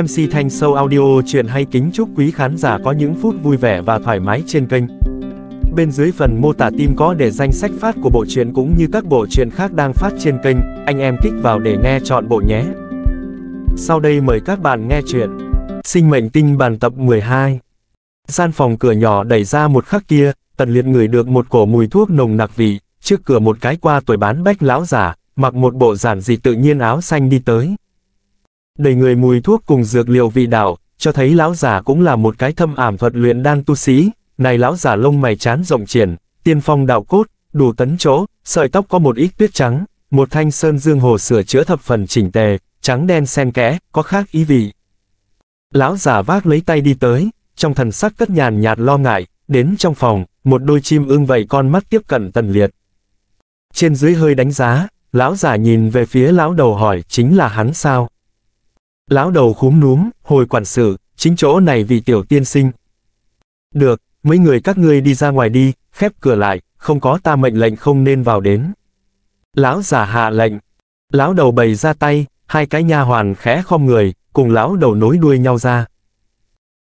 MC Thanh Sâu Audio chuyện hay kính chúc quý khán giả có những phút vui vẻ và thoải mái trên kênh. Bên dưới phần mô tả tim có để danh sách phát của bộ truyện cũng như các bộ truyện khác đang phát trên kênh, anh em kích vào để nghe chọn bộ nhé. Sau đây mời các bạn nghe chuyện Sinh mệnh tinh bản tập 12 Gian phòng cửa nhỏ đẩy ra một khắc kia, tần liệt ngửi được một cổ mùi thuốc nồng nặc vị, trước cửa một cái qua tuổi bán bách lão giả, mặc một bộ giản dị tự nhiên áo xanh đi tới đầy người mùi thuốc cùng dược liệu vị đạo, cho thấy lão giả cũng là một cái thâm ảm thuật luyện đan tu sĩ, này lão giả lông mày chán rộng triển, tiên phong đạo cốt, đủ tấn chỗ, sợi tóc có một ít tuyết trắng, một thanh sơn dương hồ sửa chữa thập phần chỉnh tề, trắng đen xen kẽ, có khác ý vị. Lão giả vác lấy tay đi tới, trong thần sắc cất nhàn nhạt lo ngại, đến trong phòng, một đôi chim ưng vậy con mắt tiếp cận tần liệt. Trên dưới hơi đánh giá, lão giả nhìn về phía lão đầu hỏi chính là hắn sao? Lão đầu khúm núm, hồi quản sự, chính chỗ này vì tiểu tiên sinh. Được, mấy người các ngươi đi ra ngoài đi, khép cửa lại, không có ta mệnh lệnh không nên vào đến. Lão giả hạ lệnh. Lão đầu bày ra tay, hai cái nha hoàn khẽ khom người, cùng lão đầu nối đuôi nhau ra.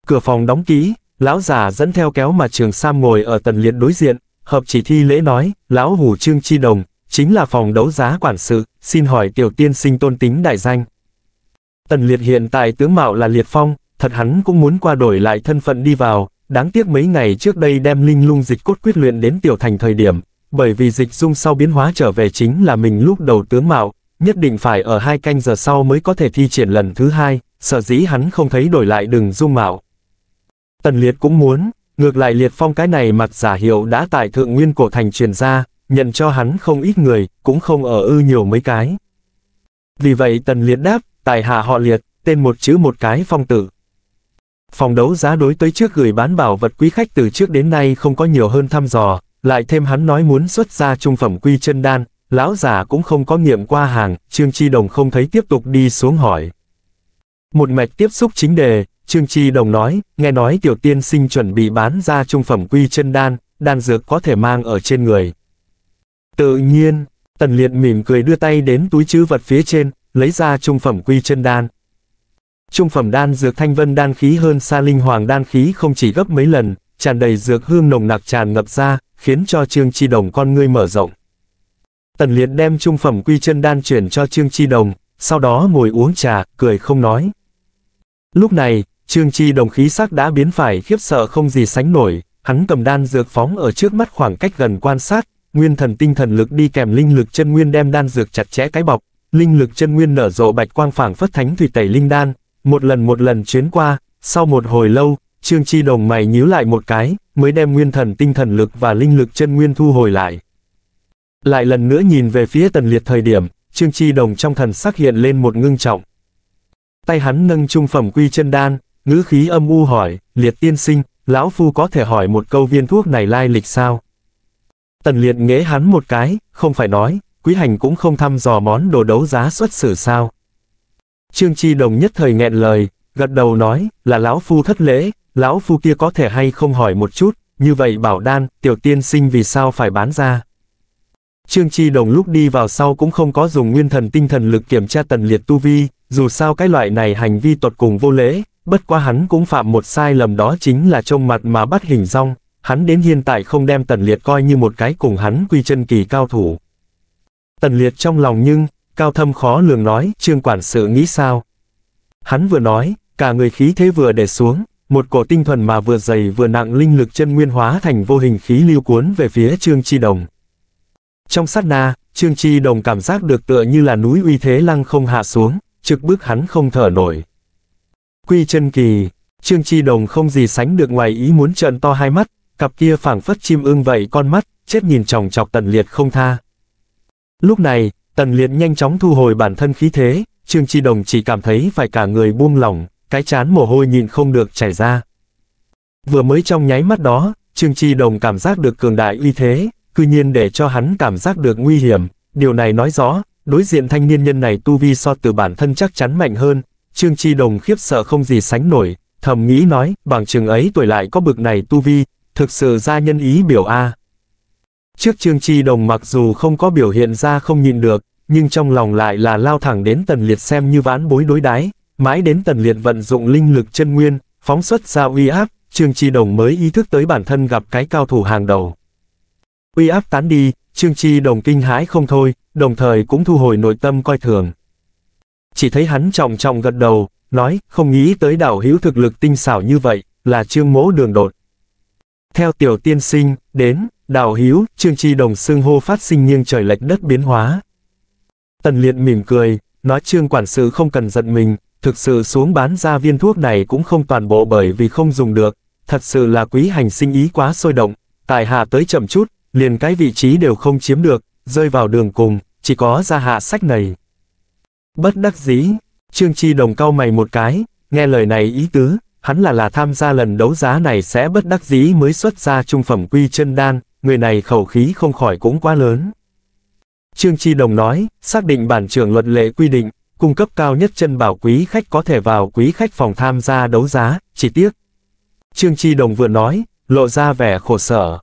Cửa phòng đóng kỹ, lão giả dẫn theo kéo mà trường Sam ngồi ở tần liệt đối diện, hợp chỉ thi lễ nói, lão hủ trương chi đồng, chính là phòng đấu giá quản sự, xin hỏi tiểu tiên sinh tôn tính đại danh. Tần Liệt hiện tại tướng mạo là Liệt Phong, thật hắn cũng muốn qua đổi lại thân phận đi vào, đáng tiếc mấy ngày trước đây đem linh lung dịch cốt quyết luyện đến tiểu thành thời điểm, bởi vì dịch dung sau biến hóa trở về chính là mình lúc đầu tướng mạo, nhất định phải ở hai canh giờ sau mới có thể thi triển lần thứ hai, sở dĩ hắn không thấy đổi lại đừng dung mạo. Tần Liệt cũng muốn, ngược lại Liệt Phong cái này mặt giả hiệu đã tại thượng nguyên cổ thành truyền ra, nhận cho hắn không ít người, cũng không ở ư nhiều mấy cái. Vì vậy Tần Liệt đáp, tại hạ họ liệt, tên một chữ một cái phong tử. Phòng đấu giá đối tới trước gửi bán bảo vật quý khách từ trước đến nay không có nhiều hơn thăm dò, lại thêm hắn nói muốn xuất ra trung phẩm quy chân đan, lão giả cũng không có nghiệm qua hàng, Trương Chi Đồng không thấy tiếp tục đi xuống hỏi. Một mạch tiếp xúc chính đề, Trương Chi Đồng nói, nghe nói tiểu tiên sinh chuẩn bị bán ra trung phẩm quy chân đan, đan dược có thể mang ở trên người. Tự nhiên, Tần Liệt mỉm cười đưa tay đến túi chữ vật phía trên, lấy ra trung phẩm quy chân đan. Trung phẩm đan dược thanh vân đan khí hơn xa linh hoàng đan khí không chỉ gấp mấy lần, tràn đầy dược hương nồng nặc tràn ngập ra, khiến cho Trương Chi Đồng con ngươi mở rộng. Tần Liệt đem trung phẩm quy chân đan chuyển cho Trương Chi Đồng, sau đó ngồi uống trà, cười không nói. Lúc này, Trương Chi Đồng khí sắc đã biến phải khiếp sợ không gì sánh nổi, hắn cầm đan dược phóng ở trước mắt khoảng cách gần quan sát, nguyên thần tinh thần lực đi kèm linh lực chân nguyên đem đan dược chặt chẽ cái bọc, linh lực chân nguyên nở rộ bạch quang phảng phất thánh thủy tẩy linh đan, một lần một lần chuyến qua, sau một hồi lâu, Trương Chi Đồng mày nhíu lại một cái, mới đem nguyên thần tinh thần lực và linh lực chân nguyên thu hồi lại. Lại lần nữa nhìn về phía tần liệt thời điểm, Trương Chi Đồng trong thần sắc hiện lên một ngưng trọng. Tay hắn nâng trung phẩm quy chân đan, ngữ khí âm u hỏi, liệt tiên sinh, lão phu có thể hỏi một câu viên thuốc này lai lịch sao? Tần liệt nghế hắn một cái, không phải nói, Quý Hành cũng không thăm dò món đồ đấu giá xuất xử sao. Trương Chi Đồng nhất thời nghẹn lời, gật đầu nói, là lão phu thất lễ, lão phu kia có thể hay không hỏi một chút, như vậy bảo đan, tiểu tiên sinh vì sao phải bán ra. Trương Chi Đồng lúc đi vào sau cũng không có dùng nguyên thần tinh thần lực kiểm tra tần liệt tu vi, dù sao cái loại này hành vi tuột cùng vô lễ, bất quá hắn cũng phạm một sai lầm đó chính là trông mặt mà bắt hình rong, hắn đến hiện tại không đem tần liệt coi như một cái cùng hắn quy chân kỳ cao thủ. Tần liệt trong lòng nhưng, cao thâm khó lường nói, trương quản sự nghĩ sao? Hắn vừa nói, cả người khí thế vừa để xuống, một cổ tinh thuần mà vừa dày vừa nặng linh lực chân nguyên hóa thành vô hình khí lưu cuốn về phía Trương Chi Đồng. Trong sát na, Trương Chi Đồng cảm giác được tựa như là núi uy thế lăng không hạ xuống, trực bước hắn không thở nổi. Quy chân kỳ, Trương Chi Đồng không gì sánh được ngoài ý muốn trợn to hai mắt, cặp kia phảng phất chim ưng vậy con mắt, chết nhìn chòng chọc tần liệt không tha. Lúc này, Tần Liệt nhanh chóng thu hồi bản thân khí thế, Trương Chi Đồng chỉ cảm thấy phải cả người buông lỏng, cái chán mồ hôi nhìn không được chảy ra. Vừa mới trong nháy mắt đó, Trương Chi Đồng cảm giác được cường đại uy thế, cư nhiên để cho hắn cảm giác được nguy hiểm, điều này nói rõ, đối diện thanh niên nhân này tu vi so từ bản thân chắc chắn mạnh hơn, Trương Chi Đồng khiếp sợ không gì sánh nổi, thầm nghĩ nói, bằng chừng ấy tuổi lại có bực này tu vi, thực sự ra nhân ý biểu A. À. Trước Trương Chi Đồng mặc dù không có biểu hiện ra không nhịn được, nhưng trong lòng lại là lao thẳng đến tần liệt xem như ván bối đối đái, mãi đến tần liệt vận dụng linh lực chân nguyên, phóng xuất ra uy áp, Trương Chi Đồng mới ý thức tới bản thân gặp cái cao thủ hàng đầu. Uy áp tán đi, Trương Chi Đồng kinh hãi không thôi, đồng thời cũng thu hồi nội tâm coi thường. Chỉ thấy hắn trọng trọng gật đầu, nói, không nghĩ tới đảo hữu thực lực tinh xảo như vậy, là Trương mỗ đường đột. Theo tiểu tiên sinh, đến, Đào Hiếu, Trương Chi Đồng xưng hô phát sinh nghiêng trời lệch đất biến hóa. Tần Liệt mỉm cười, nói Trương quản sự không cần giận mình, thực sự xuống bán ra viên thuốc này cũng không toàn bộ bởi vì không dùng được, thật sự là quý hành sinh ý quá sôi động, tài hạ tới chậm chút, liền cái vị trí đều không chiếm được, rơi vào đường cùng, chỉ có ra hạ sách này. Bất đắc dĩ, Trương Chi Đồng cau mày một cái, nghe lời này ý tứ, hắn là là tham gia lần đấu giá này sẽ bất đắc dĩ mới xuất ra trung phẩm quy chân đan, người này khẩu khí không khỏi cũng quá lớn. Trương Chi Đồng nói, xác định bản trưởng luật lệ quy định, cung cấp cao nhất chân bảo quý khách có thể vào quý khách phòng tham gia đấu giá, chỉ tiếc. Trương Chi Đồng vừa nói, lộ ra vẻ khổ sở.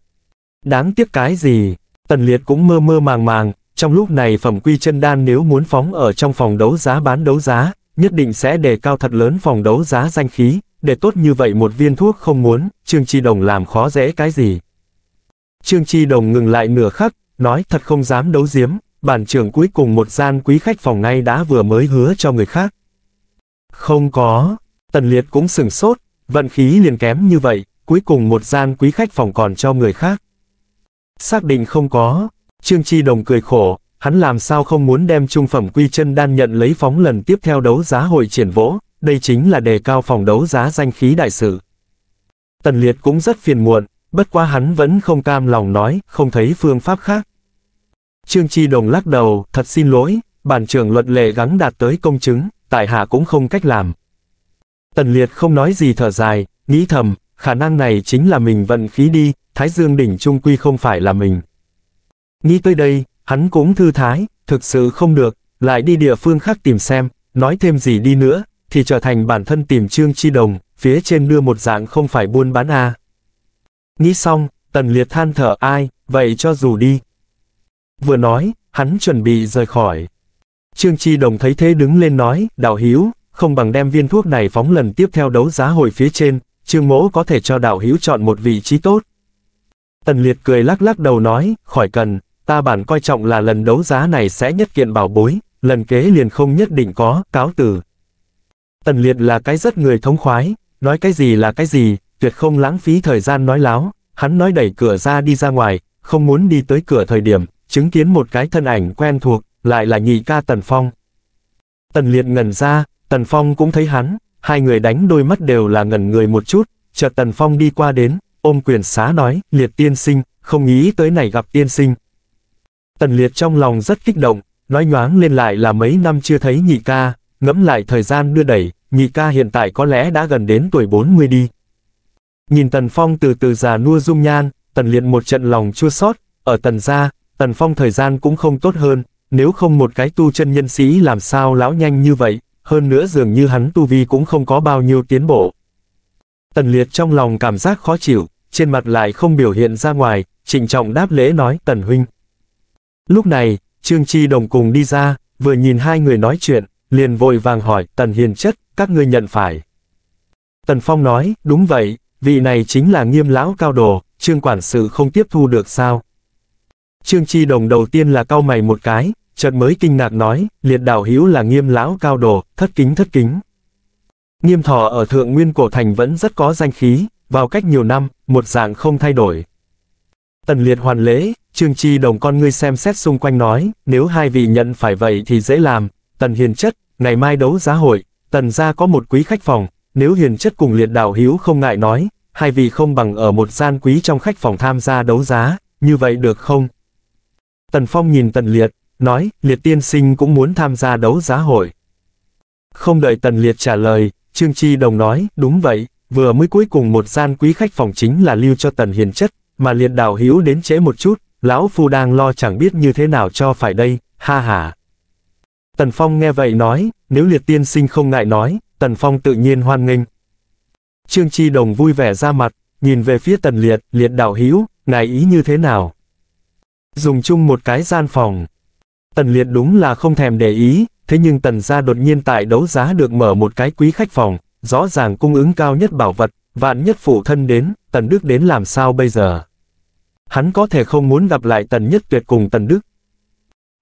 Đáng tiếc cái gì, Tần Liệt cũng mơ mơ màng màng, trong lúc này phẩm quy chân đan nếu muốn phóng ở trong phòng đấu giá bán đấu giá, nhất định sẽ đề cao thật lớn phòng đấu giá danh khí, để tốt như vậy một viên thuốc không muốn, Trương Chi Đồng làm khó dễ cái gì. Trương Chi Đồng ngừng lại nửa khắc, nói thật không dám đấu giếm, bản trưởng cuối cùng một gian quý khách phòng ngay đã vừa mới hứa cho người khác. Không có, Tần Liệt cũng sừng sốt, vận khí liền kém như vậy, cuối cùng một gian quý khách phòng còn cho người khác. Xác định không có, Trương Chi Đồng cười khổ, hắn làm sao không muốn đem trung phẩm quy chân đan nhận lấy phóng lần tiếp theo đấu giá hội triển vỗ, đây chính là đề cao phòng đấu giá danh khí đại sự. Tần Liệt cũng rất phiền muộn, bất quá hắn vẫn không cam lòng nói, không thấy phương pháp khác. Trương Chi Đồng lắc đầu, thật xin lỗi, bản trưởng luật lệ gắng đạt tới công chứng, tại hạ cũng không cách làm. Tần Liệt không nói gì thở dài, nghĩ thầm, khả năng này chính là mình vận khí đi, Thái Dương đỉnh trung quy không phải là mình. Nghĩ tới đây, hắn cũng thư thái, thực sự không được, lại đi địa phương khác tìm xem, nói thêm gì đi nữa, thì trở thành bản thân tìm Trương Chi Đồng, phía trên đưa một dạng không phải buôn bán a à. Nghĩ xong, tần liệt than thở ai, vậy cho dù đi. Vừa nói, hắn chuẩn bị rời khỏi. Trương Chi Đồng thấy thế đứng lên nói, đạo hiếu, không bằng đem viên thuốc này phóng lần tiếp theo đấu giá hồi phía trên, trương mỗ có thể cho đạo hiếu chọn một vị trí tốt. Tần liệt cười lắc lắc đầu nói, khỏi cần, ta bản coi trọng là lần đấu giá này sẽ nhất kiện bảo bối, lần kế liền không nhất định có, cáo từ. Tần liệt là cái rất người thống khoái, nói cái gì là cái gì, tuyệt không lãng phí thời gian nói láo, hắn nói đẩy cửa ra đi ra ngoài, không muốn đi tới cửa thời điểm, chứng kiến một cái thân ảnh quen thuộc, lại là nhị ca Tần Phong. Tần Liệt ngẩn ra, Tần Phong cũng thấy hắn, hai người đánh đôi mắt đều là ngẩn người một chút, chợt Tần Phong đi qua đến, ôm quyền xá nói, Liệt tiên sinh, không nghĩ tới này gặp tiên sinh. Tần Liệt trong lòng rất kích động, nói nhoáng lên lại là mấy năm chưa thấy nhị ca, ngẫm lại thời gian đưa đẩy, nhị ca hiện tại có lẽ đã gần đến tuổi 40 đi. Nhìn Tần Phong từ từ già nua dung nhan, Tần Liệt một trận lòng chua xót, ở Tần gia, Tần Phong thời gian cũng không tốt hơn, nếu không một cái tu chân nhân sĩ làm sao lão nhanh như vậy, hơn nữa dường như hắn tu vi cũng không có bao nhiêu tiến bộ. Tần Liệt trong lòng cảm giác khó chịu, trên mặt lại không biểu hiện ra ngoài, trịnh trọng đáp lễ nói Tần Huynh. Lúc này, Trương Chi Đồng cùng đi ra, vừa nhìn hai người nói chuyện, liền vội vàng hỏi Tần Hiền Chất, các ngươi nhận phải. Tần Phong nói, đúng vậy, Vị này chính là nghiêm lão cao đồ, trương quản sự không tiếp thu được sao. Trương Chi Đồng đầu tiên là cao mày một cái, chợt mới kinh ngạc nói, liệt đảo hữu là nghiêm lão cao đồ, thất kính thất kính. Nghiêm thọ ở thượng nguyên cổ thành vẫn rất có danh khí, vào cách nhiều năm, một dạng không thay đổi. Tần liệt hoàn lễ, Trương Chi Đồng con ngươi xem xét xung quanh nói, nếu hai vị nhận phải vậy thì dễ làm, tần hiền chất, ngày mai đấu giá hội, tần gia có một quý khách phòng, nếu hiền chất cùng liệt đạo hiếu không ngại nói, hai vị không bằng ở một gian quý trong khách phòng tham gia đấu giá, như vậy được không? Tần Phong nhìn Tần Liệt, nói, Liệt tiên sinh cũng muốn tham gia đấu giá hội. Không đợi Tần Liệt trả lời, Trương Chi Đồng nói, đúng vậy, vừa mới cuối cùng một gian quý khách phòng chính là lưu cho Tần Hiền Chất, mà Liệt Đào Hiếu đến trễ một chút, Lão Phu đang lo chẳng biết như thế nào cho phải đây, ha ha. Tần Phong nghe vậy nói, nếu Liệt tiên sinh không ngại nói, Tần Phong tự nhiên hoan nghênh. Trương Chi Đồng vui vẻ ra mặt, nhìn về phía Tần Liệt, Liệt đạo hữu ngài ý như thế nào? Dùng chung một cái gian phòng. Tần Liệt đúng là không thèm để ý, thế nhưng Tần gia đột nhiên tại đấu giá được mở một cái quý khách phòng, rõ ràng cung ứng cao nhất bảo vật, vạn nhất phụ thân đến, Tần Đức đến làm sao bây giờ? Hắn có thể không muốn gặp lại Tần Nhất Tuyệt cùng Tần Đức.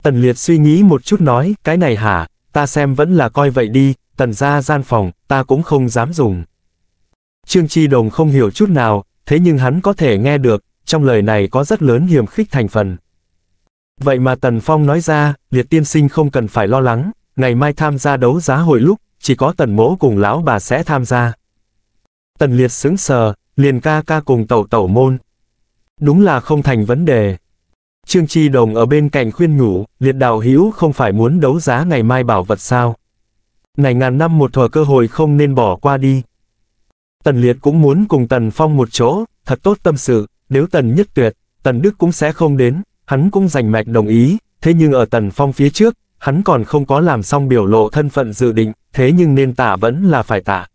Tần Liệt suy nghĩ một chút nói, cái này hả, ta xem vẫn là coi vậy đi, tần ra gian phòng, ta cũng không dám dùng. Trương Chi Đồng không hiểu chút nào, thế nhưng hắn có thể nghe được, trong lời này có rất lớn hiểm khích thành phần. Vậy mà Tần Phong nói ra, liệt tiên sinh không cần phải lo lắng, ngày mai tham gia đấu giá hội lúc, chỉ có Tần Mỗ cùng lão bà sẽ tham gia. Tần Liệt sững sờ, liền ca ca cùng tẩu tẩu môn. Đúng là không thành vấn đề. Trương Chi Đồng ở bên cạnh khuyên nhủ, liệt đạo hữu không phải muốn đấu giá ngày mai bảo vật sao. Này ngàn năm một thuở cơ hội không nên bỏ qua đi. Tần Liệt cũng muốn cùng Tần Phong một chỗ, thật tốt tâm sự, nếu Tần nhất tuyệt, Tần Đức cũng sẽ không đến, hắn cũng rành mạch đồng ý, thế nhưng ở Tần Phong phía trước, hắn còn không có làm xong biểu lộ thân phận dự định, thế nhưng nên tả vẫn là phải tả.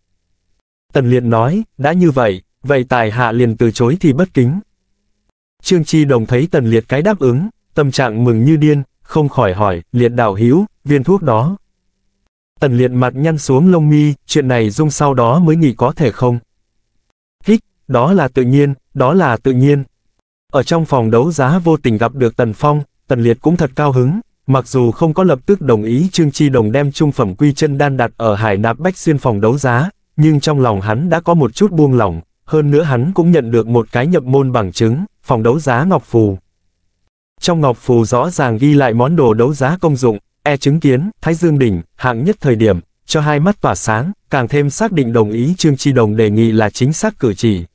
Tần Liệt nói, đã như vậy, vậy tài hạ liền từ chối thì bất kính. Trương Chi đồng thấy Tần Liệt cái đáp ứng, tâm trạng mừng như điên, không khỏi hỏi, Liệt đảo Hiếu viên thuốc đó, Tần liệt mặt nhăn xuống lông mi, chuyện này Dung sau đó mới nghĩ có thể không? Hích, đó là tự nhiên, đó là tự nhiên. Ở trong phòng đấu giá vô tình gặp được Tần Phong, Tần Liệt cũng thật cao hứng, mặc dù không có lập tức đồng ý Trương Chi Đồng đem trung phẩm quy chân đan đặt ở hải nạp bách xuyên phòng đấu giá, nhưng trong lòng hắn đã có một chút buông lỏng, hơn nữa hắn cũng nhận được một cái nhập môn bằng chứng, phòng đấu giá Ngọc Phù. Trong Ngọc Phù rõ ràng ghi lại món đồ đấu giá công dụng, E chứng kiến, Thái Dương Đỉnh, hạng nhất thời điểm, cho hai mắt tỏa sáng, càng thêm xác định đồng ý Trương Chi Đồng đề nghị là chính xác cử chỉ.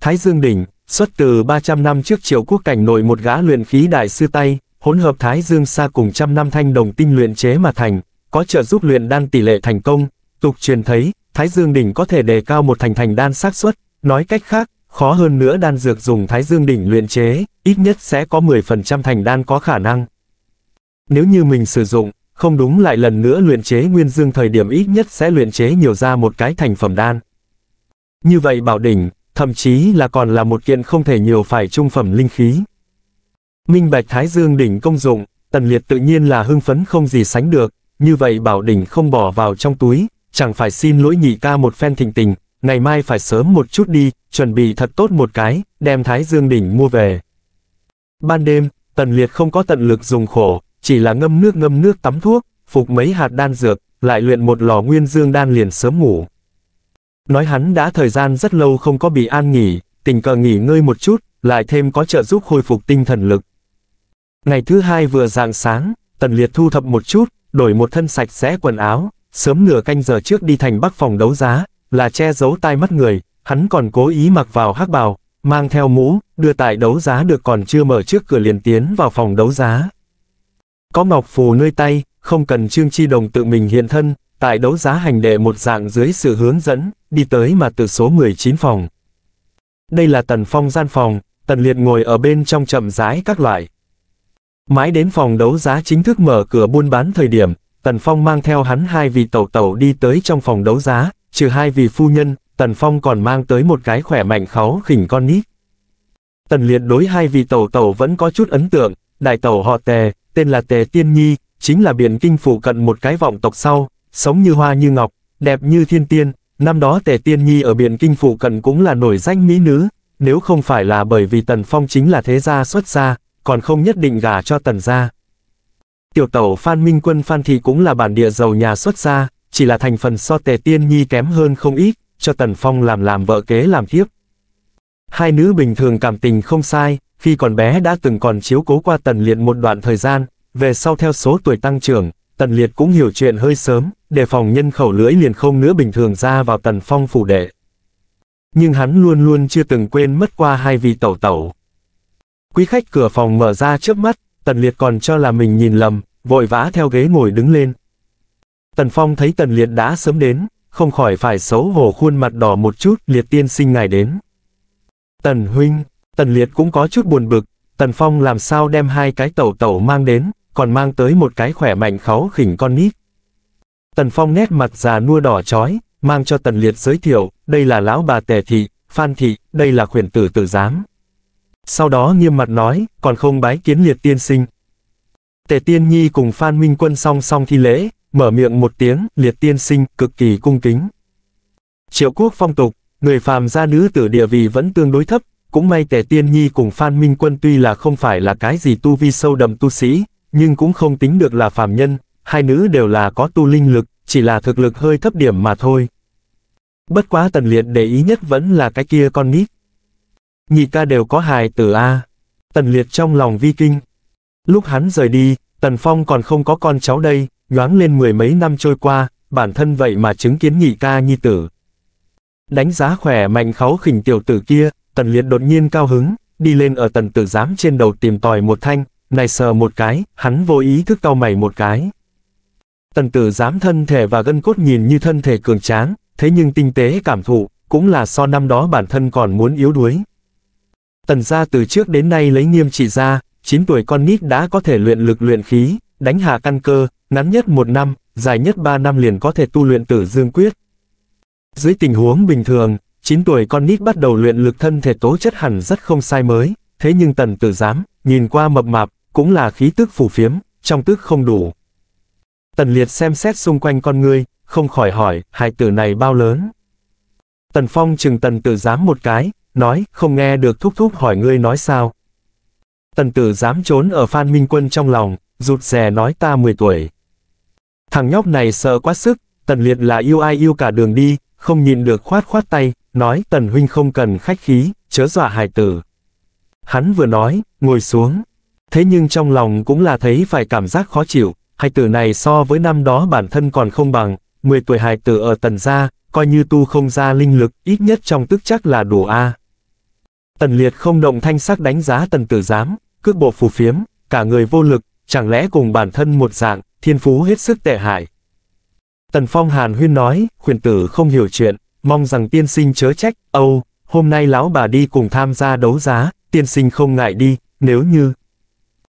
Thái Dương Đỉnh, xuất từ 300 năm trước triệu quốc cảnh nội một gã luyện khí đại sư tây hỗn hợp Thái Dương Sa cùng trăm năm thanh đồng tinh luyện chế mà thành, có trợ giúp luyện đan tỷ lệ thành công, tục truyền thấy, Thái Dương Đỉnh có thể đề cao một thành thành đan xác suất, nói cách khác, khó hơn nữa đan dược dùng Thái Dương Đỉnh luyện chế, ít nhất sẽ có 10% thành đan có khả năng. Nếu như mình sử dụng, không đúng lại lần nữa luyện chế nguyên dương thời điểm ít nhất sẽ luyện chế nhiều ra một cái thành phẩm đan. Như vậy bảo đỉnh, thậm chí là còn là một kiện không thể nhiều phải trung phẩm linh khí. Minh Bạch Thái Dương đỉnh công dụng, Tần Liệt tự nhiên là hưng phấn không gì sánh được, như vậy bảo đỉnh không bỏ vào trong túi, chẳng phải xin lỗi nhị ca một phen thình tình, ngày mai phải sớm một chút đi, chuẩn bị thật tốt một cái, đem Thái Dương đỉnh mua về. Ban đêm, Tần Liệt không có tận lực dùng khổ, chỉ là ngâm nước ngâm nước tắm thuốc, phục mấy hạt đan dược, lại luyện một lò nguyên dương đan liền sớm ngủ. Nói hắn đã thời gian rất lâu không có bị an nghỉ, tình cờ nghỉ ngơi một chút, lại thêm có trợ giúp khôi phục tinh thần lực. Ngày thứ hai vừa rạng sáng, Tần Liệt thu thập một chút, đổi một thân sạch sẽ quần áo, sớm nửa canh giờ trước đi thành bắc phòng đấu giá, là che giấu tai mắt người, hắn còn cố ý mặc vào hắc bào, mang theo mũ, đưa tại đấu giá được còn chưa mở trước cửa liền tiến vào phòng đấu giá. Có ngọc phù nơi tay, không cần Trương Chi Đồng tự mình hiện thân, tại đấu giá hành đệ một dạng dưới sự hướng dẫn, đi tới mà từ số 19 phòng. Đây là tần phong gian phòng, tần liệt ngồi ở bên trong chậm rãi các loại. Mãi đến phòng đấu giá chính thức mở cửa buôn bán thời điểm, tần phong mang theo hắn hai vị tẩu tẩu đi tới trong phòng đấu giá, trừ hai vị phu nhân, tần phong còn mang tới một cái khỏe mạnh kháu khỉnh con nít. Tần liệt đối hai vị tẩu tẩu vẫn có chút ấn tượng, đại tẩu họ tề, tên là Tề Tiên Nhi, chính là biển kinh phủ cận một cái vọng tộc sau, sống như hoa như ngọc, đẹp như thiên tiên, năm đó Tề Tiên Nhi ở biển kinh phủ cận cũng là nổi danh mỹ nữ, nếu không phải là bởi vì Tần Phong chính là thế gia xuất gia, còn không nhất định gả cho Tần gia. Tiểu tẩu Phan Minh Quân Phan Thị cũng là bản địa giàu nhà xuất gia, chỉ là thành phần so Tề Tiên Nhi kém hơn không ít, cho Tần Phong làm làm vợ kế làm thiếp. Hai nữ bình thường cảm tình không sai, khi còn bé đã từng còn chiếu cố qua Tần Liệt một đoạn thời gian, về sau theo số tuổi tăng trưởng, Tần Liệt cũng hiểu chuyện hơi sớm, để phòng nhân khẩu lưỡi liền không nữa bình thường ra vào Tần Phong phủ đệ. Nhưng hắn luôn luôn chưa từng quên mất qua hai vị tẩu tẩu. Quý khách cửa phòng mở ra trước mắt, Tần Liệt còn cho là mình nhìn lầm, vội vã theo ghế ngồi đứng lên. Tần Phong thấy Tần Liệt đã sớm đến, không khỏi phải xấu hổ khuôn mặt đỏ một chút, Liệt tiên sinh ngài đến. Tần Huynh, Tần Liệt cũng có chút buồn bực, Tần Phong làm sao đem hai cái tẩu tẩu mang đến, còn mang tới một cái khỏe mạnh kháu khỉnh con nít. Tần Phong nét mặt già nua đỏ chói, mang cho Tần Liệt giới thiệu, đây là lão bà tề thị, phan thị, đây là khuyển tử tử giám. Sau đó nghiêm mặt nói, còn không bái kiến Liệt tiên sinh. Tề tiên nhi cùng Phan Minh Quân song song thi lễ, mở miệng một tiếng, Liệt tiên sinh, cực kỳ cung kính. Triệu quốc phong tục, người phàm gia nữ tử địa vị vẫn tương đối thấp, cũng may Tề Tiên Nhi cùng Phan Minh Quân tuy là không phải là cái gì tu vi sâu đậm tu sĩ, nhưng cũng không tính được là phàm nhân, hai nữ đều là có tu linh lực, chỉ là thực lực hơi thấp điểm mà thôi. Bất quá Tần Liệt để ý nhất vẫn là cái kia con nít. Nhị ca đều có hài tử A. Tần Liệt trong lòng vi kinh. Lúc hắn rời đi, Tần Phong còn không có con cháu đây, nhoáng lên mười mấy năm trôi qua, bản thân vậy mà chứng kiến nhị ca nhi tử. Đánh giá khỏe mạnh kháu khỉnh tiểu tử kia, tần liệt đột nhiên cao hứng, đi lên ở tần tử giám trên đầu tìm tòi một thanh, này sờ một cái, hắn vô ý thức cau mày một cái. Tần tử giám thân thể và gân cốt nhìn như thân thể cường tráng, thế nhưng tinh tế cảm thụ, cũng là so năm đó bản thân còn muốn yếu đuối. Tần gia từ trước đến nay lấy nghiêm trị ra, 9 tuổi con nít đã có thể luyện lực luyện khí, đánh hạ căn cơ, ngắn nhất một năm, dài nhất 3 năm liền có thể tu luyện tử dương quyết. Dưới tình huống bình thường, 9 tuổi con nít bắt đầu luyện lực thân thể tố chất hẳn rất không sai mới, thế nhưng tần tử giám, nhìn qua mập mạp, cũng là khí tức phù phiếm, trong tức không đủ. Tần liệt xem xét xung quanh con ngươi, không khỏi hỏi, hài tử này bao lớn. Tần phong chừng tần tử giám một cái, nói, không nghe được thúc thúc hỏi ngươi nói sao. Tần tử dám trốn ở Phan Minh Quân trong lòng, rụt rè nói ta 10 tuổi. Thằng nhóc này sợ quá sức, tần liệt là yêu ai yêu cả đường đi, không nhìn được khoát khoát tay, nói tần huynh không cần khách khí, chớ dọa hài tử. Hắn vừa nói, ngồi xuống. Thế nhưng trong lòng cũng là thấy phải cảm giác khó chịu, hài tử này so với năm đó bản thân còn không bằng, 10 tuổi hài tử ở tần gia, coi như tu không ra linh lực, ít nhất trong tức chắc là đủ A. À. Tần liệt không động thanh sắc đánh giá tần tử giám, cước bộ phù phiếm, cả người vô lực, chẳng lẽ cùng bản thân một dạng, thiên phú hết sức tệ hại. Tần Phong Hàn Huyên nói, khuyển tử không hiểu chuyện, mong rằng tiên sinh chớ trách, âu, hôm nay lão bà đi cùng tham gia đấu giá, tiên sinh không ngại đi, nếu như.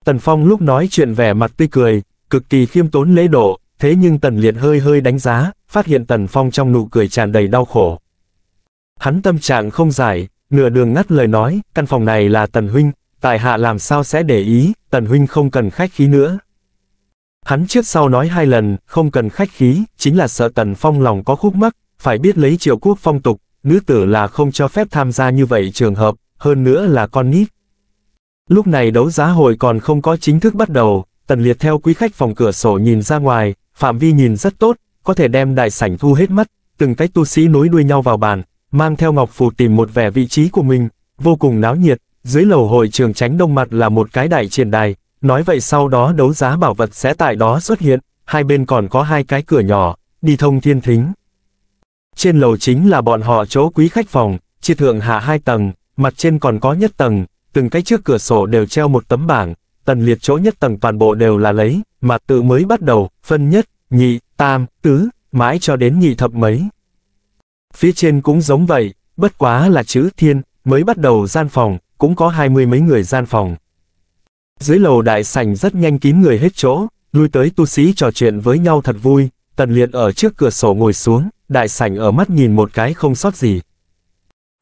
Tần Phong lúc nói chuyện vẻ mặt tươi cười, cực kỳ khiêm tốn lễ độ, thế nhưng Tần Liệt hơi hơi đánh giá, phát hiện Tần Phong trong nụ cười tràn đầy đau khổ. Hắn tâm trạng không giải, nửa đường ngắt lời nói, căn phòng này là Tần Huynh, tại hạ làm sao sẽ để ý, Tần Huynh không cần khách khí nữa. Hắn trước sau nói hai lần, không cần khách khí, chính là sợ Tần Phong lòng có khúc mắc, phải biết lấy triệu quốc phong tục, nữ tử là không cho phép tham gia như vậy trường hợp, hơn nữa là con nít. Lúc này đấu giá hội còn không có chính thức bắt đầu, tần liệt theo quý khách phòng cửa sổ nhìn ra ngoài, phạm vi nhìn rất tốt, có thể đem đại sảnh thu hết mắt, từng cái tu sĩ nối đuôi nhau vào bàn, mang theo ngọc phù tìm một vẻ vị trí của mình, vô cùng náo nhiệt, dưới lầu hội trường tránh đông mặt là một cái đại triển đài, nói vậy sau đó đấu giá bảo vật sẽ tại đó xuất hiện, hai bên còn có hai cái cửa nhỏ, đi thông thiên thính. Trên lầu chính là bọn họ chỗ quý khách phòng, chia thượng hạ hai tầng, mặt trên còn có nhất tầng, từng cái trước cửa sổ đều treo một tấm bảng, tần liệt chỗ nhất tầng toàn bộ đều là lấy, mà tự mới bắt đầu, phân nhất, nhị, tam, tứ, mãi cho đến nhị thập mấy. Phía trên cũng giống vậy, bất quá là chữ thiên, mới bắt đầu gian phòng, cũng có hai mươi mấy người gian phòng. Dưới lầu đại sảnh rất nhanh kín người hết chỗ, lui tới tu sĩ trò chuyện với nhau thật vui, Tần Liệt ở trước cửa sổ ngồi xuống, đại sảnh ở mắt nhìn một cái không sót gì.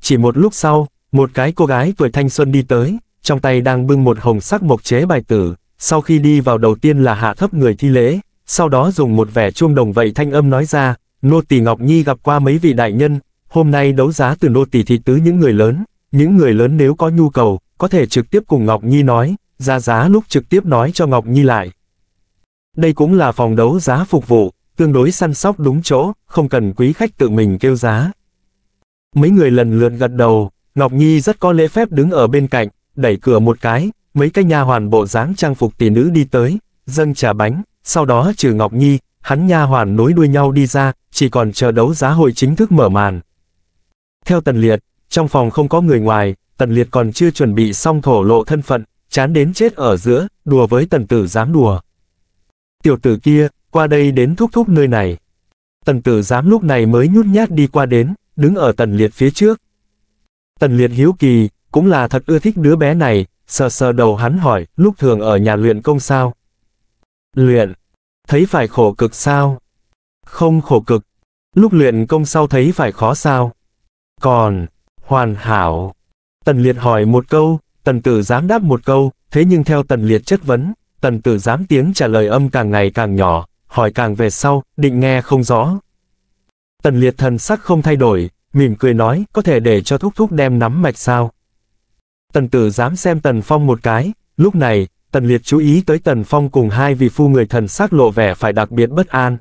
Chỉ một lúc sau, một cái cô gái tuổi thanh xuân đi tới, trong tay đang bưng một hồng sắc mộc chế bài tử, sau khi đi vào đầu tiên là hạ thấp người thi lễ, sau đó dùng một vẻ chuông đồng vậy thanh âm nói ra, nô tỳ Ngọc Nhi gặp qua mấy vị đại nhân, hôm nay đấu giá từ nô tỳ thị tứ những người lớn, những người lớn nếu có nhu cầu, có thể trực tiếp cùng Ngọc Nhi nói, ra giá lúc trực tiếp nói cho Ngọc Nhi lại. Đây cũng là phòng đấu giá phục vụ, tương đối săn sóc đúng chỗ, không cần quý khách tự mình kêu giá. Mấy người lần lượt gật đầu, Ngọc Nhi rất có lễ phép đứng ở bên cạnh, đẩy cửa một cái, mấy cái nha hoàn bộ dáng trang phục tỷ nữ đi tới, dâng trà bánh, sau đó trừ Ngọc Nhi, hắn nha hoàn nối đuôi nhau đi ra, chỉ còn chờ đấu giá hội chính thức mở màn. Theo Tần Liệt, trong phòng không có người ngoài, Tần Liệt còn chưa chuẩn bị xong thổ lộ thân phận, chán đến chết ở giữa, đùa với Tần Tử dám đùa. Tiểu tử kia, qua đây đến thúc thúc nơi này. Tần tử giám lúc này mới nhút nhát đi qua đến, đứng ở tần liệt phía trước. Tần liệt hiếu kỳ, cũng là thật ưa thích đứa bé này, sờ sờ đầu hắn hỏi, lúc thường ở nhà luyện công sao? Luyện, thấy phải khổ cực sao? Không khổ cực, lúc luyện công sau thấy phải khó sao? Còn, hoàn hảo. Tần liệt hỏi một câu, tần tử giám đáp một câu, thế nhưng theo tần liệt chất vấn, tần tử giám tiếng trả lời âm càng ngày càng nhỏ, hỏi càng về sau, định nghe không rõ. Tần liệt thần sắc không thay đổi, mỉm cười nói, có thể để cho thúc thúc đem nắm mạch sao. Tần tử dám xem tần phong một cái, lúc này, tần liệt chú ý tới tần phong cùng hai vị phu người thần sắc lộ vẻ phải đặc biệt bất an.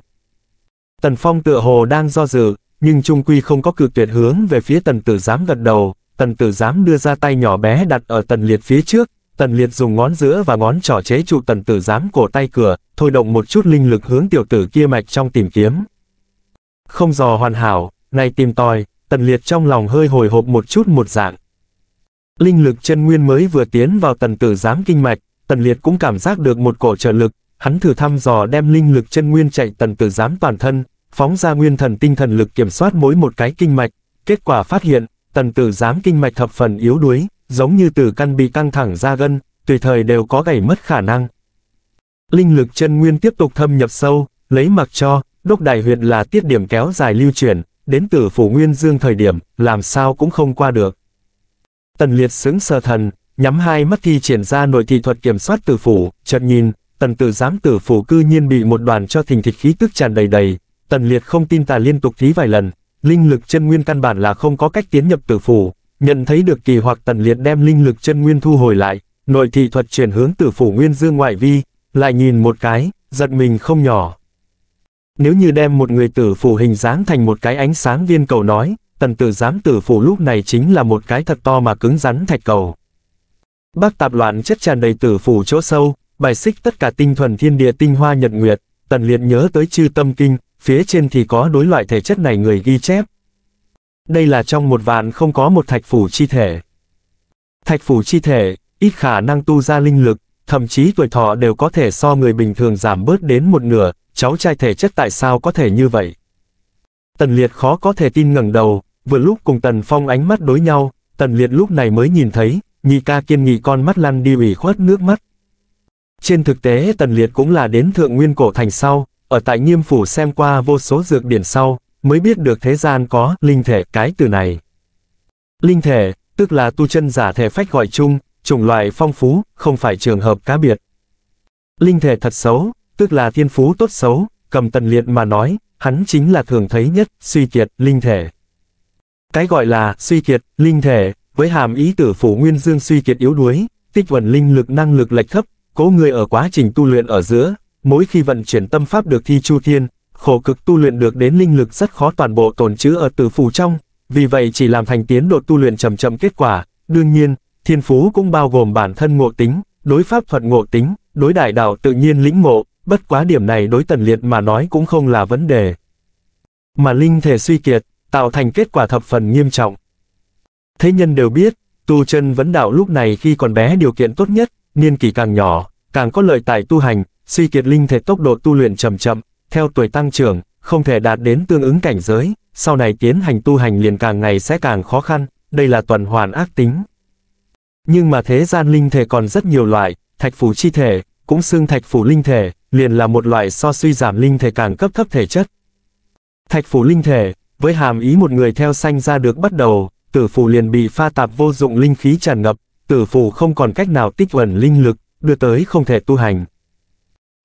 Tần phong tựa hồ đang do dự, nhưng trung quy không có cự tuyệt hướng về phía tần tử dám gật đầu, tần tử dám đưa ra tay nhỏ bé đặt ở tần liệt phía trước, tần liệt dùng ngón giữa và ngón trỏ chế trụ tần tử giám cổ tay cửa, thôi động một chút linh lực hướng tiểu tử kia mạch trong tìm kiếm. Không dò hoàn hảo, này tìm tòi, tần liệt trong lòng hơi hồi hộp một chút một dạng. Linh lực chân nguyên mới vừa tiến vào tần tử giám kinh mạch, tần liệt cũng cảm giác được một cổ trợ lực, hắn thử thăm dò đem linh lực chân nguyên chạy tần tử giám toàn thân, phóng ra nguyên thần tinh thần lực kiểm soát mỗi một cái kinh mạch, kết quả phát hiện, tần tử giám kinh mạch thập phần yếu đuối, giống như từ căn bị căng thẳng ra gân, tùy thời đều có gãy mất khả năng. Linh lực chân nguyên tiếp tục thâm nhập sâu, lấy mặc cho, đốc đại huyệt là tiết điểm kéo dài lưu chuyển, đến tử phủ nguyên dương thời điểm, làm sao cũng không qua được. Tần liệt xứng sờ thần, nhắm hai mắt thi triển ra nội thị thuật kiểm soát tử phủ, chợt nhìn, tần tử giám tử phủ cư nhiên bị một đoàn cho thình thịch khí tức tràn đầy đầy, tần liệt không tin tà liên tục thí vài lần, linh lực chân nguyên căn bản là không có cách tiến nhập tử phủ, nhận thấy được kỳ hoặc tần liệt đem linh lực chân nguyên thu hồi lại, nội thị thuật chuyển hướng tử phủ nguyên dương ngoại vi, lại nhìn một cái, giật mình không nhỏ. Nếu như đem một người tử phủ hình dáng thành một cái ánh sáng viên cầu nói, tần tử giám tử phủ lúc này chính là một cái thật to mà cứng rắn thạch cầu. Bác tạp loạn chất tràn đầy tử phủ chỗ sâu, bài xích tất cả tinh thuần thiên địa tinh hoa nhật nguyệt, tần liệt nhớ tới chư tâm kinh, phía trên thì có đối loại thể chất này người ghi chép. Đây là trong một vạn không có một thạch phủ chi thể. Thạch phủ chi thể, ít khả năng tu ra linh lực, thậm chí tuổi thọ đều có thể so người bình thường giảm bớt đến một nửa, cháu trai thể chất tại sao có thể như vậy? Tần Liệt khó có thể tin ngẩng đầu, vừa lúc cùng Tần Phong ánh mắt đối nhau, Tần Liệt lúc này mới nhìn thấy, nhị ca kiên nghị con mắt lăn đi ủy khuất nước mắt. Trên thực tế Tần Liệt cũng là đến thượng nguyên cổ thành sau, ở tại nghiêm phủ xem qua vô số dược điển sau, mới biết được thế gian có linh thể cái từ này. Linh thể, tức là tu chân giả thể phách gọi chung, chủng loại phong phú, không phải trường hợp cá biệt. Linh thể thật xấu, tức là thiên phú tốt xấu, cầm tần liệt mà nói, hắn chính là thường thấy nhất, suy kiệt, linh thể. Cái gọi là suy kiệt, linh thể, với hàm ý tử phủ nguyên dương suy kiệt yếu đuối, tích vận linh lực năng lực lệch thấp, cố người ở quá trình tu luyện ở giữa, mỗi khi vận chuyển tâm pháp được thi chu thiên, khổ cực tu luyện được đến linh lực rất khó toàn bộ tồn trữ ở tử phủ trong, vì vậy chỉ làm thành tiến độ tu luyện chậm chậm kết quả, đương nhiên, Thiên phú cũng bao gồm bản thân ngộ tính, đối pháp thuật ngộ tính, đối đại đạo tự nhiên lĩnh ngộ, bất quá điểm này đối tần liệt mà nói cũng không là vấn đề. Mà linh thể suy kiệt, tạo thành kết quả thập phần nghiêm trọng. Thế nhân đều biết, tu chân vấn đạo lúc này khi còn bé điều kiện tốt nhất, niên kỷ càng nhỏ, càng có lợi tại tu hành, suy kiệt linh thể tốc độ tu luyện chậm chậm, theo tuổi tăng trưởng, không thể đạt đến tương ứng cảnh giới, sau này tiến hành tu hành liền càng ngày sẽ càng khó khăn, đây là tuần hoàn ác tính. Nhưng mà thế gian linh thể còn rất nhiều loại, thạch phủ chi thể, cũng xưng thạch phủ linh thể, liền là một loại so suy giảm linh thể càng cấp thấp thể chất. Thạch phủ linh thể, với hàm ý một người theo sanh ra được bắt đầu, tử phủ liền bị pha tạp vô dụng linh khí tràn ngập, tử phủ không còn cách nào tích ẩn linh lực, đưa tới không thể tu hành.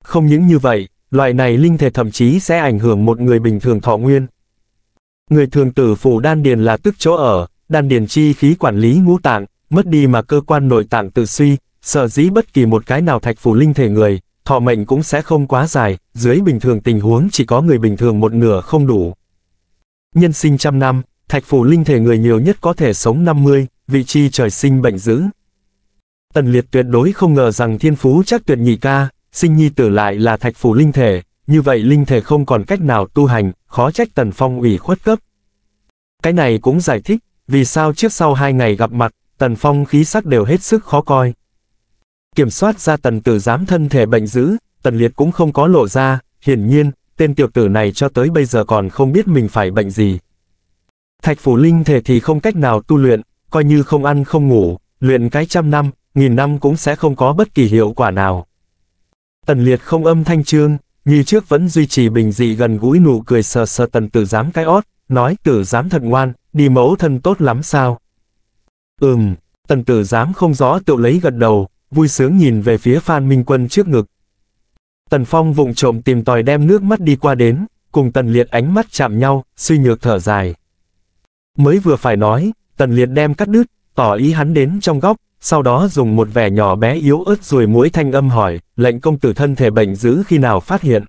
Không những như vậy, loại này linh thể thậm chí sẽ ảnh hưởng một người bình thường thọ nguyên. Người thường tử phủ đan điền là tức chỗ ở, đan điền chi khí quản lý ngũ tạng, mất đi mà cơ quan nội tạng tự suy, sở dĩ bất kỳ một cái nào thạch phủ linh thể người, thọ mệnh cũng sẽ không quá dài, dưới bình thường tình huống chỉ có người bình thường một nửa không đủ. Nhân sinh trăm năm, thạch phủ linh thể người nhiều nhất có thể sống 50, vị trí trời sinh bệnh dữ. Tần Liệt tuyệt đối không ngờ rằng thiên phú chắc tuyệt nhị ca, sinh nhi tử lại là thạch phủ linh thể, như vậy linh thể không còn cách nào tu hành, khó trách Tần Phong ủy khuất cấp. Cái này cũng giải thích, vì sao trước sau hai ngày gặp mặt, Tần Phong khí sắc đều hết sức khó coi. Kiểm soát ra tần tử dám thân thể bệnh dữ, tần liệt cũng không có lộ ra, hiển nhiên, tên tiểu tử này cho tới bây giờ còn không biết mình phải bệnh gì. Thạch phủ linh thể thì không cách nào tu luyện, coi như không ăn không ngủ, luyện cái trăm năm, nghìn năm cũng sẽ không có bất kỳ hiệu quả nào. Tần liệt không âm thanh trương, như trước vẫn duy trì bình dị gần gũi nụ cười sờ sờ tần tử dám cái ót, nói tử dám thật ngoan, đi mẫu thân tốt lắm sao. Ừm, tần tử dám không rõ tự lấy gật đầu, vui sướng nhìn về phía Phan Minh Quân trước ngực. Tần Phong vụng trộm tìm tòi đem nước mắt đi qua đến, cùng tần liệt ánh mắt chạm nhau, suy nhược thở dài. Mới vừa phải nói, tần liệt đem cắt đứt, tỏ ý hắn đến trong góc, sau đó dùng một vẻ nhỏ bé yếu ớt rồi mũi thanh âm hỏi, lệnh công tử thân thể bệnh dữ khi nào phát hiện.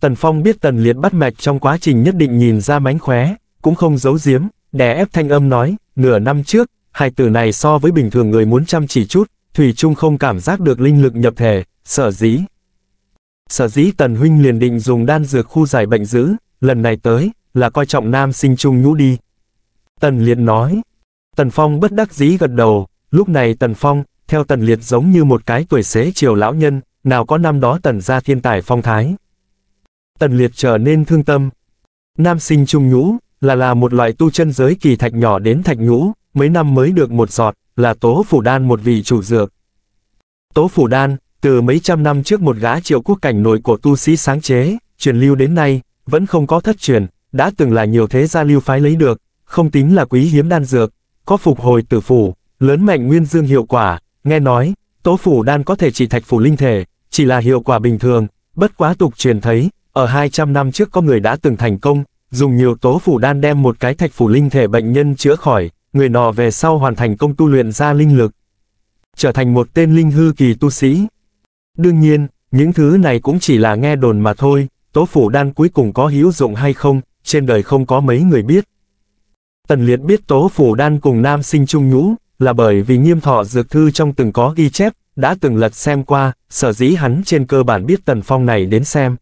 Tần Phong biết tần liệt bắt mạch trong quá trình nhất định nhìn ra mánh khóe, cũng không giấu giếm, đè ép thanh âm nói, nửa năm trước, Hai từ này so với bình thường người muốn chăm chỉ chút, Thủy Trung không cảm giác được linh lực nhập thể, sở dĩ. Sở dĩ Tần Huynh liền định dùng đan dược khu giải bệnh dữ, lần này tới, là coi trọng nam sinh trung nhũ đi. Tần Liệt nói. Tần Phong bất đắc dĩ gật đầu, lúc này Tần Phong, theo Tần Liệt giống như một cái tuổi xế chiều lão nhân, nào có năm đó Tần ra thiên tài phong thái. Tần Liệt trở nên thương tâm. Nam sinh trung nhũ, là là một loại tu chân giới kỳ thạch nhỏ đến thạch nhũ, mấy năm mới được một giọt, là Tố Phủ Đan một vị chủ dược. Tố Phủ Đan, từ mấy trăm năm trước một gã triệu quốc cảnh nội của tu sĩ sáng chế, truyền lưu đến nay, vẫn không có thất truyền, đã từng là nhiều thế gia lưu phái lấy được, không tính là quý hiếm đan dược, có phục hồi tử phủ, lớn mạnh nguyên dương hiệu quả, nghe nói, tố phủ đan có thể chỉ thạch phủ linh thể, chỉ là hiệu quả bình thường, bất quá tục truyền thấy, ở 200 năm trước có người đã từng thành công, dùng nhiều tố phủ đan đem một cái thạch phủ linh thể bệnh nhân chữa khỏi, người nọ về sau hoàn thành công tu luyện ra linh lực, trở thành một tên linh hư kỳ tu sĩ. Đương nhiên, những thứ này cũng chỉ là nghe đồn mà thôi, tố phủ đan cuối cùng có hữu dụng hay không, trên đời không có mấy người biết. Tần Liệt biết tố phủ đan cùng nam sinh trung nhũ, là bởi vì nghiêm thọ dược thư trong từng có ghi chép, đã từng lật xem qua, sở dĩ hắn trên cơ bản biết tần phong này đến xem.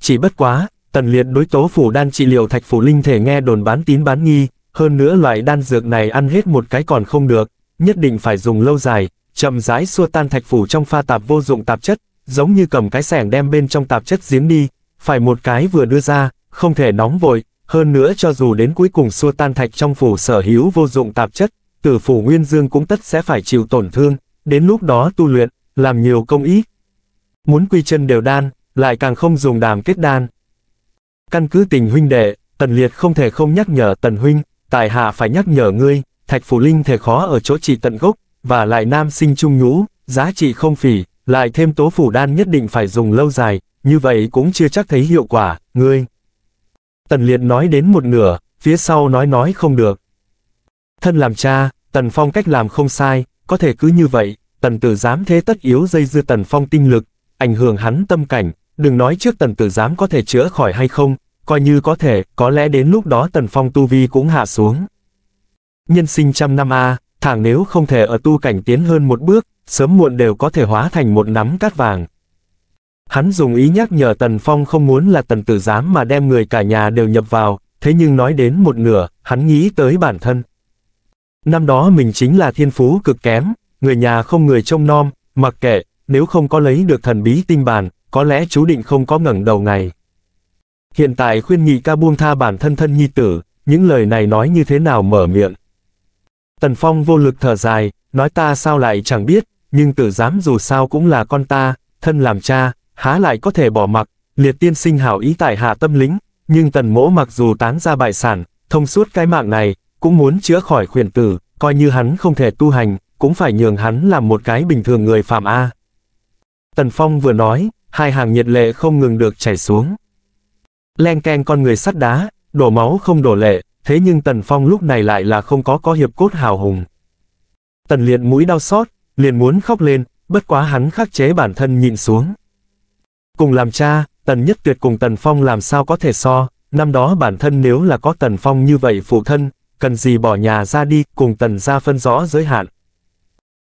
Chỉ bất quá, tần liệt đối tố phủ đan trị liệu thạch phủ linh thể nghe đồn bán tín bán nghi, hơn nữa loại đan dược này ăn hết một cái còn không được, nhất định phải dùng lâu dài, chậm rãi xua tan thạch phủ trong pha tạp vô dụng tạp chất, giống như cầm cái sẻng đem bên trong tạp chất giếng đi, phải một cái vừa đưa ra, không thể nóng vội, hơn nữa cho dù đến cuối cùng xua tan thạch trong phủ sở hữu vô dụng tạp chất, tử phủ Nguyên Dương cũng tất sẽ phải chịu tổn thương, đến lúc đó tu luyện, làm nhiều công ít. Muốn quy chân đều đan, lại càng không dùng đàm kết đan. Căn cứ tình huynh đệ, Tần Liệt không thể không nhắc nhở Tần Huynh, Tài hạ phải nhắc nhở ngươi, thạch phù linh thể khó ở chỗ trị tận gốc, và lại nam sinh trung nhũ, giá trị không phỉ, lại thêm tố phủ đan nhất định phải dùng lâu dài, như vậy cũng chưa chắc thấy hiệu quả, ngươi. Tần Liệt nói đến một nửa, phía sau nói nói không được. Thân làm cha, Tần Phong cách làm không sai, có thể cứ như vậy, Tần Tử dám thế tất yếu dây dưa Tần Phong tinh lực, ảnh hưởng hắn tâm cảnh, đừng nói trước Tần Tử dám có thể chữa khỏi hay không, coi như có thể, có lẽ đến lúc đó tần phong tu vi cũng hạ xuống. Nhân sinh trăm năm A, thẳng nếu không thể ở tu cảnh tiến hơn một bước, sớm muộn đều có thể hóa thành một nắm cát vàng. Hắn dùng ý nhắc nhở Tần Phong không muốn là Tần Tử Giám mà đem người cả nhà đều nhập vào, thế nhưng nói đến một nửa, hắn nghĩ tới bản thân. Năm đó mình chính là thiên phú cực kém, người nhà không người trông nom, mặc kệ, nếu không có lấy được thần bí tinh bàn có lẽ chú định không có ngẩng đầu ngày. Hiện tại khuyên nhị ca buông tha bản thân thân nhi tử, những lời này nói như thế nào mở miệng. Tần Phong vô lực thở dài, nói ta sao lại chẳng biết, nhưng tử giám dù sao cũng là con ta, thân làm cha, há lại có thể bỏ mặc, liệt tiên sinh hảo ý tại hạ tâm lính, nhưng tần mỗ mặc dù tán ra bại sản, thông suốt cái mạng này, cũng muốn chữa khỏi khuyển tử, coi như hắn không thể tu hành, cũng phải nhường hắn làm một cái bình thường người phạm A. Tần Phong vừa nói, hai hàng nhiệt lệ không ngừng được chảy xuống. Len ken con người sắt đá, đổ máu không đổ lệ, thế nhưng Tần Phong lúc này lại là không có có hiệp cốt hào hùng. Tần liệt mũi đau xót, liền muốn khóc lên, bất quá hắn khắc chế bản thân nhịn xuống. Cùng làm cha, Tần Nhất Tuyệt cùng Tần Phong làm sao có thể so, năm đó bản thân nếu là có Tần Phong như vậy phụ thân, cần gì bỏ nhà ra đi, cùng Tần ra phân rõ giới hạn.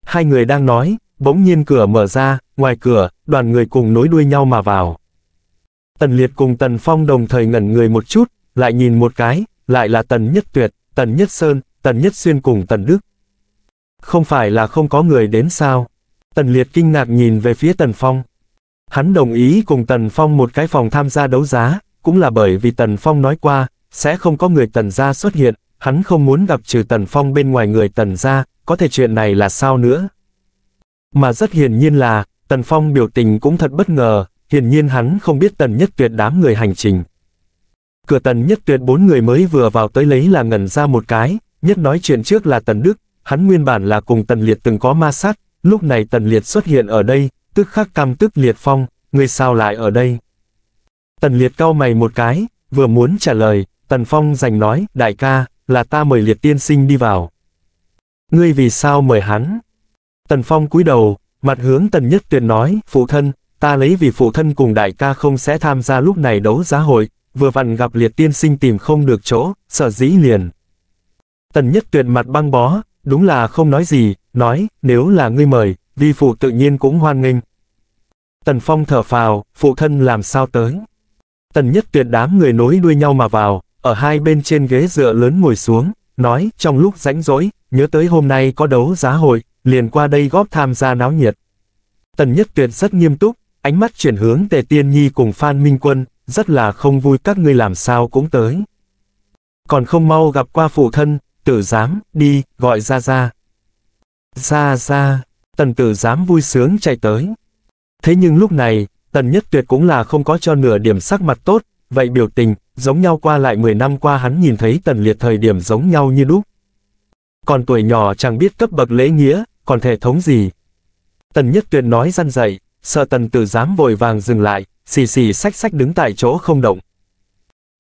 Hai người đang nói, bỗng nhiên cửa mở ra, ngoài cửa, đoàn người cùng nối đuôi nhau mà vào. Tần Liệt cùng Tần Phong đồng thời ngẩn người một chút, lại nhìn một cái, lại là Tần Nhất Tuyệt, Tần Nhất Sơn, Tần Nhất Xuyên cùng Tần Đức. Không phải là không có người đến sao? Tần Liệt kinh ngạc nhìn về phía Tần Phong. Hắn đồng ý cùng Tần Phong một cái phòng tham gia đấu giá, cũng là bởi vì Tần Phong nói qua, sẽ không có người Tần gia xuất hiện, hắn không muốn gặp trừ Tần Phong bên ngoài người Tần gia, có thể chuyện này là sao nữa. Mà rất hiển nhiên là, Tần Phong biểu tình cũng thật bất ngờ, hiển nhiên hắn không biết tần nhất tuyệt đám người hành trình. Cửa tần nhất tuyệt bốn người mới vừa vào tới lấy là ngẩn ra một cái, nhất nói chuyện trước là tần đức, hắn nguyên bản là cùng tần liệt từng có ma sát, lúc này tần liệt xuất hiện ở đây, tức khắc cam tức liệt phong, người sao lại ở đây. Tần liệt cau mày một cái, vừa muốn trả lời, tần phong giành nói, đại ca, là ta mời liệt tiên sinh đi vào. Ngươi vì sao mời hắn? Tần phong cúi đầu, mặt hướng tần nhất tuyệt nói, phụ thân, ta lấy vì phụ thân cùng đại ca không sẽ tham gia lúc này đấu giá hội, vừa vặn gặp liệt tiên sinh tìm không được chỗ, sợ dĩ liền. Tần nhất tuyệt mặt băng bó, đúng là không nói gì, nói, nếu là ngươi mời, vi phụ tự nhiên cũng hoan nghênh. Tần phong thở phào, phụ thân làm sao tới. Tần nhất tuyệt đám người nối đuôi nhau mà vào, ở hai bên trên ghế dựa lớn ngồi xuống, nói, trong lúc rãnh rỗi, nhớ tới hôm nay có đấu giá hội, liền qua đây góp tham gia náo nhiệt. Tần nhất tuyệt rất nghiêm túc, Ánh mắt chuyển hướng Tề Tiên Nhi cùng Phan Minh Quân, rất là không vui các ngươi làm sao cũng tới. Còn không mau gặp qua phụ thân, tử giám, đi, gọi ra ra. Ra ra, tần tử giám vui sướng chạy tới. Thế nhưng lúc này, tần nhất tuyệt cũng là không có cho nửa điểm sắc mặt tốt, vậy biểu tình, giống nhau qua lại 10 năm qua hắn nhìn thấy tần liệt thời điểm giống nhau như đúc. Còn tuổi nhỏ chẳng biết cấp bậc lễ nghĩa, còn thể thống gì. Tần nhất tuyệt nói răn dậy sợ tần tử Dám vội vàng dừng lại, xì xì sách sách đứng tại chỗ không động.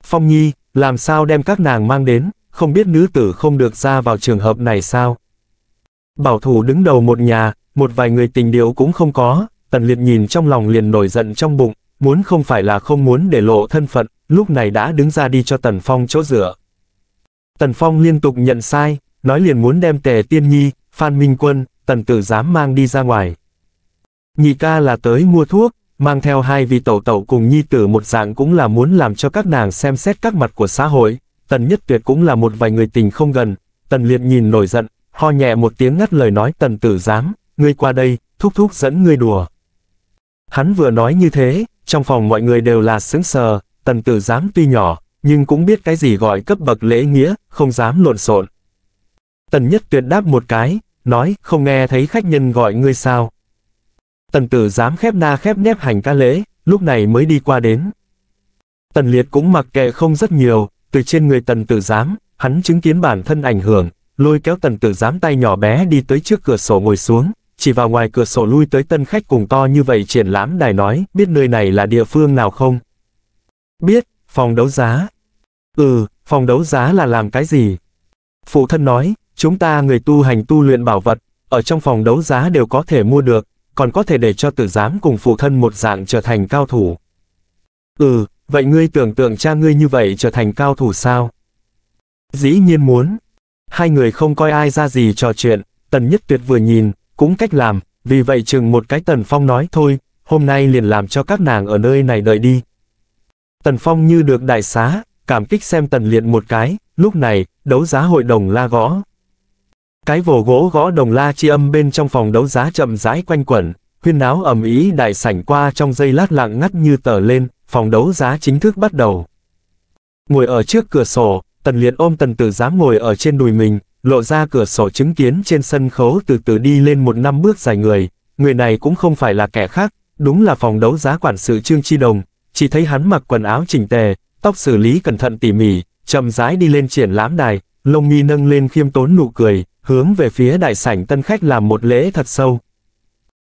Phong Nhi, làm sao đem các nàng mang đến, không biết nữ tử không được ra vào trường hợp này sao? Bảo thủ đứng đầu một nhà, một vài người tình điệu cũng không có, tần liệt nhìn trong lòng liền nổi giận trong bụng, muốn không phải là không muốn để lộ thân phận, lúc này đã đứng ra đi cho tần phong chỗ dựa. Tần phong liên tục nhận sai, nói liền muốn đem tề tiên nhi, phan minh quân, tần tử dám mang đi ra ngoài. Nhị ca là tới mua thuốc, mang theo hai vị tẩu tẩu cùng nhi tử một dạng cũng là muốn làm cho các nàng xem xét các mặt của xã hội, tần nhất tuyệt cũng là một vài người tình không gần, tần liệt nhìn nổi giận, ho nhẹ một tiếng ngắt lời nói tần tử giám, ngươi qua đây, thúc thúc dẫn ngươi đùa. Hắn vừa nói như thế, trong phòng mọi người đều là sững sờ, tần tử giám tuy nhỏ, nhưng cũng biết cái gì gọi cấp bậc lễ nghĩa, không dám lộn xộn. Tần nhất tuyệt đáp một cái, nói, không nghe thấy khách nhân gọi ngươi sao tần tử dám khép na khép nép hành ca lễ, lúc này mới đi qua đến. Tần liệt cũng mặc kệ không rất nhiều, từ trên người tần tử Dám, hắn chứng kiến bản thân ảnh hưởng, lôi kéo tần tử Dám tay nhỏ bé đi tới trước cửa sổ ngồi xuống, chỉ vào ngoài cửa sổ lui tới tân khách cùng to như vậy triển lãm đài nói, biết nơi này là địa phương nào không? Biết, phòng đấu giá. Ừ, phòng đấu giá là làm cái gì? Phụ thân nói, chúng ta người tu hành tu luyện bảo vật, ở trong phòng đấu giá đều có thể mua được, còn có thể để cho tử giám cùng phụ thân một dạng trở thành cao thủ. Ừ, vậy ngươi tưởng tượng cha ngươi như vậy trở thành cao thủ sao? Dĩ nhiên muốn. Hai người không coi ai ra gì trò chuyện, tần nhất tuyệt vừa nhìn, cũng cách làm, vì vậy chừng một cái tần phong nói thôi, hôm nay liền làm cho các nàng ở nơi này đợi đi. Tần phong như được đại xá, cảm kích xem tần liệt một cái, lúc này, đấu giá hội đồng la gõ. Cái vồ gỗ gõ đồng la chi âm bên trong phòng đấu giá chậm rãi quanh quẩn, huyên náo ầm ý đại sảnh qua trong giây lát lặng ngắt như tờ lên, phòng đấu giá chính thức bắt đầu. Ngồi ở trước cửa sổ, tần liệt ôm tần tử dám ngồi ở trên đùi mình, lộ ra cửa sổ chứng kiến trên sân khấu từ từ đi lên một năm bước dài người, người này cũng không phải là kẻ khác, đúng là phòng đấu giá quản sự Trương Chi Đồng, chỉ thấy hắn mặc quần áo chỉnh tề, tóc xử lý cẩn thận tỉ mỉ, chậm rãi đi lên triển lãm đài, lông mi nâng lên khiêm tốn nụ cười, hướng về phía đại sảnh tân khách làm một lễ thật sâu.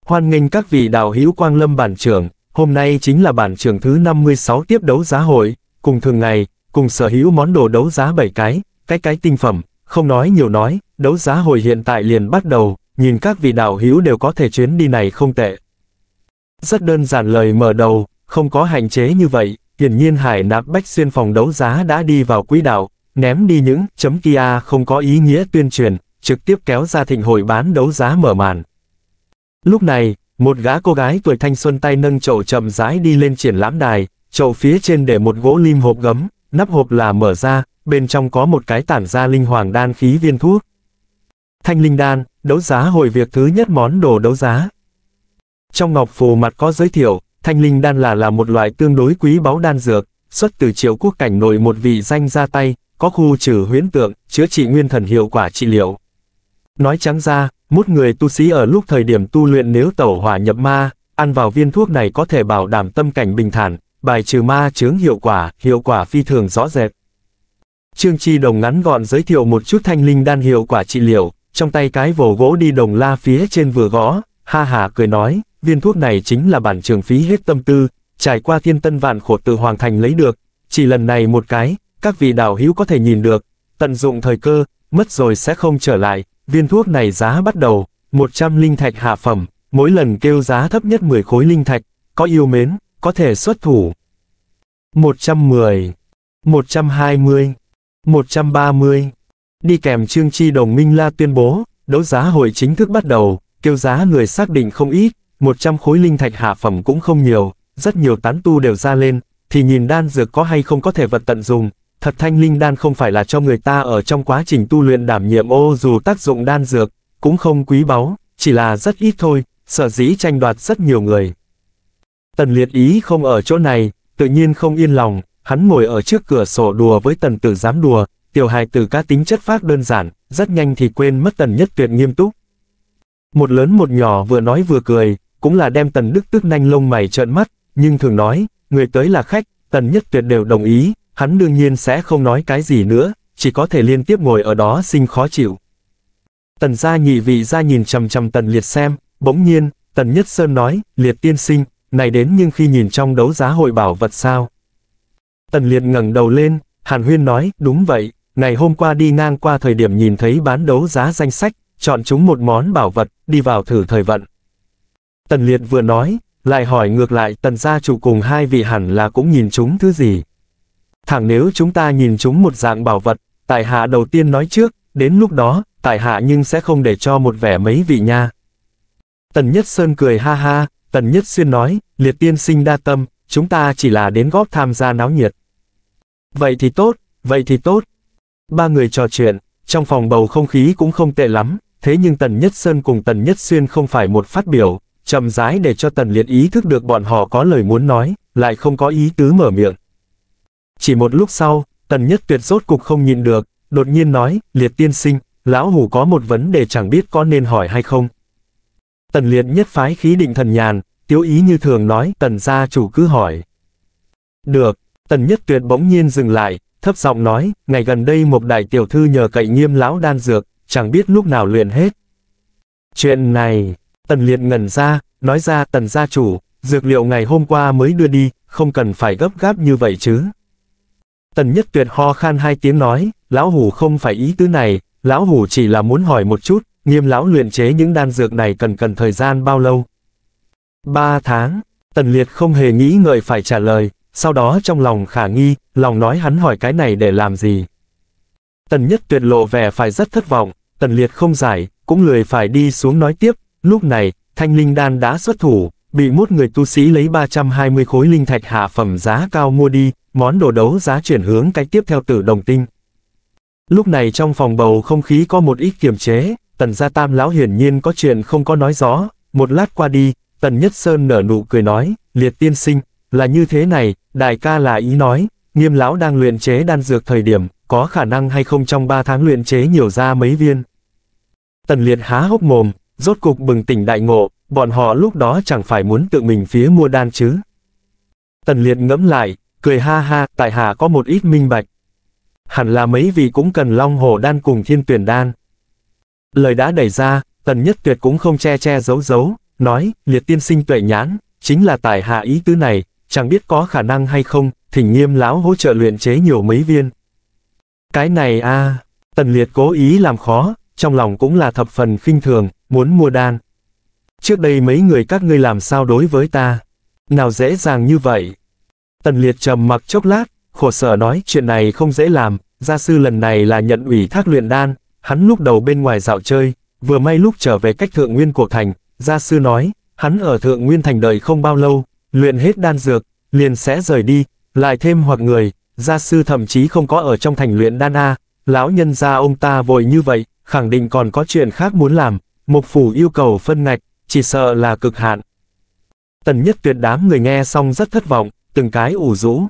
Hoan nghênh các vị đạo hữu Quang Lâm bản trưởng, hôm nay chính là bản trưởng thứ 56 tiếp đấu giá hội, cùng thường ngày, cùng sở hữu món đồ đấu giá 7 cái, cái cái tinh phẩm, không nói nhiều nói, đấu giá hội hiện tại liền bắt đầu, nhìn các vị đạo hữu đều có thể chuyến đi này không tệ. Rất đơn giản lời mở đầu, không có hạn chế như vậy, hiển nhiên Hải Nạp Bách xuyên phòng đấu giá đã đi vào quỹ đạo, ném đi những chấm kia không có ý nghĩa tuyên truyền, trực tiếp kéo ra thịnh hội bán đấu giá mở màn. Lúc này, một gã cô gái tuổi thanh xuân tay nâng chậu chậm rãi đi lên triển lãm đài, chậu phía trên để một gỗ lim hộp gấm, nắp hộp là mở ra, bên trong có một cái tản ra linh hoàng đan khí viên thuốc. Thanh linh đan, đấu giá hồi việc thứ nhất món đồ đấu giá. Trong ngọc phù mặt có giới thiệu, thanh linh đan là là một loại tương đối quý báu đan dược, xuất từ triệu quốc cảnh nội một vị danh ra tay, có khu trừ huyễn tượng, chữa trị nguyên thần hiệu quả trị liệu. Nói trắng ra, mút người tu sĩ ở lúc thời điểm tu luyện nếu tẩu hỏa nhập ma, ăn vào viên thuốc này có thể bảo đảm tâm cảnh bình thản, bài trừ ma chướng hiệu quả, hiệu quả phi thường rõ rệt. Trương Chi Đồng ngắn gọn giới thiệu một chút thanh linh đan hiệu quả trị liệu, trong tay cái vồ gỗ đi đồng la phía trên vừa gõ, ha ha cười nói, viên thuốc này chính là bản trường phí hết tâm tư, trải qua thiên tân vạn khổ từ hoàng thành lấy được, chỉ lần này một cái, các vị đạo hữu có thể nhìn được, tận dụng thời cơ, mất rồi sẽ không trở lại, Viên thuốc này giá bắt đầu, 100 linh thạch hạ phẩm, mỗi lần kêu giá thấp nhất 10 khối linh thạch, có yêu mến, có thể xuất thủ. 110, 120, 130. Đi kèm Trương Chi Đồng Minh La tuyên bố, đấu giá hội chính thức bắt đầu, kêu giá người xác định không ít, 100 khối linh thạch hạ phẩm cũng không nhiều, rất nhiều tán tu đều ra lên, thì nhìn đan dược có hay không có thể vật tận dùng, thật thanh linh đan không phải là cho người ta ở trong quá trình tu luyện đảm nhiệm ô dù tác dụng đan dược, cũng không quý báu, chỉ là rất ít thôi, sở dĩ tranh đoạt rất nhiều người. Tần liệt ý không ở chỗ này, tự nhiên không yên lòng, hắn ngồi ở trước cửa sổ đùa với tần tử dám đùa, tiểu hài tử cá tính chất phác đơn giản, rất nhanh thì quên mất tần nhất tuyệt nghiêm túc. Một lớn một nhỏ vừa nói vừa cười, cũng là đem tần đức tức nanh lông mày trợn mắt, nhưng thường nói, người tới là khách, tần nhất tuyệt đều đồng ý, hắn đương nhiên sẽ không nói cái gì nữa, chỉ có thể liên tiếp ngồi ở đó sinh khó chịu. Tần gia nhị vị ra nhìn chầm chầm tần liệt xem, bỗng nhiên, tần nhất sơn nói, liệt tiên sinh, này đến nhưng khi nhìn trong đấu giá hội bảo vật sao. Tần liệt ngẩng đầu lên, Hàn Huyên nói, đúng vậy, này hôm qua đi ngang qua thời điểm nhìn thấy bán đấu giá danh sách, chọn chúng một món bảo vật, đi vào thử thời vận. Tần liệt vừa nói, lại hỏi ngược lại tần gia chủ cùng hai vị hẳn là cũng nhìn chúng thứ gì. Thẳng nếu chúng ta nhìn chúng một dạng bảo vật, tại hạ đầu tiên nói trước, đến lúc đó, tại hạ nhưng sẽ không để cho một vẻ mấy vị nha. Tần Nhất Sơn cười ha ha, Tần Nhất Xuyên nói, liệt tiên sinh đa tâm, chúng ta chỉ là đến góp tham gia náo nhiệt. Vậy thì tốt, vậy thì tốt. Ba người trò chuyện, trong phòng bầu không khí cũng không tệ lắm, thế nhưng Tần Nhất Sơn cùng Tần Nhất Xuyên không phải một phát biểu, chậm rãi để cho Tần Liệt ý thức được bọn họ có lời muốn nói, lại không có ý tứ mở miệng. Chỉ một lúc sau, tần nhất tuyệt rốt cục không nhịn được, đột nhiên nói, liệt tiên sinh, lão hủ có một vấn đề chẳng biết có nên hỏi hay không. Tần liệt nhất phái khí định thần nhàn, tiếu ý như thường nói, tần gia chủ cứ hỏi. Được, tần nhất tuyệt bỗng nhiên dừng lại, thấp giọng nói, ngày gần đây một đại tiểu thư nhờ cậy nghiêm lão đan dược, chẳng biết lúc nào luyện hết. Chuyện này, tần liệt ngẩn ra, nói ra tần gia chủ, dược liệu ngày hôm qua mới đưa đi, không cần phải gấp gáp như vậy chứ. Tần Nhất Tuyệt ho khan hai tiếng nói, lão hủ không phải ý tứ này, lão hủ chỉ là muốn hỏi một chút, nghiêm lão luyện chế những đan dược này cần cần thời gian bao lâu? Ba tháng, Tần Liệt không hề nghĩ ngợi phải trả lời, sau đó trong lòng khả nghi, lòng nói hắn hỏi cái này để làm gì. Tần Nhất Tuyệt lộ vẻ phải rất thất vọng, Tần Liệt không giải, cũng lười phải đi xuống nói tiếp, lúc này, thanh linh đan đã xuất thủ, bị một người tu sĩ lấy 320 khối linh thạch hạ phẩm giá cao mua đi, Món đồ đấu giá chuyển hướng cách tiếp theo tử đồng tinh. Lúc này trong phòng bầu không khí có một ít kiềm chế, tần gia tam lão hiển nhiên có chuyện không có nói rõ, một lát qua đi, tần nhất sơn nở nụ cười nói, liệt tiên sinh, là như thế này, đại ca là ý nói, nghiêm lão đang luyện chế đan dược thời điểm, có khả năng hay không trong 3 tháng luyện chế nhiều ra mấy viên. Tần liệt há hốc mồm, rốt cục bừng tỉnh đại ngộ, bọn họ lúc đó chẳng phải muốn tự mình phía mua đan chứ. Tần liệt ngẫm lại, cười ha ha, tại hạ có một ít minh bạch. Hẳn là mấy vị cũng cần long hổ đan cùng thiên tuyển đan. Lời đã đẩy ra, tần nhất tuyệt cũng không che che giấu giấu, nói, liệt tiên sinh tuệ nhãn, chính là tại hạ ý tứ này, chẳng biết có khả năng hay không, thỉnh nghiêm lão hỗ trợ luyện chế nhiều mấy viên. Cái này a à, tần liệt cố ý làm khó, trong lòng cũng là thập phần khinh thường, muốn mua đan. Trước đây mấy người các ngươi làm sao đối với ta? Nào dễ dàng như vậy? Tần Liệt trầm mặc chốc lát, khổ sở nói chuyện này không dễ làm, gia sư lần này là nhận ủy thác luyện đan, hắn lúc đầu bên ngoài dạo chơi, vừa may lúc trở về cách thượng nguyên của thành, gia sư nói, hắn ở thượng nguyên thành đợi không bao lâu, luyện hết đan dược, liền sẽ rời đi, lại thêm hoặc người, gia sư thậm chí không có ở trong thành luyện đan A, lão nhân gia ông ta vội như vậy, khẳng định còn có chuyện khác muốn làm, mục phủ yêu cầu phân ngạch, chỉ sợ là cực hạn. Tần nhất tuyệt đám người nghe xong rất thất vọng, từng cái ủ rũ.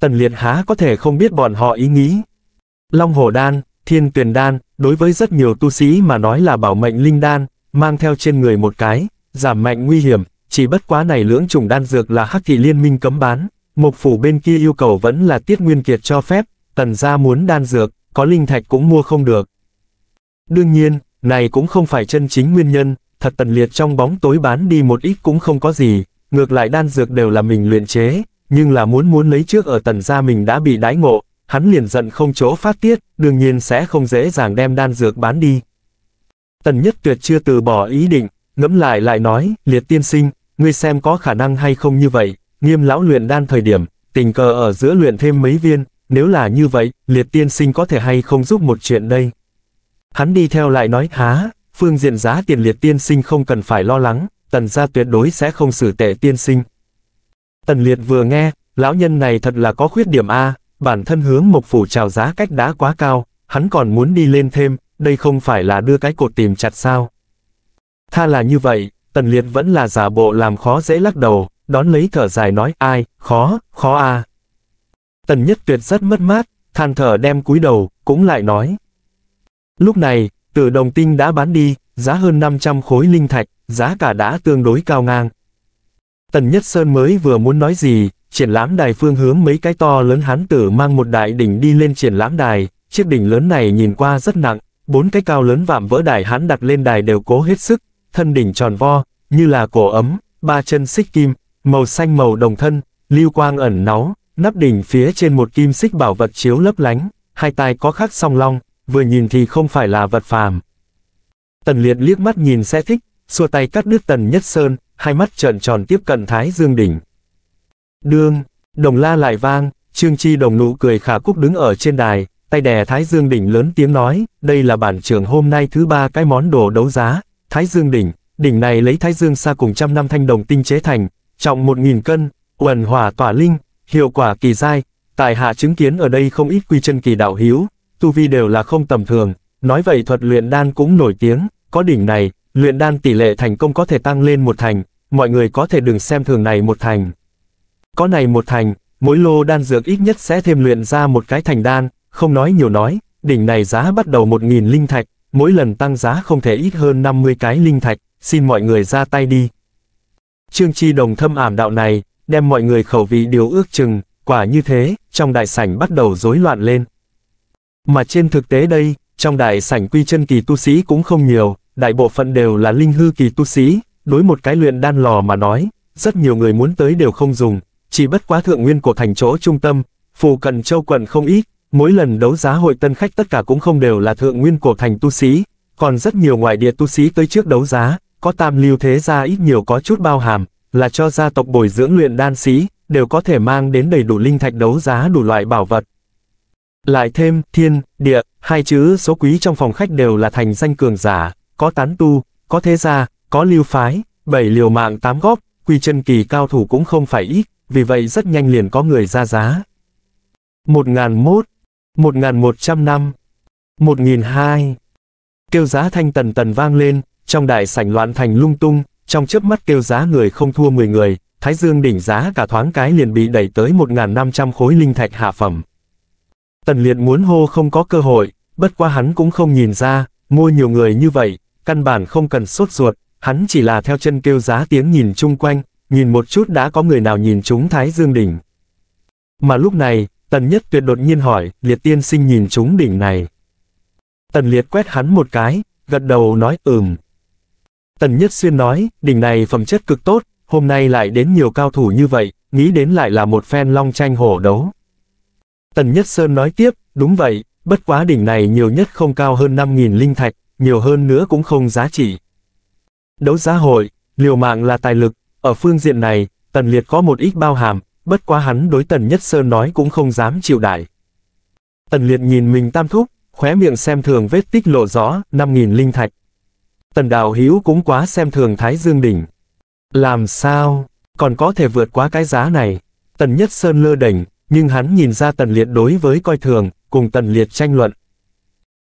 Tần Liệt há có thể không biết bọn họ ý nghĩ. Long hổ đan, thiên tuyền đan, đối với rất nhiều tu sĩ mà nói là bảo mệnh linh đan, mang theo trên người một cái, giảm mạnh nguy hiểm, chỉ bất quá này lưỡng trùng đan dược là hắc thị liên minh cấm bán, mục phủ bên kia yêu cầu vẫn là tiết nguyên kiệt cho phép, tần gia muốn đan dược, có linh thạch cũng mua không được. Đương nhiên, này cũng không phải chân chính nguyên nhân, thật tần liệt trong bóng tối bán đi một ít cũng không có gì, ngược lại đan dược đều là mình luyện chế, nhưng là muốn muốn lấy trước ở tần gia mình đã bị đái ngộ, hắn liền giận không chỗ phát tiết, đương nhiên sẽ không dễ dàng đem đan dược bán đi. Tần nhất tuyệt chưa từ bỏ ý định, ngẫm lại lại nói, liệt tiên sinh, ngươi xem có khả năng hay không như vậy, nghiêm lão luyện đan thời điểm, tình cờ ở giữa luyện thêm mấy viên, nếu là như vậy, liệt tiên sinh có thể hay không giúp một chuyện đây. Hắn đi theo lại nói, há, phương diện giá tiền liệt tiên sinh không cần phải lo lắng, tần gia tuyệt đối sẽ không xử tệ tiên sinh. Tần liệt vừa nghe, lão nhân này thật là có khuyết điểm A, bản thân hướng mộc phủ trào giá cách đã quá cao, hắn còn muốn đi lên thêm, đây không phải là đưa cái cột tìm chặt sao. Tha là như vậy, tần liệt vẫn là giả bộ làm khó dễ lắc đầu, đón lấy thở dài nói ai, khó, khó a. Tần nhất tuyệt rất mất mát, than thở đem cúi đầu, cũng lại nói. Lúc này, tử đồng tinh đã bán đi, giá hơn 500 khối linh thạch, giá cả đã tương đối cao ngang. Tần Nhất Sơn mới vừa muốn nói gì, triển lãm đài phương hướng mấy cái to lớn hán tử mang một đại đỉnh đi lên triển lãm đài, chiếc đỉnh lớn này nhìn qua rất nặng, bốn cái cao lớn vạm vỡ đài hán đặt lên đài đều cố hết sức, thân đỉnh tròn vo, như là cổ ấm, ba chân xích kim, màu xanh màu đồng thân, lưu quang ẩn náu, nắp đỉnh phía trên một kim xích bảo vật chiếu lấp lánh, hai tay có khắc song long, vừa nhìn thì không phải là vật phàm, Tần Liệt liếc mắt nhìn sẽ thích, xua tay cắt đứt Tần Nhất Sơn, hai mắt trợn tròn tiếp cận Thái Dương đỉnh. Đương, đồng la lại vang, Trương Chi đồng nụ cười khả cúc đứng ở trên đài, tay đè Thái Dương đỉnh lớn tiếng nói, đây là bản trường hôm nay thứ ba cái món đồ đấu giá, Thái Dương đỉnh, đỉnh này lấy Thái Dương xa cùng trăm năm thanh đồng tinh chế thành, trọng một nghìn cân, quần hỏa tỏa linh, hiệu quả kỳ dai, tài hạ chứng kiến ở đây không ít quy chân kỳ đạo hiếu, tu vi đều là không tầm thường, nói vậy thuật luyện đan cũng nổi tiếng. Có đỉnh này, luyện đan tỷ lệ thành công có thể tăng lên một thành, mọi người có thể đừng xem thường này một thành. Có này một thành, mỗi lô đan dược ít nhất sẽ thêm luyện ra một cái thành đan, không nói nhiều nói, đỉnh này giá bắt đầu 1.000 linh thạch, mỗi lần tăng giá không thể ít hơn 50 cái linh thạch, xin mọi người ra tay đi. Trương Chi Đồng thâm ảm đạo này, đem mọi người khẩu vị điều ước chừng, quả như thế, trong đại sảnh bắt đầu rối loạn lên. Mà trên thực tế đây, trong đại sảnh quy chân kỳ tu sĩ cũng không nhiều, đại bộ phận đều là linh hư kỳ tu sĩ, đối một cái luyện đan lò mà nói, rất nhiều người muốn tới đều không dùng, chỉ bất quá thượng nguyên của thành chỗ trung tâm, phù cận châu quận không ít, mỗi lần đấu giá hội tân khách tất cả cũng không đều là thượng nguyên của thành tu sĩ, còn rất nhiều ngoại địa tu sĩ tới trước đấu giá, có tam lưu thế gia ít nhiều có chút bao hàm, là cho gia tộc bồi dưỡng luyện đan sĩ, đều có thể mang đến đầy đủ linh thạch đấu giá đủ loại bảo vật, lại thêm, thiên, địa, hai chữ số quý trong phòng khách đều là thành danh cường giả, có tán tu, có thế gia, có lưu phái, bảy liều mạng tám góp, quy chân kỳ cao thủ cũng không phải ít, vì vậy rất nhanh liền có người ra giá. một một ngàn ngàn một trăm năm, một nghìn hai Kêu giá thanh tần tần vang lên, trong đại sảnh loạn thành lung tung, trong chớp mắt kêu giá người không thua mười người, Thái Dương đỉnh giá cả thoáng cái liền bị đẩy tới một ngàn năm trăm khối linh thạch hạ phẩm, Tần Liệt muốn hô không có cơ hội, bất quá hắn cũng không nhìn ra, mua nhiều người như vậy, căn bản không cần sốt ruột, hắn chỉ là theo chân kêu giá tiếng nhìn chung quanh, nhìn một chút đã có người nào nhìn chúng Thái Dương đỉnh. Mà lúc này, Tần Nhất Tuyệt đột nhiên hỏi, Liệt tiên sinh nhìn chúng đỉnh này. Tần Liệt quét hắn một cái, gật đầu nói ừm. Tần Nhất Xuyên nói, đỉnh này phẩm chất cực tốt, hôm nay lại đến nhiều cao thủ như vậy, nghĩ đến lại là một phen long tranh hổ đấu. Tần Nhất Sơn nói tiếp, đúng vậy, bất quá đỉnh này nhiều nhất không cao hơn 5.000 linh thạch, nhiều hơn nữa cũng không giá trị. Đấu giá hội, liều mạng là tài lực, ở phương diện này, Tần Liệt có một ít bao hàm, bất quá hắn đối Tần Nhất Sơn nói cũng không dám chịu đại. Tần Liệt nhìn mình tam thúc, khóe miệng xem thường vết tích lộ rõ, 5.000 linh thạch. Tần Đào Hiếu cũng quá xem thường Thái Dương Đỉnh. Làm sao, còn có thể vượt qua cái giá này? Tần Nhất Sơn lơ đỉnh, nhưng hắn nhìn ra Tần Liệt đối với coi thường, cùng Tần Liệt tranh luận.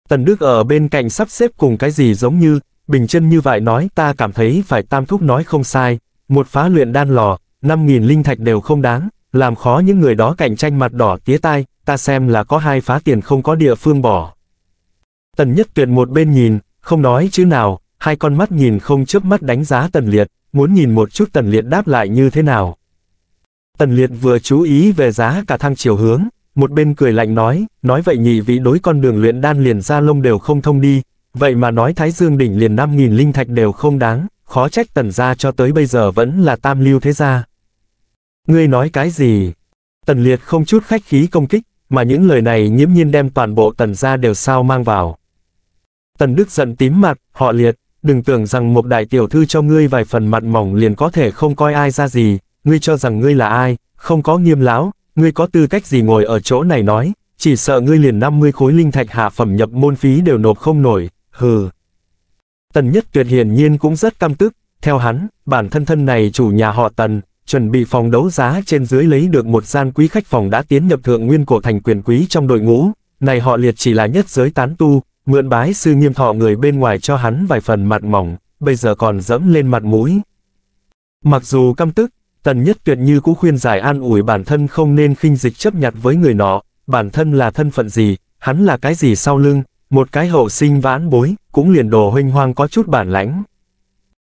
Tần Đức ở bên cạnh sắp xếp cùng cái gì giống như, bình chân như vậy nói ta cảm thấy phải tam thúc nói không sai, một phá luyện đan lò, 5.000 linh thạch đều không đáng, làm khó những người đó cạnh tranh mặt đỏ tía tai, ta xem là có hai phá tiền không có địa phương bỏ. Tần Nhất Tuyệt một bên nhìn, không nói chứ nào, hai con mắt nhìn không chớp mắt đánh giá Tần Liệt, muốn nhìn một chút Tần Liệt đáp lại như thế nào. Tần Liệt vừa chú ý về giá cả thang chiều hướng, một bên cười lạnh nói, nói vậy nhị vị đối con đường luyện đan liền ra lông đều không thông đi, vậy mà nói Thái Dương đỉnh liền 5.000 linh thạch đều không đáng, khó trách tần gia cho tới bây giờ vẫn là tam lưu thế gia. Ngươi nói cái gì? Tần Liệt không chút khách khí công kích, mà những lời này nhiễm nhiên đem toàn bộ tần gia đều sao mang vào. Tần Đức giận tím mặt, họ Liệt, đừng tưởng rằng một đại tiểu thư cho ngươi vài phần mặt mỏng liền có thể không coi ai ra gì, ngươi cho rằng ngươi là ai, không có nghiêm lão, ngươi có tư cách gì ngồi ở chỗ này nói, chỉ sợ ngươi liền 50 khối linh thạch hạ phẩm nhập môn phí đều nộp không nổi, hừ. Tần Nhất Tuyệt hiển nhiên cũng rất căm tức, theo hắn, bản thân thân này chủ nhà họ Tần, chuẩn bị phòng đấu giá trên dưới lấy được một gian quý khách phòng đã tiến nhập thượng nguyên cổ thành quyền quý trong đội ngũ, này họ liệt chỉ là nhất giới tán tu, mượn bái sư nghiêm thọ người bên ngoài cho hắn vài phần mặt mỏng, bây giờ còn dẫm lên mặt mũi. Mặc dù căm tức, Tần nhất tuyệt như cũ khuyên giải an ủi bản thân không nên khinh dịch chấp nhặt với người nọ, bản thân là thân phận gì, hắn là cái gì sau lưng, một cái hậu sinh vãn bối, cũng liền đồ huynh hoang có chút bản lãnh.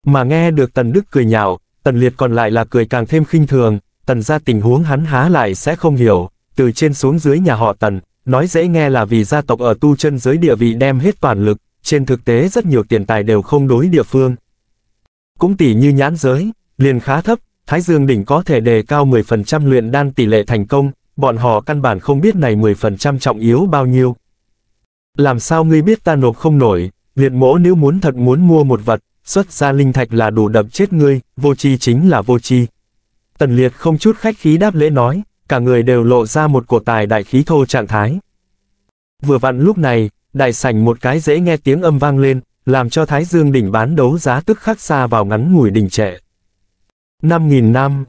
Mà nghe được Tần Đức cười nhạo, Tần Liệt còn lại là cười càng thêm khinh thường, Tần ra tình huống hắn há lại sẽ không hiểu, từ trên xuống dưới nhà họ Tần, nói dễ nghe là vì gia tộc ở tu chân giới địa vị đem hết toàn lực, trên thực tế rất nhiều tiền tài đều không đối địa phương. Cũng tỉ như nhãn giới, liền khá thấp, Thái Dương đỉnh có thể đề cao 10% luyện đan tỷ lệ thành công, bọn họ căn bản không biết này 10% trọng yếu bao nhiêu. Làm sao ngươi biết ta nộp không nổi, liệt mỗ nếu muốn thật muốn mua một vật, xuất ra linh thạch là đủ đập chết ngươi, vô chi chính là vô chi. Tần liệt không chút khách khí đáp lễ nói, cả người đều lộ ra một cổ tài đại khí thô trạng thái. Vừa vặn lúc này, đại sảnh một cái dễ nghe tiếng âm vang lên, làm cho Thái Dương đỉnh bán đấu giá tức khắc xa vào ngắn ngủi đỉnh trệ năm nghìn năm.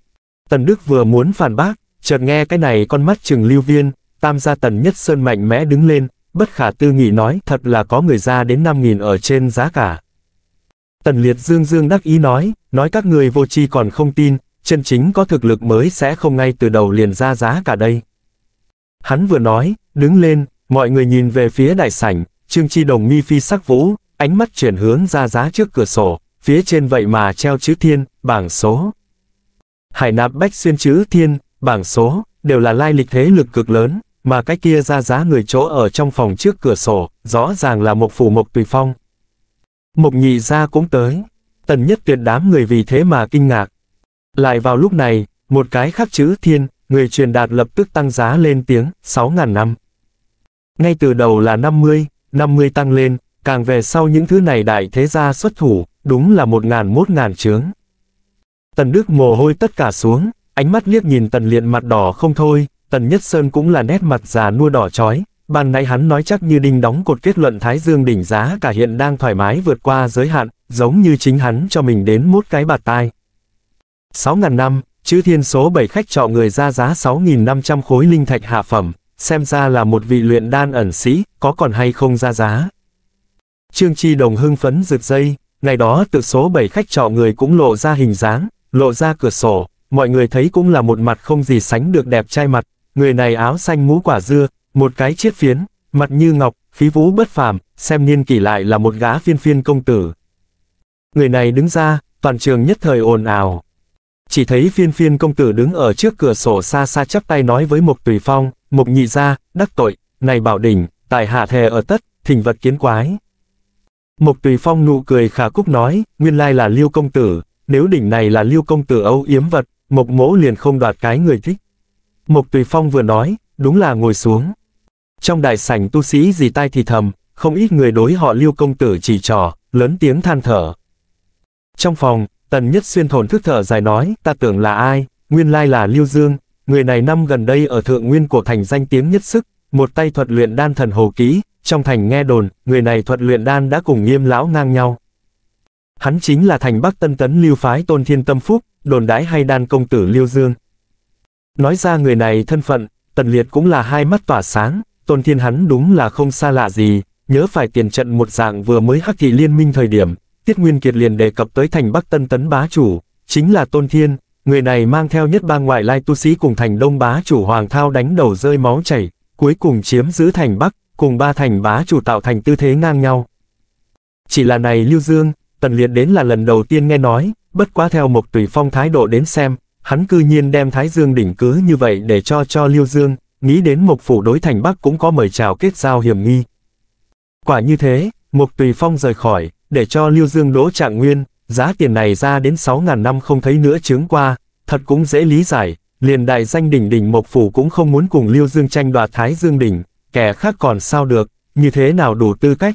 Tần Đức vừa muốn phản bác, chợt nghe cái này con mắt trừng lưu viên, tam gia Tần Nhất Sơn mạnh mẽ đứng lên, bất khả tư nghị nói thật là có người ra đến năm nghìn ở trên giá cả. Tần Liệt Dương Dương đắc ý nói, nói các người vô tri còn không tin, chân chính có thực lực mới sẽ không ngay từ đầu liền ra giá cả đây. Hắn vừa nói, đứng lên, mọi người nhìn về phía đại sảnh, Trương Chi Đồng mi phi sắc vũ, ánh mắt chuyển hướng ra giá trước cửa sổ, phía trên vậy mà treo chữ thiên, bảng số hải nạp bách xuyên chữ thiên, bảng số, đều là lai lịch thế lực cực lớn, mà cái kia ra giá người chỗ ở trong phòng trước cửa sổ, rõ ràng là một phủ mộc tùy phong. Mộc nhị ra cũng tới, tần nhất tuyệt đám người vì thế mà kinh ngạc. Lại vào lúc này, một cái khắc chữ thiên, người truyền đạt lập tức tăng giá lên tiếng, 6.000 năm. Ngay từ đầu là 50, 50 tăng lên, càng về sau những thứ này đại thế gia xuất thủ, đúng là 1.000 1.000 trướng. Tần Đức mồ hôi tất cả xuống, ánh mắt liếc nhìn Tần Liện mặt đỏ không thôi, Tần Nhất Sơn cũng là nét mặt già nua đỏ chói, ban nãy hắn nói chắc như đinh đóng cột kết luận Thái Dương đỉnh giá cả hiện đang thoải mái vượt qua giới hạn, giống như chính hắn cho mình đến mút cái bạt tai. 6.000 năm, chữ thiên số 7 khách trọ người ra giá 6.500 khối linh thạch hạ phẩm, xem ra là một vị luyện đan ẩn sĩ, có còn hay không ra giá. Trương Chi Đồng hưng phấn rực dây, ngày đó tự số 7 khách trọ người cũng lộ ra hình dáng, lộ ra cửa sổ, mọi người thấy cũng là một mặt không gì sánh được đẹp trai mặt, người này áo xanh mũ quả dưa, một cái chiếc phiến, mặt như ngọc, khí vũ bất phàm, xem niên kỷ lại là một gã phiên phiên công tử. Người này đứng ra, toàn trường nhất thời ồn ào. Chỉ thấy phiên phiên công tử đứng ở trước cửa sổ xa xa chắp tay nói với Mục Tùy Phong, Mục Nhị Gia, đắc tội, này bảo đỉnh, tài hạ thề ở tất, thỉnh vật kiến quái. Mục Tùy Phong nụ cười khả cúc nói, nguyên lai là Liêu Công Tử, nếu đỉnh này là Lưu Công Tử Âu Yếm Vật, Mộc Mỗ liền không đoạt cái người thích. Mộc Tùy Phong vừa nói, đúng là ngồi xuống. Trong đại sảnh tu sĩ gì tai thì thầm, không ít người đối họ Lưu Công Tử chỉ trò, lớn tiếng than thở. Trong phòng, Tần Nhất Xuyên thồn thức thở dài nói, ta tưởng là ai, nguyên lai là Lưu Dương, người này năm gần đây ở thượng nguyên của thành danh tiếng nhất sức, một tay thuật luyện đan thần hồ ký. trong thành nghe đồn, người này thuật luyện đan đã cùng nghiêm lão ngang nhau. Hắn chính là thành bắc tân tấn lưu phái tôn thiên tâm phúc, đồn đái hay đan công tử lưu Dương. Nói ra người này thân phận, Tần Liệt cũng là hai mắt tỏa sáng, tôn thiên hắn đúng là không xa lạ gì, nhớ phải tiền trận một dạng vừa mới hắc thị liên minh thời điểm, Tiết Nguyên Kiệt liền đề cập tới thành bắc tân tấn bá chủ, chính là tôn thiên, người này mang theo nhất bang ngoại lai tu sĩ cùng thành đông bá chủ Hoàng Thao đánh đầu rơi máu chảy, cuối cùng chiếm giữ thành bắc, cùng ba thành bá chủ tạo thành tư thế ngang nhau. Chỉ là này Lưu Dương, Tần Liệt đến là lần đầu tiên nghe nói, bất quá theo Mộc Tùy Phong thái độ đến xem, hắn cư nhiên đem Thái Dương đỉnh cứ như vậy để cho cho Liêu Dương, nghĩ đến Mộc Phủ đối thành Bắc cũng có mời chào kết giao hiểm nghi. Quả như thế, Mộc Tùy Phong rời khỏi, để cho Liêu Dương đỗ trạng nguyên, giá tiền này ra đến 6.000 năm không thấy nữa chướng qua, thật cũng dễ lý giải, liền đại danh đỉnh đỉnh Mộc Phủ cũng không muốn cùng Liêu Dương tranh đoạt Thái Dương đỉnh, kẻ khác còn sao được, như thế nào đủ tư cách.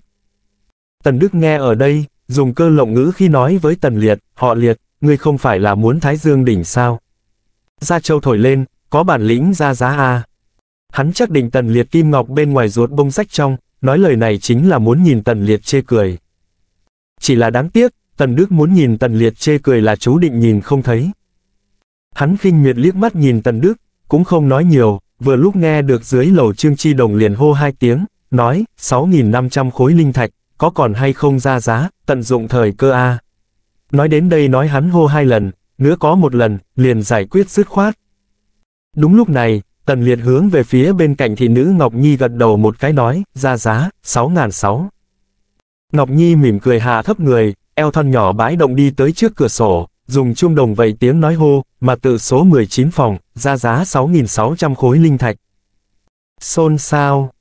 Tần Đức nghe ở đây, dùng cơ lộng ngữ khi nói với tần liệt, họ liệt, ngươi không phải là muốn thái dương đỉnh sao. Gia châu thổi lên, có bản lĩnh ra giá A. Hắn chắc định tần liệt kim ngọc bên ngoài ruột bông sách trong, nói lời này chính là muốn nhìn tần liệt chê cười. Chỉ là đáng tiếc, tần đức muốn nhìn tần liệt chê cười là chú định nhìn không thấy. Hắn khinh miệt liếc mắt nhìn tần đức, cũng không nói nhiều, vừa lúc nghe được dưới lầu trương chi đồng liền hô hai tiếng, nói, 6.500 khối linh thạch, có còn hay không ra giá, tận dụng thời cơ a. Nói đến đây nói hắn hô hai lần, nữa có một lần, liền giải quyết dứt khoát. Đúng lúc này, Tần Liệt hướng về phía bên cạnh thị nữ Ngọc Nhi gật đầu một cái nói, ra giá, sáu ngàn sáu Ngọc Nhi mỉm cười hạ thấp người, eo thon nhỏ bãi động đi tới trước cửa sổ, dùng chuông đồng vầy tiếng nói hô, mà tự số 19 phòng, ra giá 6.600 khối linh thạch. Xôn sao?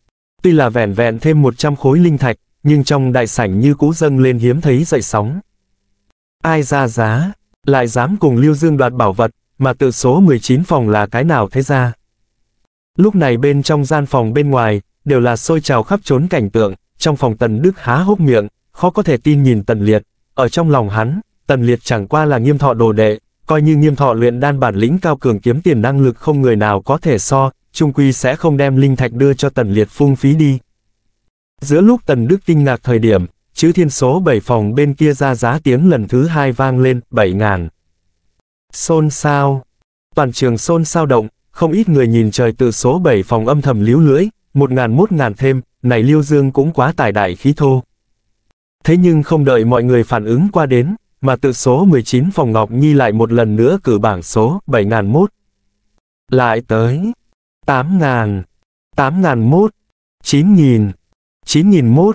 Tuy là vẻn vẹn thêm 100 khối linh thạch, nhưng trong đại sảnh như cũ dâng lên hiếm thấy dậy sóng. Ai ra giá, lại dám cùng Lưu Dương đoạt bảo vật, mà tự số 19 phòng là cái nào thế ra. Lúc này bên trong gian phòng bên ngoài, đều là sôi trào khắp trốn cảnh tượng, trong phòng Tần Đức há hốc miệng, khó có thể tin nhìn Tần Liệt, ở trong lòng hắn, Tần Liệt chẳng qua là nghiêm thọ đồ đệ, coi như nghiêm thọ luyện đan bản lĩnh cao cường kiếm tiền năng lực không người nào có thể so, trung quy sẽ không đem linh thạch đưa cho Tần Liệt phung phí đi. Giữa lúc Tần Đức kinh ngạc thời điểm, chữ thiên số bảy phòng bên kia ra giá tiếng lần thứ hai vang lên, bảy ngàn. Xôn sao. Toàn trường xôn sao động, không ít người nhìn trời từ số bảy phòng âm thầm líu lưỡi, một ngàn mốt ngàn thêm, này Liêu Dương cũng quá tài đại khí thô. Thế nhưng không đợi mọi người phản ứng qua đến, mà tự số 19 phòng Ngọc Nhi lại một lần nữa cử bảng số 7001. Lại tới 8000, 8001, 9000. 9001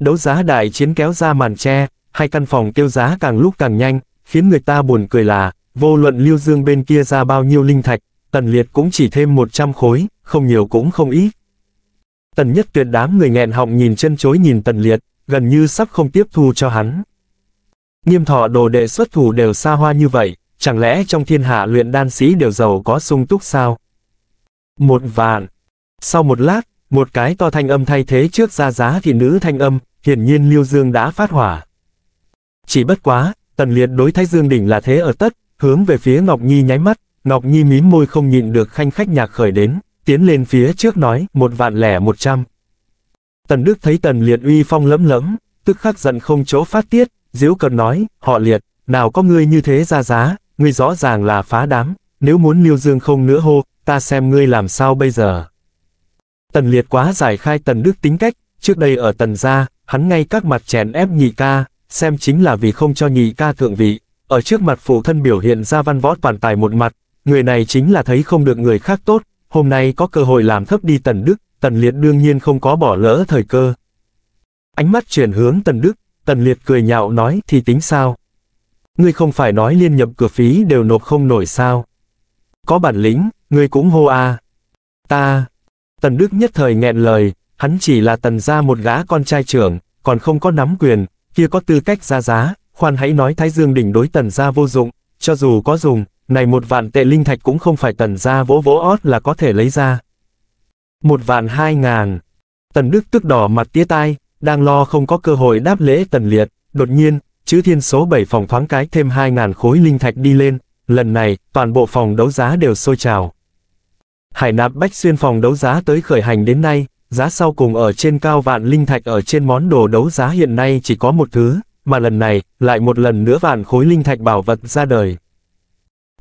Đấu giá đại chiến kéo ra màn tre, hai căn phòng kêu giá càng lúc càng nhanh, khiến người ta buồn cười là, vô luận Lưu Dương bên kia ra bao nhiêu linh thạch, Tần Liệt cũng chỉ thêm 100 khối, không nhiều cũng không ít. Tần Nhất Tuyệt đám người nghẹn họng nhìn chân chối nhìn Tần Liệt, gần như sắp không tiếp thu cho hắn. Nghiêm thọ đồ đệ xuất thủ đều xa hoa như vậy, chẳng lẽ trong thiên hạ luyện đan sĩ đều giàu có sung túc sao? Một vạn. Sau một lát, một cái to thanh âm thay thế trước ra giá thì nữ thanh âm, hiển nhiên Liêu Dương đã phát hỏa. Chỉ bất quá, tần liệt đối Thái Dương đỉnh là thế ở tất, hướng về phía Ngọc Nhi nháy mắt, Ngọc Nhi mím môi không nhịn được khanh khách nhạc khởi đến, tiến lên phía trước nói, một vạn lẻ một trăm. Tần Đức thấy tần liệt uy phong lẫm lẫm, tức khắc giận không chỗ phát tiết, diếu cần nói, họ liệt, nào có ngươi như thế ra giá, ngươi rõ ràng là phá đám, nếu muốn Liêu Dương không nữa hô, ta xem ngươi làm sao bây giờ. Tần Liệt quá giải khai Tần Đức tính cách, trước đây ở Tần gia, hắn ngay các mặt chèn ép nhị ca, xem chính là vì không cho nhị ca thượng vị. Ở trước mặt phụ thân biểu hiện ra văn võ toàn tài một mặt, người này chính là thấy không được người khác tốt, hôm nay có cơ hội làm thấp đi Tần Đức, Tần Liệt đương nhiên không có bỏ lỡ thời cơ. Ánh mắt chuyển hướng Tần Đức, Tần Liệt cười nhạo nói thì tính sao? Ngươi không phải nói liên nhập cửa phí đều nộp không nổi sao? Có bản lĩnh, ngươi cũng hô a à. Ta, Tần Đức nhất thời nghẹn lời, hắn chỉ là tần gia một gã con trai trưởng, còn không có nắm quyền, kia có tư cách ra giá, khoan hãy nói Thái Dương đỉnh đối tần gia vô dụng, cho dù có dùng, này một vạn tệ linh thạch cũng không phải tần gia vỗ vỗ ót là có thể lấy ra. Một vạn hai ngàn. Tần Đức tức đỏ mặt tía tai, đang lo không có cơ hội đáp lễ tần liệt, đột nhiên, chữ thiên số 7 phòng thoáng cái thêm hai ngàn khối linh thạch đi lên, lần này, toàn bộ phòng đấu giá đều sôi trào. Hải nạp bách xuyên phòng đấu giá tới khởi hành đến nay, giá sau cùng ở trên cao vạn linh thạch ở trên món đồ đấu giá hiện nay chỉ có một thứ, mà lần này, lại một lần nữa vạn khối linh thạch bảo vật ra đời.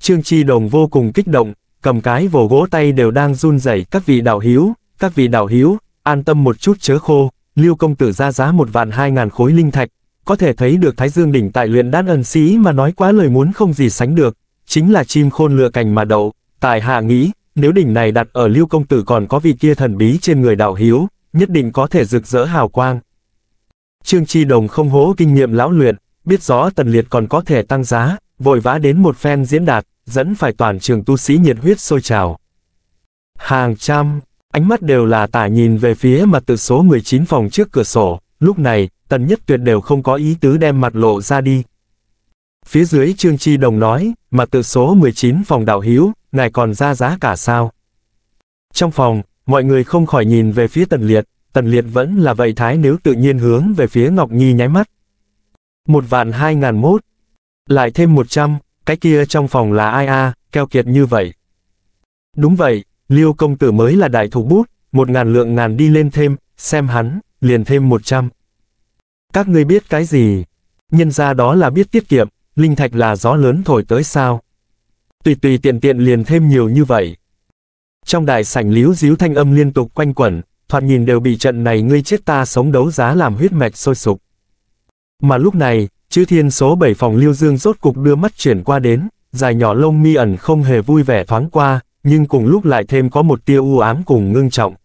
Trương Chi Đồng vô cùng kích động, cầm cái vồ gỗ tay đều đang run rẩy các vị đạo hiếu, các vị đạo hiếu, an tâm một chút chớ khô, Lưu công tử ra giá một vạn hai ngàn khối linh thạch, có thể thấy được Thái Dương đỉnh tại luyện đan ân sĩ mà nói quá lời muốn không gì sánh được, chính là chim khôn lựa cành mà đậu, tài hạ nghĩ, nếu đỉnh này đặt ở lưu công tử còn có vị kia thần bí trên người đạo hiếu, nhất định có thể rực rỡ hào quang. Trương Chi Đồng không hố kinh nghiệm lão luyện, biết rõ tần liệt còn có thể tăng giá, vội vã đến một phen diễn đạt, dẫn phải toàn trường tu sĩ nhiệt huyết sôi trào. Hàng trăm, ánh mắt đều là tả nhìn về phía mặt tự số 19 phòng trước cửa sổ, lúc này, tần nhất tuyệt đều không có ý tứ đem mặt lộ ra đi, Phía dưới Trương Chi Đồng nói, mà tự số 19 phòng đạo hiếu, ngài còn ra giá cả sao? Trong phòng, mọi người không khỏi nhìn về phía Tần Liệt, Tần Liệt vẫn là vậy thái nếu tự nhiên hướng về phía Ngọc Nhi nháy mắt. Một vạn hai ngàn mốt, lại thêm một trăm, cái kia trong phòng là ai a, keo kiệt như vậy. Đúng vậy, Liêu công tử mới là đại thủ bút, một ngàn lượng ngàn đi lên thêm, xem hắn, liền thêm một trăm. Các ngươi biết cái gì? Nhân ra đó là biết tiết kiệm, linh thạch là gió lớn thổi tới sao? Tùy tùy tiện tiện liền thêm nhiều như vậy. Trong đại sảnh líu díu thanh âm liên tục quanh quẩn, thoạt nhìn đều bị trận này ngươi chết ta sống đấu giá làm huyết mạch sôi sục. Mà lúc này, chữ thiên số 7 phòng lưu dương rốt cục đưa mắt chuyển qua đến, dài nhỏ lông mi ẩn không hề vui vẻ thoáng qua, nhưng cùng lúc lại thêm có một tia u ám cùng ngưng trọng.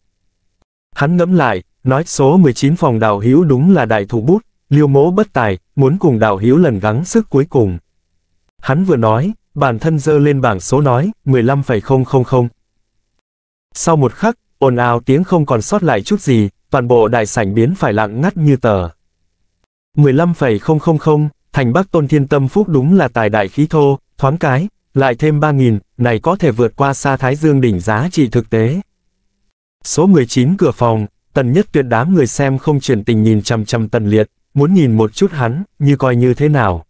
Hắn ngẫm lại, nói số 19 phòng đào hữu đúng là đại thủ bút, liêu mỗ bất tài, muốn cùng đạo hiếu lần gắng sức cuối cùng. Hắn vừa nói, bản thân dơ lên bảng số nói, 15,000. Sau một khắc, ồn ào tiếng không còn sót lại chút gì, toàn bộ đại sảnh biến phải lặng ngắt như tờ. 15,000, thành Bắc Tôn Thiên Tâm Phúc đúng là tài đại khí thô, thoáng cái, lại thêm 3.000, này có thể vượt qua xa Thái Dương đỉnh giá trị thực tế. Số 19 cửa phòng, tần nhất tuyệt đám người xem không chuyển tình nhìn chăm chăm tần liệt, muốn nhìn một chút hắn, như coi như thế nào.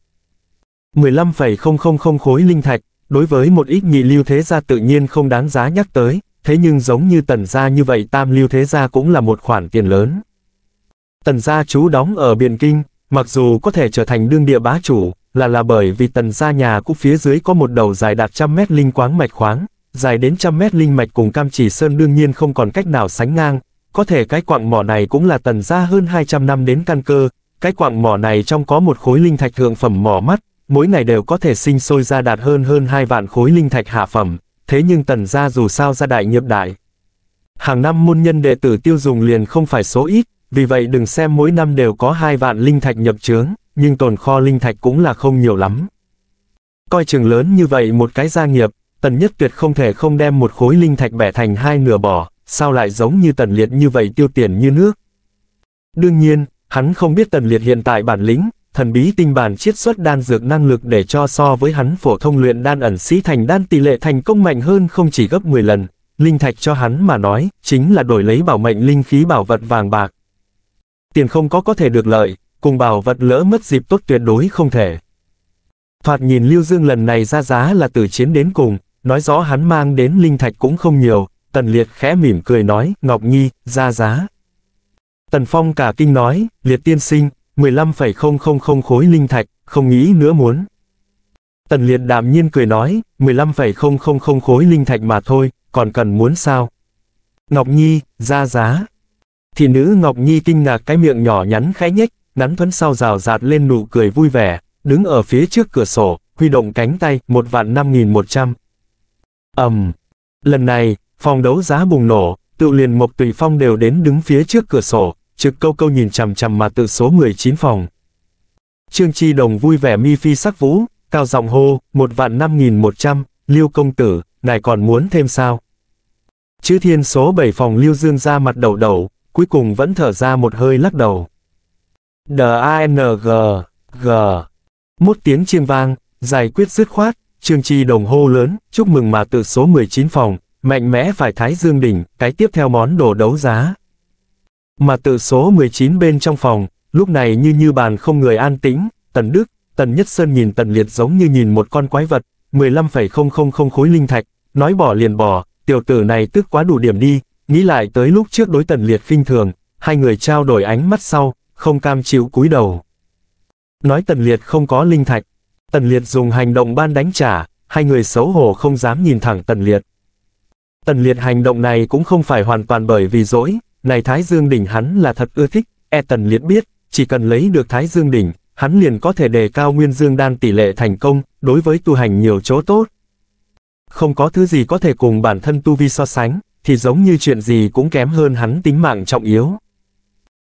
15,000 khối linh thạch, đối với một ít nhị lưu thế gia tự nhiên không đáng giá nhắc tới, thế nhưng giống như tần gia như vậy tam lưu thế gia cũng là một khoản tiền lớn. Tần gia chú đóng ở Biện Kinh, mặc dù có thể trở thành đương địa bá chủ, là là bởi vì tần gia nhà cũ phía dưới có một đầu dài đạt trăm mét linh quáng mạch khoáng, dài đến trăm mét linh mạch cùng cam chỉ sơn đương nhiên không còn cách nào sánh ngang, có thể cái quặng mỏ này cũng là tần gia hơn 200 năm đến căn cơ, cái quặng mỏ này trong có một khối linh thạch thượng phẩm mỏ mắt, mỗi ngày đều có thể sinh sôi ra đạt hơn hơn hai vạn khối linh thạch hạ phẩm, thế nhưng tần gia dù sao gia đại nghiệp đại. Hàng năm môn nhân đệ tử tiêu dùng liền không phải số ít, vì vậy đừng xem mỗi năm đều có hai vạn linh thạch nhập trướng, nhưng tồn kho linh thạch cũng là không nhiều lắm. Coi trường lớn như vậy một cái gia nghiệp, tần nhất tuyệt không thể không đem một khối linh thạch bẻ thành hai nửa bỏ, sao lại giống như tần liệt như vậy tiêu tiền như nước. Đương nhiên, Hắn không biết tần liệt hiện tại bản lĩnh, thần bí tinh bản chiết xuất đan dược năng lực để cho so với hắn phổ thông luyện đan ẩn sĩ thành đan tỷ lệ thành công mạnh hơn không chỉ gấp 10 lần. Linh thạch cho hắn mà nói, chính là đổi lấy bảo mệnh linh khí bảo vật vàng bạc. Tiền không có có thể được lợi, cùng bảo vật lỡ mất dịp tốt tuyệt đối không thể. Thoạt nhìn Lưu Dương lần này ra giá là từ chiến đến cùng, nói rõ hắn mang đến linh thạch cũng không nhiều, tần liệt khẽ mỉm cười nói, Ngọc Nhi, ra giá. Tần Phong cả kinh nói, liệt tiên sinh, 15,000 khối linh thạch, không nghĩ nữa muốn. Tần liệt đạm nhiên cười nói, 15,000 khối linh thạch mà thôi, còn cần muốn sao? Ngọc Nhi, ra giá. Thị nữ Ngọc Nhi kinh ngạc cái miệng nhỏ nhắn khẽ nhếch, nắn thuấn sau rào rạt lên nụ cười vui vẻ, đứng ở phía trước cửa sổ, huy động cánh tay, một vạn năm nghìn một trăm. ầm, lần này, phòng đấu giá bùng nổ, tự liền Mộc Tùy Phong đều đến đứng phía trước cửa sổ, trực câu câu nhìn chằm chằm mà tự số chín phòng. Trương Chi Đồng vui vẻ mi phi sắc vũ, cao giọng hô, một vạn năm nghìn một trăm, lưu công tử, ngài còn muốn thêm sao? Chữ thiên số bảy phòng lưu Dương ra mặt đầu đầu, cuối cùng vẫn thở ra một hơi lắc đầu. D-A-N-G, G. Một tiếng chiêng vang, giải quyết dứt khoát, Trương Chi Đồng hô lớn, chúc mừng mà tự số 19 phòng, mạnh mẽ phải Thái Dương Đỉnh, cái tiếp theo món đồ đấu giá. Mà tự số 19 bên trong phòng, lúc này như như bàn không người an tĩnh, Tần Đức, Tần Nhất Sơn nhìn Tần Liệt giống như nhìn một con quái vật, 15,000 khối linh thạch, nói bỏ liền bỏ, tiểu tử này tức quá đủ điểm đi, nghĩ lại tới lúc trước đối Tần Liệt khinh thường, hai người trao đổi ánh mắt sau, không cam chịu cúi đầu. Nói Tần Liệt không có linh thạch, Tần Liệt dùng hành động ban đánh trả, hai người xấu hổ không dám nhìn thẳng Tần Liệt. Tần Liệt hành động này cũng không phải hoàn toàn bởi vì dỗi, này Thái Dương Đỉnh hắn là thật ưa thích, e tần liệt biết, chỉ cần lấy được Thái Dương Đỉnh, hắn liền có thể đề cao Nguyên Dương Đan tỷ lệ thành công, đối với tu hành nhiều chỗ tốt. Không có thứ gì có thể cùng bản thân tu vi so sánh, thì giống như chuyện gì cũng kém hơn hắn tính mạng trọng yếu.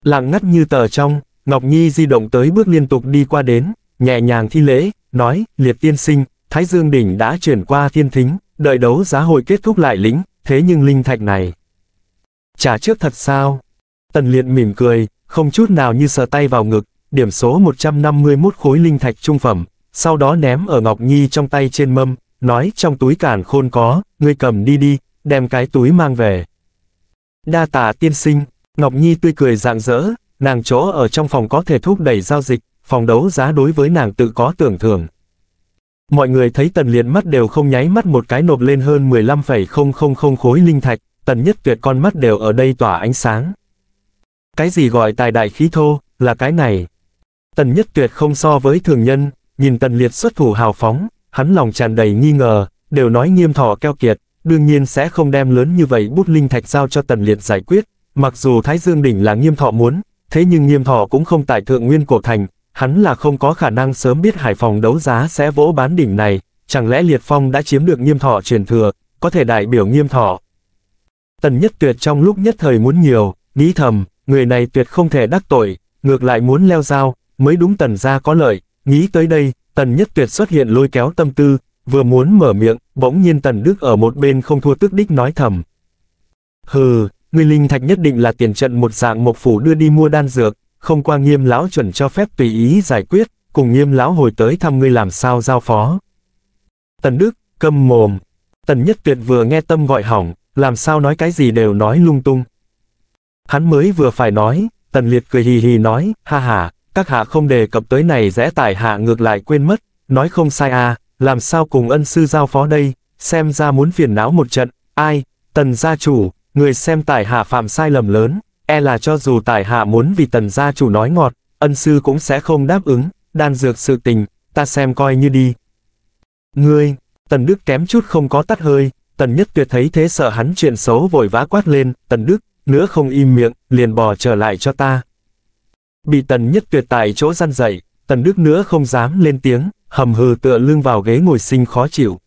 Lặng ngắt như tờ trong, Ngọc Nhi di động tới bước liên tục đi qua đến, nhẹ nhàng thi lễ, nói, liệt tiên sinh, Thái Dương Đỉnh đã chuyển qua thiên thính, đợi đấu giá hội kết thúc lại lĩnh, thế nhưng linh thạch này. Trả trước thật sao? Tần liệt mỉm cười, không chút nào như sờ tay vào ngực, điểm số 151 khối linh thạch trung phẩm, sau đó ném ở Ngọc Nhi trong tay trên mâm, nói trong túi cản khôn có, ngươi cầm đi đi, đem cái túi mang về. Đa tả tiên sinh, Ngọc Nhi tươi cười rạng rỡ, nàng chỗ ở trong phòng có thể thúc đẩy giao dịch, phòng đấu giá đối với nàng tự có tưởng thưởng. Mọi người thấy tần liệt mắt đều không nháy mắt một cái nộp lên hơn 15,000 khối linh thạch, tần nhất tuyệt con mắt đều ở đây tỏa ánh sáng. Cái gì gọi tài đại khí thô, là cái này. Tần nhất tuyệt không so với thường nhân, nhìn tần liệt xuất thủ hào phóng, hắn lòng tràn đầy nghi ngờ, đều nói nghiêm thọ keo kiệt, đương nhiên sẽ không đem lớn như vậy bút linh thạch giao cho tần liệt giải quyết, mặc dù Thái Dương Đỉnh là nghiêm thọ muốn, thế nhưng nghiêm thọ cũng không tại thượng nguyên cổ thành, hắn là không có khả năng sớm biết Hải Phòng đấu giá sẽ vỗ bán đỉnh này, chẳng lẽ Liệt Phong đã chiếm được nghiêm thọ truyền thừa, có thể đại biểu nghiêm thọ, Tần nhất tuyệt trong lúc nhất thời muốn nhiều, nghĩ thầm, người này tuyệt không thể đắc tội, ngược lại muốn leo dao, mới đúng tần ra có lợi, nghĩ tới đây, tần nhất tuyệt xuất hiện lôi kéo tâm tư, vừa muốn mở miệng, bỗng nhiên tần đức ở một bên không thua tức đích nói thầm. Hừ, người linh thạch nhất định là tiền trận một dạng một phủ đưa đi mua đan dược, không qua nghiêm lão chuẩn cho phép tùy ý giải quyết, cùng nghiêm lão hồi tới thăm ngươi làm sao giao phó. Tần Đức, câm mồm. Tần Nhất Tuyệt vừa nghe tâm gọi hỏng, làm sao nói cái gì đều nói lung tung. Hắn mới vừa phải nói, Tần Liệt cười hì hì nói, ha ha, các hạ không đề cập tới này rẽ tải hạ ngược lại quên mất, nói không sai à, làm sao cùng ân sư giao phó đây, xem ra muốn phiền não một trận, ai, Tần gia chủ, người xem tải hạ phạm sai lầm lớn, e là cho dù tải hạ muốn vì Tần gia chủ nói ngọt, ân sư cũng sẽ không đáp ứng, đan dược sự tình, ta xem coi như đi. Ngươi, Tần Đức kém chút không có tắt hơi, Tần Nhất Tuyệt thấy thế sợ hắn chuyện xấu vội vã quát lên, Tần Đức, nữa không im miệng, liền bò trở lại cho ta. Bị Tần Nhất Tuyệt tại chỗ gian dậy, Tần Đức nữa không dám lên tiếng, hầm hừ tựa lưng vào ghế ngồi sinh khó chịu.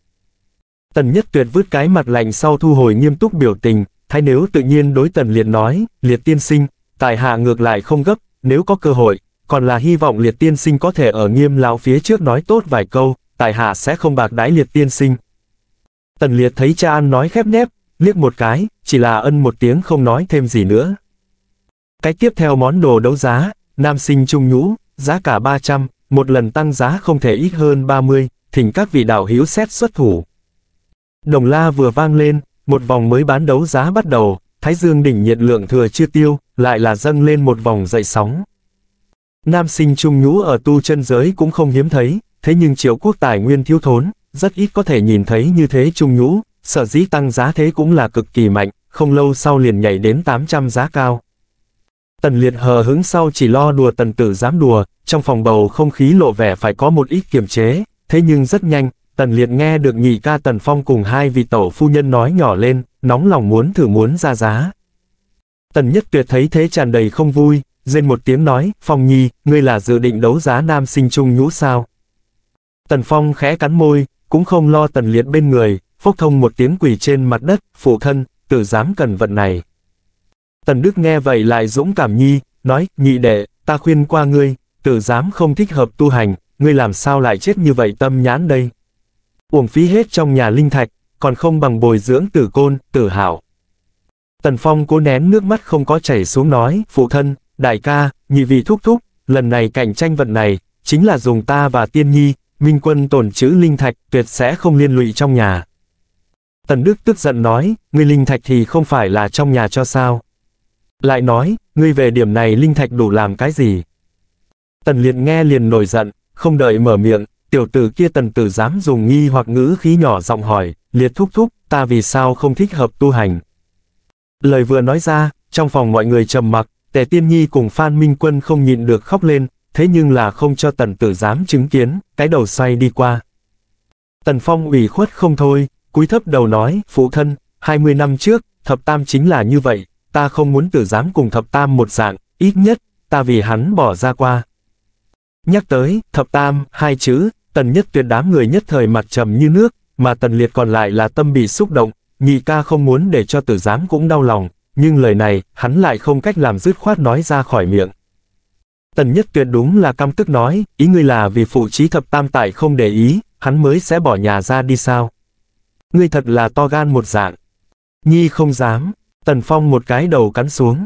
Tần Nhất Tuyệt vứt cái mặt lạnh sau thu hồi nghiêm túc biểu tình, thay nếu tự nhiên đối Tần Liệt nói, Liệt tiên sinh, tài hạ ngược lại không gấp, nếu có cơ hội, còn là hy vọng Liệt tiên sinh có thể ở nghiêm lão phía trước nói tốt vài câu, tài hạ sẽ không bạc đái Liệt tiên sinh. Tần Liệt thấy cha an nói khép nép, liếc một cái, chỉ là ân một tiếng không nói thêm gì nữa. Cái tiếp theo món đồ đấu giá, nam sinh trung nhũ, giá cả 300, một lần tăng giá không thể ít hơn 30, thỉnh các vị đạo hữu xét xuất thủ. Đồng la vừa vang lên, một vòng mới bán đấu giá bắt đầu, Thái Dương đỉnh nhiệt lượng thừa chưa tiêu, lại là dâng lên một vòng dậy sóng. Nam sinh trung nhũ ở tu chân giới cũng không hiếm thấy, thế nhưng triệu quốc tài nguyên thiếu thốn, rất ít có thể nhìn thấy như thế trung nhũ, sở dĩ tăng giá thế cũng là cực kỳ mạnh, không lâu sau liền nhảy đến 800 giá cao. Tần liệt hờ hứng sau chỉ lo đùa tần tử dám đùa, trong phòng bầu không khí lộ vẻ phải có một ít kiềm chế, thế nhưng rất nhanh, tần liệt nghe được nhị ca tần phong cùng hai vị tổ phu nhân nói nhỏ lên, nóng lòng muốn thử muốn ra giá. Tần nhất tuyệt thấy thế tràn đầy không vui, rên một tiếng nói, Phong Nhi, ngươi là dự định đấu giá nam sinh trung nhũ sao? Tần Phong khẽ cắn môi, cũng không lo tần liệt bên người, phốc thông một tiếng quỳ trên mặt đất, phụ thân, tự dám cần vận này. Tần Đức nghe vậy lại dũng cảm nhi, nói, nhị đệ, ta khuyên qua ngươi, tự dám không thích hợp tu hành, ngươi làm sao lại chết như vậy tâm nhãn đây. Uổng phí hết trong nhà linh thạch, còn không bằng bồi dưỡng tử côn, tử hảo. Tần Phong cố nén nước mắt không có chảy xuống nói, phụ thân, đại ca, nhị vị thúc thúc, lần này cạnh tranh vận này, chính là dùng ta và tiên nhi, Minh quân tổn chữ linh thạch tuyệt sẽ không liên lụy trong nhà. Tần Đức tức giận nói, ngươi linh thạch thì không phải là trong nhà cho sao. Lại nói, ngươi về điểm này linh thạch đủ làm cái gì? Tần Liệt nghe liền nổi giận, không đợi mở miệng, tiểu tử kia tần tử dám dùng nghi hoặc ngữ khí nhỏ giọng hỏi, Liệt thúc thúc, ta vì sao không thích hợp tu hành? Lời vừa nói ra, trong phòng mọi người trầm mặc, Tề Tiên Nhi cùng Phan Minh Quân không nhịn được khóc lên, thế nhưng là không cho tần tử dám chứng kiến, cái đầu xoay đi qua. Tần Phong ủy khuất không thôi, cúi thấp đầu nói, phụ thân, 20 năm trước, thập tam chính là như vậy, ta không muốn tử dám cùng thập tam một dạng, ít nhất, ta vì hắn bỏ ra qua. Nhắc tới, thập tam, hai chữ, tần nhất tuyệt đám người nhất thời mặt trầm như nước, mà tần liệt còn lại là tâm bị xúc động, nhị ca không muốn để cho tử Dám cũng đau lòng, nhưng lời này, hắn lại không cách làm dứt khoát nói ra khỏi miệng. Tần nhất tuyệt đúng là căm tức nói, ý ngươi là vì phụ trí thập tam tại không để ý, hắn mới sẽ bỏ nhà ra đi sao. Ngươi thật là to gan một dạng. Nhi không dám, tần phong một cái đầu cắn xuống.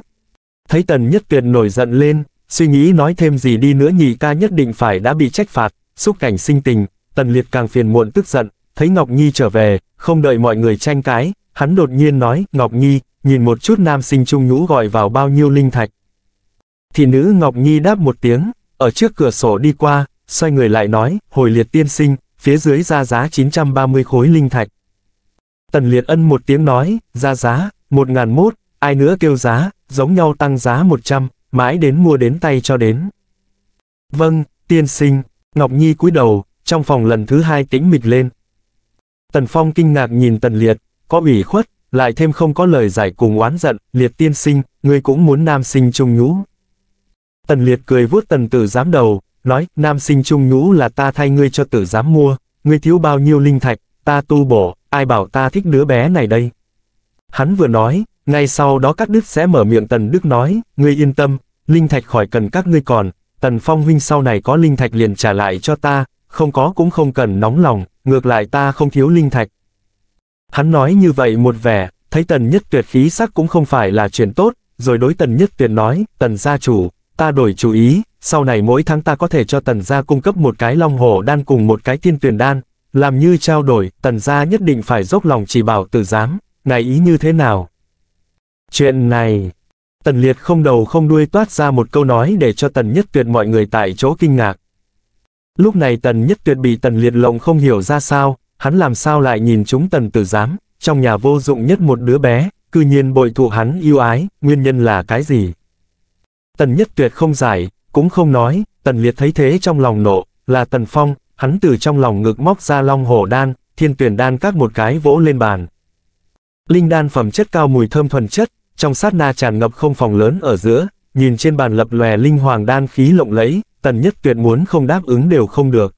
Thấy tần nhất tuyệt nổi giận lên, suy nghĩ nói thêm gì đi nữa nhị ca nhất định phải đã bị trách phạt, xúc cảnh sinh tình, tần liệt càng phiền muộn tức giận, thấy Ngọc Nhi trở về, không đợi mọi người tranh cái, hắn đột nhiên nói, Ngọc Nhi, nhìn một chút nam sinh trung nhũ gọi vào bao nhiêu linh thạch thì nữ Ngọc Nhi đáp một tiếng, ở trước cửa sổ đi qua, xoay người lại nói, hồi liệt tiên sinh, phía dưới ra giá 930 khối linh thạch. Tần liệt ân một tiếng nói, ra giá, một ngàn mốt ai nữa kêu giá, giống nhau tăng giá 100, mãi đến mua đến tay cho đến. Vâng, tiên sinh, Ngọc Nhi cúi đầu, trong phòng lần thứ hai tĩnh mịch lên. Tần Phong kinh ngạc nhìn Tần Liệt, có ủy khuất, lại thêm không có lời giải cùng oán giận, Liệt tiên sinh, ngươi cũng muốn nam sinh trùng nhũ. Tần Liệt cười vuốt tần tử giám đầu, nói, nam sinh trung ngũ là ta thay ngươi cho tử giám mua, ngươi thiếu bao nhiêu linh thạch, ta tu bổ, ai bảo ta thích đứa bé này đây. Hắn vừa nói, ngay sau đó các đức sẽ mở miệng tần đức nói, ngươi yên tâm, linh thạch khỏi cần các ngươi còn, tần phong huynh sau này có linh thạch liền trả lại cho ta, không có cũng không cần nóng lòng, ngược lại ta không thiếu linh thạch. Hắn nói như vậy một vẻ, thấy tần nhất tuyệt khí sắc cũng không phải là chuyện tốt, rồi đối tần nhất tuyệt nói, tần gia chủ, ta đổi chú ý, sau này mỗi tháng ta có thể cho tần gia cung cấp một cái long hổ đan cùng một cái thiên tuyển đan, làm như trao đổi, tần gia nhất định phải dốc lòng chỉ bảo tử giám, này ý như thế nào? Chuyện này... Tần Liệt không đầu không đuôi toát ra một câu nói để cho Tần Nhất Tuyệt mọi người tại chỗ kinh ngạc. Lúc này Tần Nhất Tuyệt bị Tần Liệt lộng không hiểu ra sao, hắn làm sao lại nhìn chúng Tần Tử Giám, trong nhà vô dụng nhất một đứa bé, cư nhiên bội thụ hắn yêu ái, nguyên nhân là cái gì? Tần nhất tuyệt không giải, cũng không nói, tần liệt thấy thế trong lòng nộ, là tần phong, hắn từ trong lòng ngực móc ra long hổ đan, thiên tuyển đan các một cái vỗ lên bàn. Linh đan phẩm chất cao mùi thơm thuần chất, trong sát na tràn ngập không phòng lớn ở giữa, nhìn trên bàn lập lòe linh hoàng đan khí lộng lẫy, tần nhất tuyệt muốn không đáp ứng đều không được.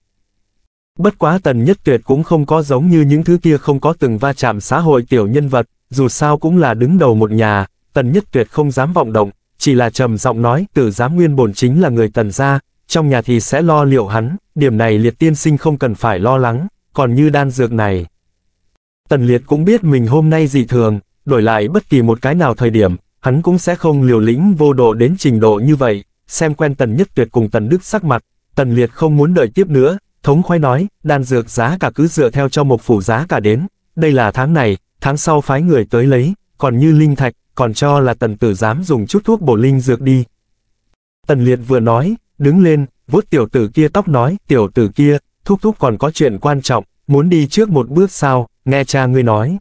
Bất quá tần nhất tuyệt cũng không có giống như những thứ kia không có từng va chạm xã hội tiểu nhân vật, dù sao cũng là đứng đầu một nhà, tần nhất tuyệt không dám vọng động, chỉ là trầm giọng nói, tử giám nguyên bổn chính là người tần gia, trong nhà thì sẽ lo liệu hắn, điểm này liệt tiên sinh không cần phải lo lắng, còn như đan dược này. Tần liệt cũng biết mình hôm nay dị thường, đổi lại bất kỳ một cái nào thời điểm, hắn cũng sẽ không liều lĩnh vô độ đến trình độ như vậy, xem quen tần nhất tuyệt cùng tần đức sắc mặt, tần liệt không muốn đợi tiếp nữa, thống khoái nói, đan dược giá cả cứ dựa theo cho một phủ giá cả đến, đây là tháng này, tháng sau phái người tới lấy, còn như linh thạch, còn cho là tần tử dám dùng chút thuốc bổ linh dược đi. Tần liệt vừa nói, đứng lên, vuốt tiểu tử kia tóc nói, tiểu tử kia, thúc thúc còn có chuyện quan trọng, muốn đi trước một bước sao, nghe cha ngươi nói.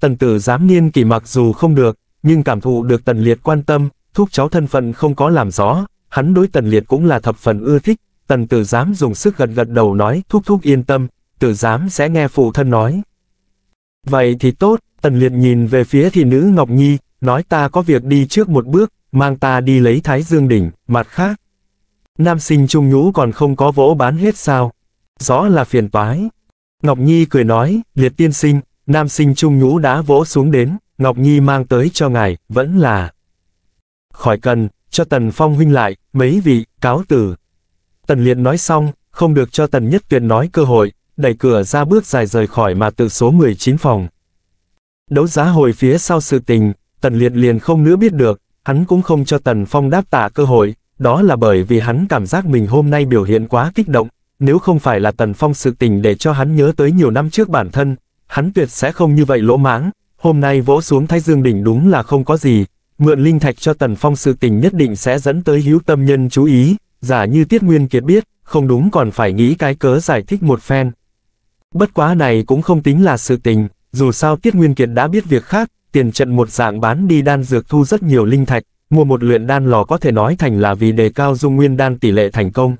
Tần tử dám niên kỳ mặc dù không được, nhưng cảm thụ được tần liệt quan tâm, thúc cháu thân phận không có làm rõ, hắn đối tần liệt cũng là thập phần ưa thích, tần tử dám dùng sức gật gật đầu nói, thúc thúc yên tâm, tử dám sẽ nghe phụ thân nói. Vậy thì tốt, Tần Liệt nhìn về phía thị nữ Ngọc Nhi, nói ta có việc đi trước một bước, mang ta đi lấy Thái Dương Đỉnh, mặt khác. Nam sinh trung nhũ còn không có vỗ bán hết sao. Rõ là phiền toái. Ngọc Nhi cười nói, Liệt tiên sinh, nam sinh trung nhũ đã vỗ xuống đến, Ngọc Nhi mang tới cho ngài, vẫn là. Khỏi cần, cho Tần Phong huynh lại, mấy vị, cáo tử. Tần Liệt nói xong, không được cho Tần Nhất Tuyệt nói cơ hội, đẩy cửa ra bước dài rời khỏi mà từ số 19 phòng. Đấu giá hồi phía sau sự tình, Tần Liệt liền không nữa biết được, hắn cũng không cho Tần Phong đáp tạ cơ hội, đó là bởi vì hắn cảm giác mình hôm nay biểu hiện quá kích động, nếu không phải là Tần Phong sự tình để cho hắn nhớ tới nhiều năm trước bản thân, hắn tuyệt sẽ không như vậy lỗ mãng, hôm nay vỗ xuống Thái Dương đỉnh đúng là không có gì, mượn linh thạch cho Tần Phong sự tình nhất định sẽ dẫn tới hữu tâm nhân chú ý, giả như Tiết Nguyên Kiệt biết, không đúng còn phải nghĩ cái cớ giải thích một phen. Bất quá này cũng không tính là sự tình, dù sao Tiết Nguyên Kiệt đã biết việc khác, tiền trận một dạng bán đi đan dược thu rất nhiều linh thạch, mua một luyện đan lò có thể nói thành là vì đề cao dung nguyên đan tỷ lệ thành công.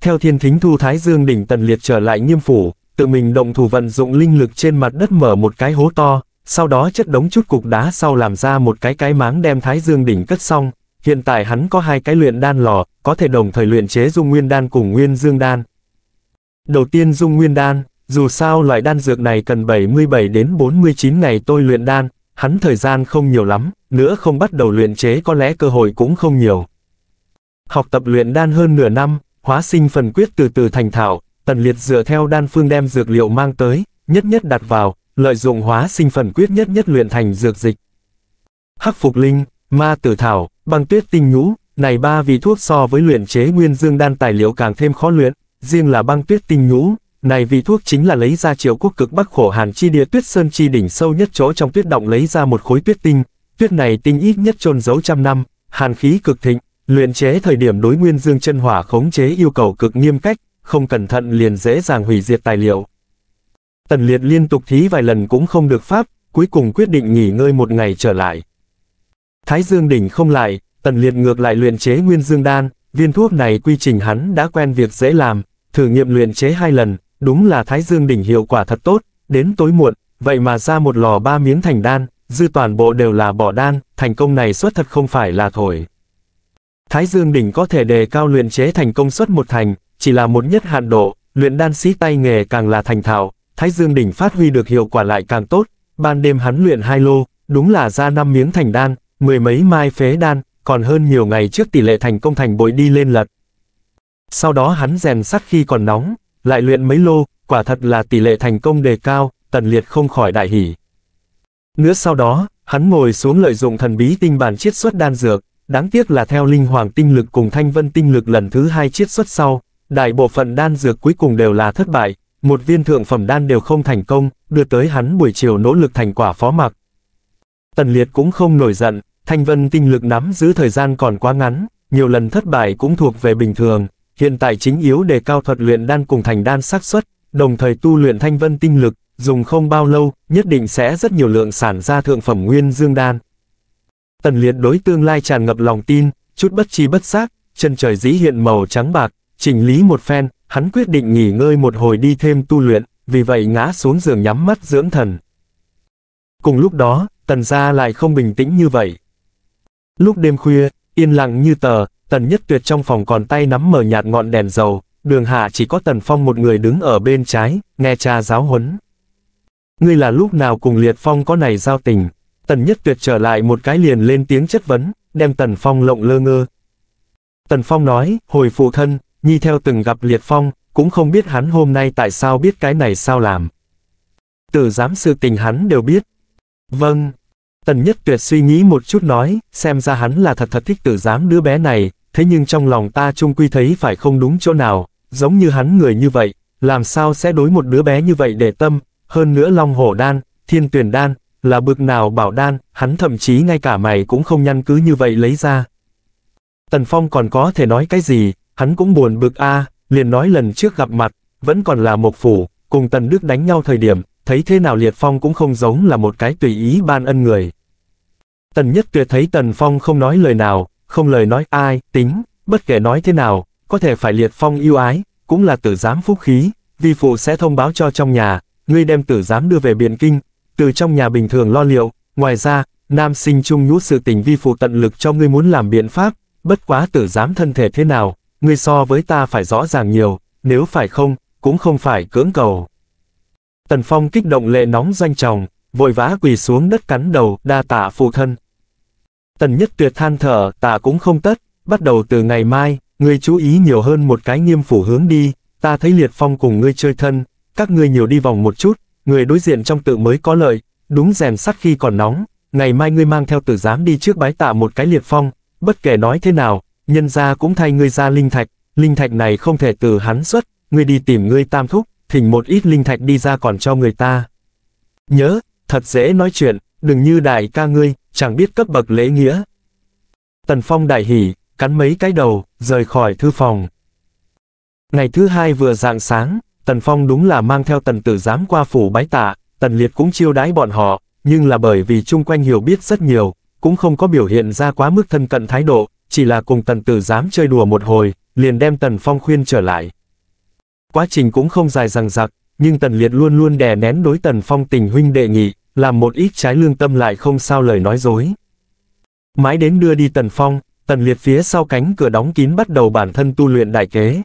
Theo thiên thính thu Thái Dương đỉnh tần liệt trở lại nghiêm phủ, tự mình động thủ vận dụng linh lực trên mặt đất mở một cái hố to, sau đó chất đống chút cục đá sau làm ra một cái cái máng đem Thái Dương đỉnh cất xong. Hiện tại hắn có hai cái luyện đan lò, có thể đồng thời luyện chế dung nguyên đan cùng nguyên dương đan. Đầu tiên dung nguyên đan, dù sao loại đan dược này cần 77 đến 49 ngày tôi luyện đan, hắn thời gian không nhiều lắm, nữa không bắt đầu luyện chế có lẽ cơ hội cũng không nhiều. Học tập luyện đan hơn nửa năm, hóa sinh phần quyết từ từ thành thạo, tần liệt dựa theo đan phương đem dược liệu mang tới, nhất nhất đặt vào, lợi dụng hóa sinh phần quyết nhất nhất luyện thành dược dịch. Hắc phục linh, ma tử thảo, băng tuyết tinh nhũ, này ba vị thuốc so với luyện chế nguyên dương đan tài liệu càng thêm khó luyện, riêng là băng tuyết tinh nhũ, này vị thuốc chính là lấy ra triệu quốc cực bắc khổ hàn chi địa tuyết sơn chi đỉnh sâu nhất chỗ trong tuyết động lấy ra một khối tuyết tinh, tuyết này tinh ít nhất trôn giấu trăm năm, hàn khí cực thịnh, luyện chế thời điểm đối nguyên dương chân hỏa khống chế yêu cầu cực nghiêm cách, không cẩn thận liền dễ dàng hủy diệt tài liệu. Tần liệt liên tục thí vài lần cũng không được pháp, cuối cùng quyết định nghỉ ngơi một ngày trở lại. Thái dương đỉnh không lại, tần liệt ngược lại luyện chế nguyên dương đan, viên thuốc này quy trình hắn đã quen việc dễ làm, thử nghiệm luyện chế hai lần, Đúng là Thái Dương đỉnh hiệu quả thật tốt, đến tối muộn, vậy mà ra một lò ba miếng thành đan, dư toàn bộ đều là bỏ đan, thành công này xuất thật không phải là thổi. Thái Dương đỉnh có thể đề cao luyện chế thành công suất một thành, chỉ là một nhất hạn độ, luyện đan sĩ tay nghề càng là thành thạo, Thái Dương đỉnh phát huy được hiệu quả lại càng tốt, ban đêm hắn luyện hai lô, đúng là ra năm miếng thành đan, mười mấy mai phế đan, còn hơn nhiều ngày trước tỷ lệ thành công thành bội đi lên lật. Sau đó hắn rèn sắt khi còn nóng, lại luyện mấy lô, quả thật là tỷ lệ thành công đề cao, tần liệt không khỏi đại hỉ. Nữa sau đó, hắn ngồi xuống lợi dụng thần bí tinh bản chiết xuất đan dược, đáng tiếc là theo linh hoàng tinh lực cùng thanh vân tinh lực lần thứ hai chiết xuất sau, đại bộ phận đan dược cuối cùng đều là thất bại, một viên thượng phẩm đan đều không thành công, đưa tới hắn buổi chiều nỗ lực thành quả phó mặc. Tần Liệt cũng không nổi giận, thanh vân tinh lực nắm giữ thời gian còn quá ngắn, nhiều lần thất bại cũng thuộc về bình thường, hiện tại chính yếu đề cao thuật luyện đan cùng thành đan xác suất, đồng thời tu luyện thanh vân tinh lực, dùng không bao lâu, nhất định sẽ rất nhiều lượng sản ra thượng phẩm nguyên dương đan. Tần liệt đối tương lai tràn ngập lòng tin, chút bất chi bất giác, chân trời dĩ hiện màu trắng bạc, chỉnh lý một phen, hắn quyết định nghỉ ngơi một hồi đi thêm tu luyện, vì vậy ngã xuống giường nhắm mắt dưỡng thần. Cùng lúc đó, tần gia lại không bình tĩnh như vậy. Lúc đêm khuya, yên lặng như tờ, tần nhất tuyệt trong phòng còn tay nắm mờ nhạt ngọn đèn dầu, đường hạ chỉ có tần phong một người đứng ở bên trái, nghe cha giáo huấn. Ngươi là lúc nào cùng liệt phong có này giao tình, tần nhất tuyệt trở lại một cái liền lên tiếng chất vấn, đem tần phong lộng lơ ngơ. Tần phong nói, hồi phụ thân, nhi theo từng gặp liệt phong, cũng không biết hắn hôm nay tại sao biết cái này sao làm. Tử giám sự tình hắn đều biết. Vâng. Tần nhất tuyệt suy nghĩ một chút nói, xem ra hắn là thật thật thích tử giám đứa bé này, thế nhưng trong lòng ta chung quy thấy phải không đúng chỗ nào, giống như hắn người như vậy, làm sao sẽ đối một đứa bé như vậy để tâm, hơn nữa long hổ đan, thiên tuyển đan, là bực nào bảo đan, hắn thậm chí ngay cả mày cũng không nhăn cứ như vậy lấy ra. Tần Phong còn có thể nói cái gì, hắn cũng buồn bực a, liền nói lần trước gặp mặt, vẫn còn là một phủ, cùng Tần Đức đánh nhau thời điểm, thấy thế nào Liệt Phong cũng không giống là một cái tùy ý ban ân người. Tần Nhất Tuyệt thấy Tần Phong không nói lời nào, không lời nói ai, tính, bất kể nói thế nào, có thể phải liệt phong yêu ái, cũng là tử giám phúc khí, vi phụ sẽ thông báo cho trong nhà, ngươi đem tử giám đưa về biện kinh, từ trong nhà bình thường lo liệu, ngoài ra, nam sinh chung nhũ sự tình vi phụ tận lực cho ngươi muốn làm biện pháp, bất quá tử giám thân thể thế nào, ngươi so với ta phải rõ ràng nhiều, nếu phải không, cũng không phải cưỡng cầu. Tần Phong kích động lệ nóng danh chồng, vội vã quỳ xuống đất cắn đầu, đa tạ phụ thân. Tần nhất tuyệt than thở, ta cũng không tất, bắt đầu từ ngày mai, ngươi chú ý nhiều hơn một cái nghiêm phủ hướng đi, ta thấy liệt phong cùng ngươi chơi thân, các ngươi nhiều đi vòng một chút, người đối diện trong tự mới có lợi, đúng rèm sắt khi còn nóng, ngày mai ngươi mang theo tử giám đi trước bái tạ một cái liệt phong, bất kể nói thế nào, nhân gia cũng thay ngươi ra linh thạch, linh thạch này không thể từ hắn xuất, ngươi đi tìm ngươi tam thúc, thỉnh một ít linh thạch đi ra còn cho người ta. Nhớ, thật dễ nói chuyện, đừng như đại ca ngươi, chẳng biết cấp bậc lễ nghĩa. Tần Phong đại hỉ, cắn mấy cái đầu, rời khỏi thư phòng. Ngày thứ hai vừa dạng sáng, Tần Phong đúng là mang theo tần tử giám qua phủ bái tạ, tần liệt cũng chiêu đái bọn họ, nhưng là bởi vì chung quanh hiểu biết rất nhiều, cũng không có biểu hiện ra quá mức thân cận thái độ, chỉ là cùng tần tử giám chơi đùa một hồi, liền đem tần phong khuyên trở lại. Quá trình cũng không dài rằng rặc, nhưng tần liệt luôn luôn đè nén đối tần phong tình huynh đệ nghị, làm một ít trái lương tâm lại không sao lời nói dối. Mãi đến đưa đi Tần Phong, Tần Liệt phía sau cánh cửa đóng kín bắt đầu bản thân tu luyện đại kế.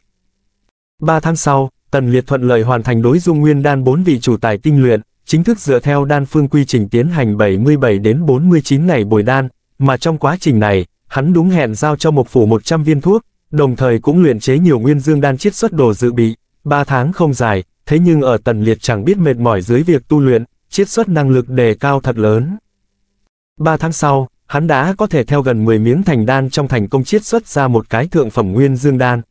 Ba tháng sau, Tần Liệt thuận lợi hoàn thành đối dung nguyên đan bốn vị chủ tài tinh luyện, chính thức dựa theo đan phương quy trình tiến hành 77 đến 49 ngày bồi đan, mà trong quá trình này, hắn đúng hẹn giao cho một phủ 100 viên thuốc, đồng thời cũng luyện chế nhiều nguyên dương đan chiết xuất đồ dự bị. Ba tháng không dài, thế nhưng ở Tần Liệt chẳng biết mệt mỏi dưới việc tu luyện, chiết xuất năng lực đề cao thật lớn. ba tháng sau, hắn đã có thể theo gần 10 miếng thành đan trong thành công chiết xuất ra một cái thượng phẩm nguyên dương đan.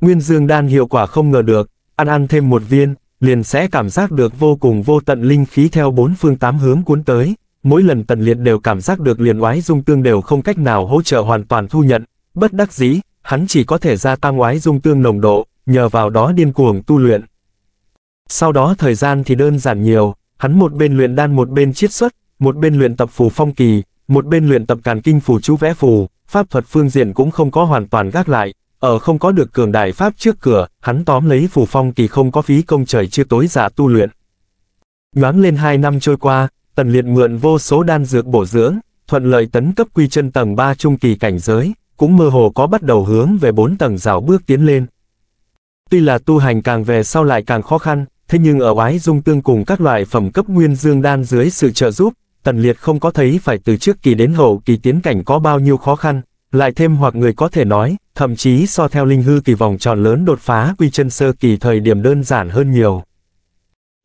Nguyên dương đan hiệu quả không ngờ được, ăn ăn thêm một viên, liền sẽ cảm giác được vô cùng vô tận linh khí theo bốn phương tám hướng cuốn tới, mỗi lần tần liệt đều cảm giác được liền oái dung tương đều không cách nào hỗ trợ hoàn toàn thu nhận, bất đắc dĩ, hắn chỉ có thể gia tăng oái dung tương nồng độ, nhờ vào đó điên cuồng tu luyện. Sau đó thời gian thì đơn giản nhiều, Hắn một bên luyện đan một bên chiết xuất, một bên luyện tập phù phong kỳ, một bên luyện tập càn kinh phù chú vẽ phù, pháp thuật phương diện cũng không có hoàn toàn gác lại. Ở không có được cường đại pháp trước cửa, hắn tóm lấy phù phong kỳ không có phí công trời chưa tối giả tu luyện. Nhoáng lên hai năm trôi qua, Tần Liệt mượn vô số đan dược bổ dưỡng, thuận lợi tấn cấp quy chân tầng 3 trung kỳ cảnh giới, cũng mơ hồ có bắt đầu hướng về bốn tầng rào bước tiến lên. Tuy là tu hành càng về sau lại càng khó khăn, Thế nhưng ở oái dung tương cùng các loại phẩm cấp nguyên dương đan dưới sự trợ giúp, tần liệt không có thấy phải từ trước kỳ đến hậu kỳ tiến cảnh có bao nhiêu khó khăn, lại thêm hoặc người có thể nói, thậm chí so theo linh hư kỳ vòng tròn lớn đột phá quy chân sơ kỳ thời điểm đơn giản hơn nhiều.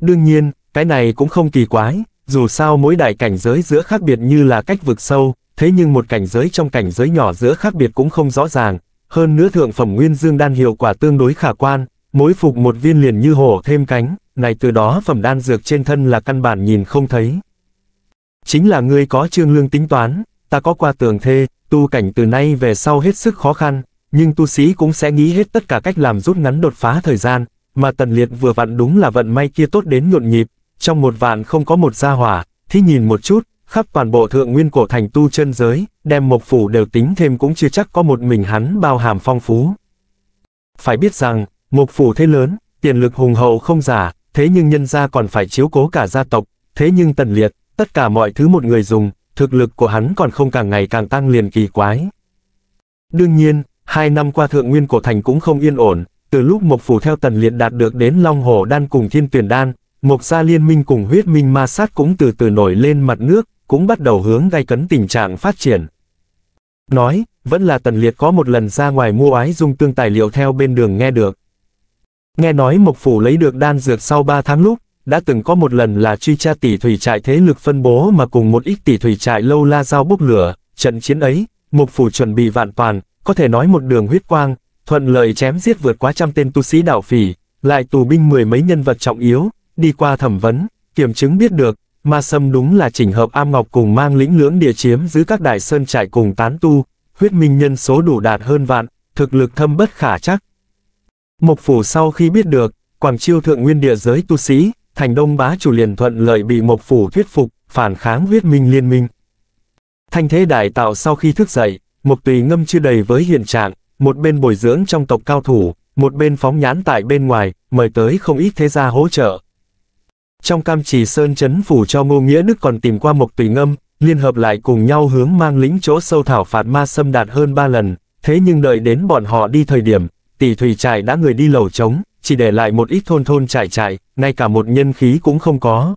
Đương nhiên, cái này cũng không kỳ quái, dù sao mỗi đại cảnh giới giữa khác biệt như là cách vực sâu, thế nhưng một cảnh giới trong cảnh giới nhỏ giữa khác biệt cũng không rõ ràng, hơn nữa thượng phẩm nguyên dương đan hiệu quả tương đối khả quan, Mỗi phục một viên liền như hổ thêm cánh, này từ đó phẩm đan dược trên thân là căn bản nhìn không thấy. Chính là ngươi có trương lương tính toán, ta có qua tường thê, tu cảnh từ nay về sau hết sức khó khăn, nhưng tu sĩ cũng sẽ nghĩ hết tất cả cách làm rút ngắn đột phá thời gian, mà tần liệt vừa vặn đúng là vận may kia tốt đến nhộn nhịp, trong một vạn không có một gia hỏa, thì nhìn một chút, khắp toàn bộ thượng nguyên cổ thành tu chân giới, đem mộc phủ đều tính thêm cũng chưa chắc có một mình hắn bao hàm phong phú. Phải biết rằng, một phủ thế lớn, tiền lực hùng hậu không giả, thế nhưng nhân gia còn phải chiếu cố cả gia tộc, thế nhưng tần liệt, tất cả mọi thứ một người dùng, thực lực của hắn còn không càng ngày càng tăng liền kỳ quái. Đương nhiên, hai năm qua thượng nguyên cổ thành cũng không yên ổn, từ lúc Mộc Phủ theo tần liệt đạt được đến Long Hồ Đan cùng Thiên Tuyền Đan, Mộc gia liên minh cùng huyết minh ma sát cũng từ từ nổi lên mặt nước, cũng bắt đầu hướng gây cấn tình trạng phát triển. Nói, vẫn là tần liệt có một lần ra ngoài mua ái dung tương tài liệu theo bên đường nghe được. Nghe nói Mộc Phủ lấy được đan dược sau 3 tháng lúc, đã từng có một lần là truy tra tỷ thủy trại thế lực phân bố mà cùng một ít tỷ thủy trại lâu la giao bốc lửa, trận chiến ấy, Mộc Phủ chuẩn bị vạn toàn, có thể nói một đường huyết quang, thuận lợi chém giết vượt quá trăm tên tu sĩ đạo phỉ, lại tù binh mười mấy nhân vật trọng yếu, đi qua thẩm vấn, kiểm chứng biết được, Ma Sâm đúng là chỉnh hợp am ngọc cùng mang lĩnh lưỡng địa chiếm giữ các đại sơn trại cùng tán tu, huyết minh nhân số đủ đạt hơn vạn, thực lực thâm bất khả chắc, Mộc Phủ sau khi biết được, Quảng Chiêu thượng nguyên địa giới tu sĩ, thành đông bá chủ liền thuận lợi bị Mộc Phủ thuyết phục, phản kháng huyết minh liên minh. Thanh thế đại tạo sau khi thức dậy, Mộc Tùy ngâm chưa đầy với hiện trạng, một bên bồi dưỡng trong tộc cao thủ, một bên phóng nhãn tại bên ngoài, mời tới không ít thế gia hỗ trợ. Trong cam trì sơn chấn phủ cho ngô nghĩa đức còn tìm qua Mộc Tùy ngâm, liên hợp lại cùng nhau hướng mang lính chỗ sâu thảo phạt ma xâm đạt hơn ba lần, thế nhưng đợi đến bọn họ đi thời điểm, tỷ thủy trại đã người đi lầu trống, chỉ để lại một ít thôn thôn trại trại, ngay cả một nhân khí cũng không có.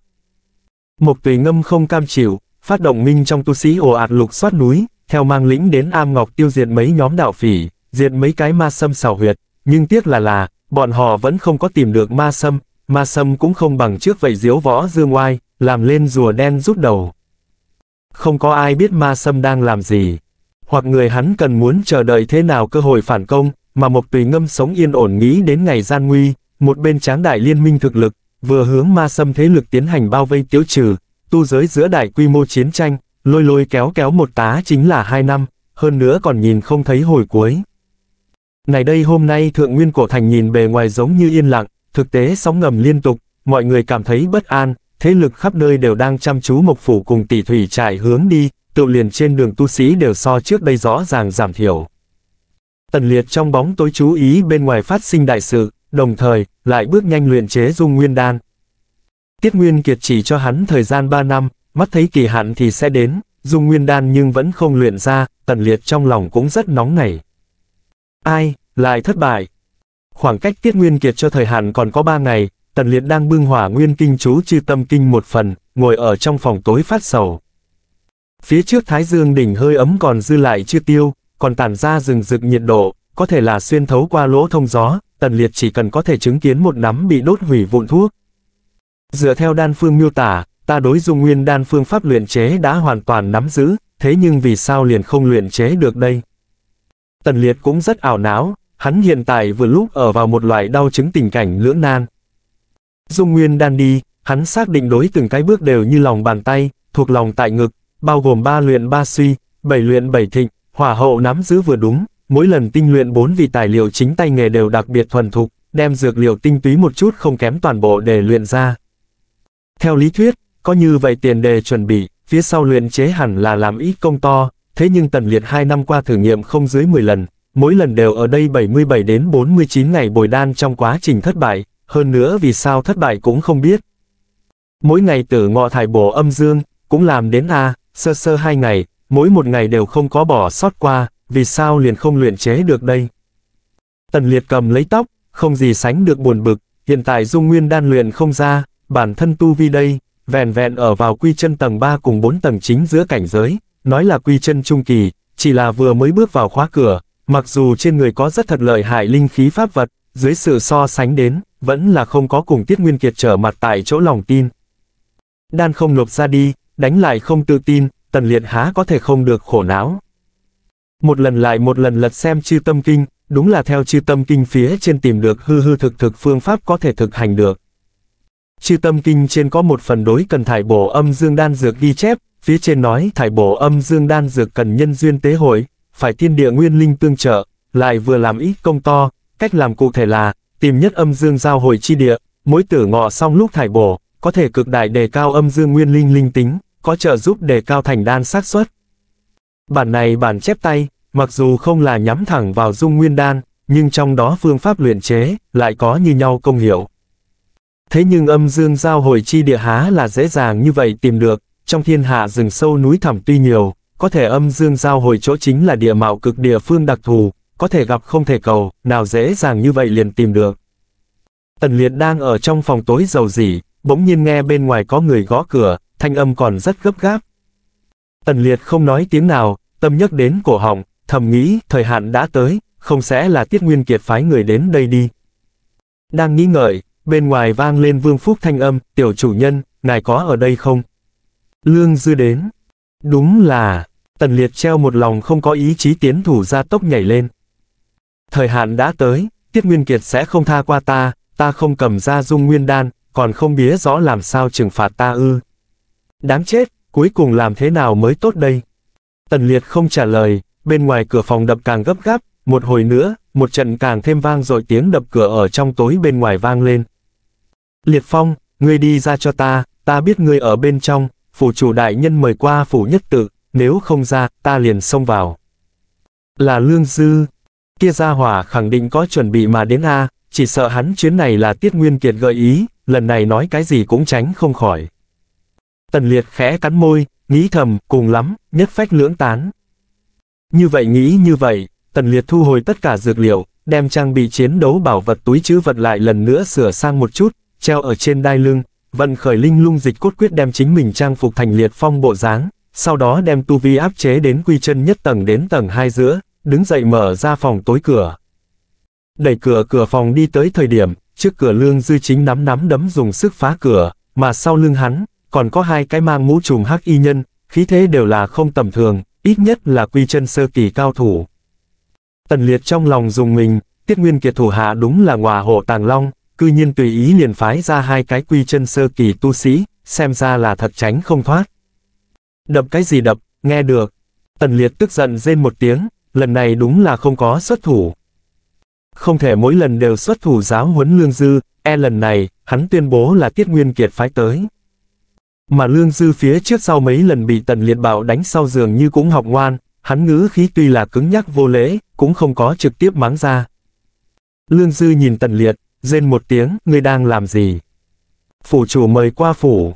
Mộc tùy ngâm không cam chịu, phát động minh trong tu sĩ ồ ạt lục soát núi, theo mang lĩnh đến am ngọc tiêu diệt mấy nhóm đạo phỉ, diệt mấy cái ma sâm xào huyệt, nhưng tiếc là là, bọn họ vẫn không có tìm được ma sâm, ma sâm cũng không bằng trước vậy diếu võ dương oai, làm lên rùa đen rút đầu. Không có ai biết ma sâm đang làm gì, hoặc người hắn cần muốn chờ đợi thế nào cơ hội phản công, mà một tùy ngâm sống yên ổn nghĩ đến ngày gian nguy, một bên tráng đại liên minh thực lực, vừa hướng ma xâm thế lực tiến hành bao vây tiêu trừ, tu giới giữa đại quy mô chiến tranh, lôi lôi kéo kéo một tá chính là hai năm, hơn nữa còn nhìn không thấy hồi cuối. Này đây hôm nay thượng nguyên cổ thành nhìn bề ngoài giống như yên lặng, thực tế sóng ngầm liên tục, mọi người cảm thấy bất an, thế lực khắp nơi đều đang chăm chú mộc phủ cùng tỷ thủy trải hướng đi, tự liền trên đường tu sĩ đều so trước đây rõ ràng giảm thiểu. Tần Liệt trong bóng tối chú ý bên ngoài phát sinh đại sự, đồng thời, lại bước nhanh luyện chế dung nguyên đan. Tiết Nguyên Kiệt chỉ cho hắn thời gian 3 năm, mắt thấy kỳ hạn thì sẽ đến, dung nguyên đan nhưng vẫn không luyện ra, Tần Liệt trong lòng cũng rất nóng nảy. Ai, lại thất bại. Khoảng cách Tiết Nguyên Kiệt cho thời hạn còn có 3 ngày, Tần Liệt đang bưng hỏa nguyên kinh chú chư tâm kinh một phần, ngồi ở trong phòng tối phát sầu. Phía trước Thái Dương đỉnh hơi ấm còn dư lại chưa tiêu, còn tản ra rừng rực nhiệt độ, có thể là xuyên thấu qua lỗ thông gió, tần liệt chỉ cần có thể chứng kiến một nắm bị đốt hủy vụn thuốc. Dựa theo đan phương miêu tả, ta đối dung nguyên đan phương pháp luyện chế đã hoàn toàn nắm giữ, thế nhưng vì sao liền không luyện chế được đây? Tần liệt cũng rất ảo não, hắn hiện tại vừa lúc ở vào một loại đau chứng tình cảnh lưỡng nan. Dung nguyên đan đi, hắn xác định đối từng cái bước đều như lòng bàn tay, thuộc lòng tại ngực, bao gồm ba luyện ba suy, bảy luyện bảy thịnh, Hỏa hậu nắm giữ vừa đúng, mỗi lần tinh luyện bốn vị tài liệu chính tay nghề đều đặc biệt thuần thục, đem dược liệu tinh túy một chút không kém toàn bộ để luyện ra. Theo lý thuyết, có như vậy tiền đề chuẩn bị, phía sau luyện chế hẳn là làm ít công to, thế nhưng tần liệt hai năm qua thử nghiệm không dưới 10 lần, mỗi lần đều ở đây 77 đến 49 ngày bồi đan trong quá trình thất bại, hơn nữa vì sao thất bại cũng không biết. Mỗi ngày tử ngọ thải bổ âm dương, cũng làm đến A, à, sơ sơ hai ngày, mỗi một ngày đều không có bỏ sót qua, vì sao liền không luyện chế được đây? Tần liệt cầm lấy tóc, không gì sánh được buồn bực, hiện tại dung nguyên đan luyện không ra, bản thân tu vi đây, vẹn vẹn ở vào quy chân tầng 3 cùng 4 tầng chính giữa cảnh giới, nói là quy chân trung kỳ, chỉ là vừa mới bước vào khóa cửa, mặc dù trên người có rất thật lợi hại linh khí pháp vật, dưới sự so sánh đến, vẫn là không có cùng Tiết Nguyên Kiệt trở mặt tại chỗ lòng tin. Đan không nộp ra đi, đánh lại không tự tin, Tần Liệt há có thể không được khổ não. Một lần lại một lần lật xem chư tâm kinh, đúng là theo chư tâm kinh phía trên tìm được hư hư thực thực phương pháp có thể thực hành được. Chư tâm kinh trên có một phần đối cần thải bổ âm dương đan dược ghi chép, phía trên nói thải bổ âm dương đan dược cần nhân duyên tế hội, phải thiên địa nguyên linh tương trợ, lại vừa làm ít công to, cách làm cụ thể là, tìm nhất âm dương giao hội chi địa, mỗi tử ngọ xong lúc thải bổ, có thể cực đại đề cao âm dương nguyên linh linh tính có trợ giúp để cao thành đan xác suất. Bản này bản chép tay, mặc dù không là nhắm thẳng vào dung nguyên đan, nhưng trong đó phương pháp luyện chế lại có như nhau công hiệu. Thế nhưng âm dương giao hồi chi địa há là dễ dàng như vậy tìm được, trong thiên hạ rừng sâu núi thẳm tuy nhiều, có thể âm dương giao hồi chỗ chính là địa mạo cực địa phương đặc thù, có thể gặp không thể cầu, nào dễ dàng như vậy liền tìm được. Tần Liệt đang ở trong phòng tối dầu dỉ, bỗng nhiên nghe bên ngoài có người gõ cửa, thanh âm còn rất gấp gáp. Tần liệt không nói tiếng nào, tâm nhắc đến cổ họng, thầm nghĩ thời hạn đã tới, không sẽ là tiết nguyên kiệt phái người đến đây đi. Đang nghĩ ngợi, bên ngoài vang lên vương phúc thanh âm, tiểu chủ nhân, ngài có ở đây không? Lương dư đến. Đúng là, tần liệt treo một lòng không có ý chí tiến thủ ra tốc nhảy lên. Thời hạn đã tới, tiết nguyên kiệt sẽ không tha qua ta, ta không cầm ra dung nguyên đan, còn không biết rõ làm sao trừng phạt ta ư. Đáng chết, cuối cùng làm thế nào mới tốt đây? Tần Liệt không trả lời, bên ngoài cửa phòng đập càng gấp gáp, một hồi nữa, một trận càng thêm vang dội tiếng đập cửa ở trong tối bên ngoài vang lên. Liệt Phong, ngươi đi ra cho ta, ta biết ngươi ở bên trong, phủ chủ đại nhân mời qua phủ nhất tự, nếu không ra, ta liền xông vào. Là Lương Dư, kia gia hỏa khẳng định có chuẩn bị mà đến A, chỉ sợ hắn chuyến này là Tiết Nguyên Kiệt gợi ý, lần này nói cái gì cũng tránh không khỏi. Tần liệt khẽ cắn môi, nghĩ thầm, cùng lắm, nhất phách lưỡng tán. Như vậy nghĩ như vậy, tần liệt thu hồi tất cả dược liệu, đem trang bị chiến đấu bảo vật túi chữ vật lại lần nữa sửa sang một chút, treo ở trên đai lưng, vận khởi linh lung dịch cốt quyết đem chính mình trang phục thành liệt phong bộ dáng, sau đó đem tu vi áp chế đến quy chân nhất tầng đến tầng hai giữa, đứng dậy mở ra phòng tối cửa. Đẩy cửa cửa phòng đi tới thời điểm, trước cửa lương dư chính nắm nắm đấm dùng sức phá cửa, mà sau lưng hắn, còn có hai cái mang mũ trùm hắc y nhân, khí thế đều là không tầm thường, ít nhất là quy chân sơ kỳ cao thủ. Tần Liệt trong lòng dùng mình, Tiết Nguyên Kiệt thủ hạ đúng là ngòa hộ tàng long, cư nhiên tùy ý liền phái ra hai cái quy chân sơ kỳ tu sĩ, xem ra là thật tránh không thoát. Đập cái gì đập, nghe được. Tần Liệt tức giận rên một tiếng, lần này đúng là không có xuất thủ. Không thể mỗi lần đều xuất thủ giáo huấn lương dư, e lần này, hắn tuyên bố là Tiết Nguyên Kiệt phái tới. Mà Lương Dư phía trước sau mấy lần bị Tần Liệt Bảo đánh sau giường như cũng học ngoan, hắn ngữ khí tuy là cứng nhắc vô lễ, cũng không có trực tiếp mắng ra. Lương Dư nhìn Tần Liệt, rên một tiếng, ngươi đang làm gì? Phủ chủ mời qua phủ.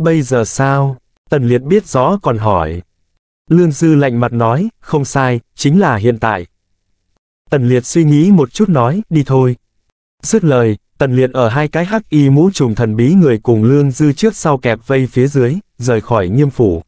Bây giờ sao? Tần Liệt biết rõ còn hỏi. Lương Dư lạnh mặt nói, không sai, chính là hiện tại. Tần Liệt suy nghĩ một chút nói, đi thôi. Dứt lời, Tần Liệt ở hai cái hắc y mũ trùng thần bí người cùng Lương Dư trước sau kẹp vây phía dưới, rời khỏi nghiêm phủ.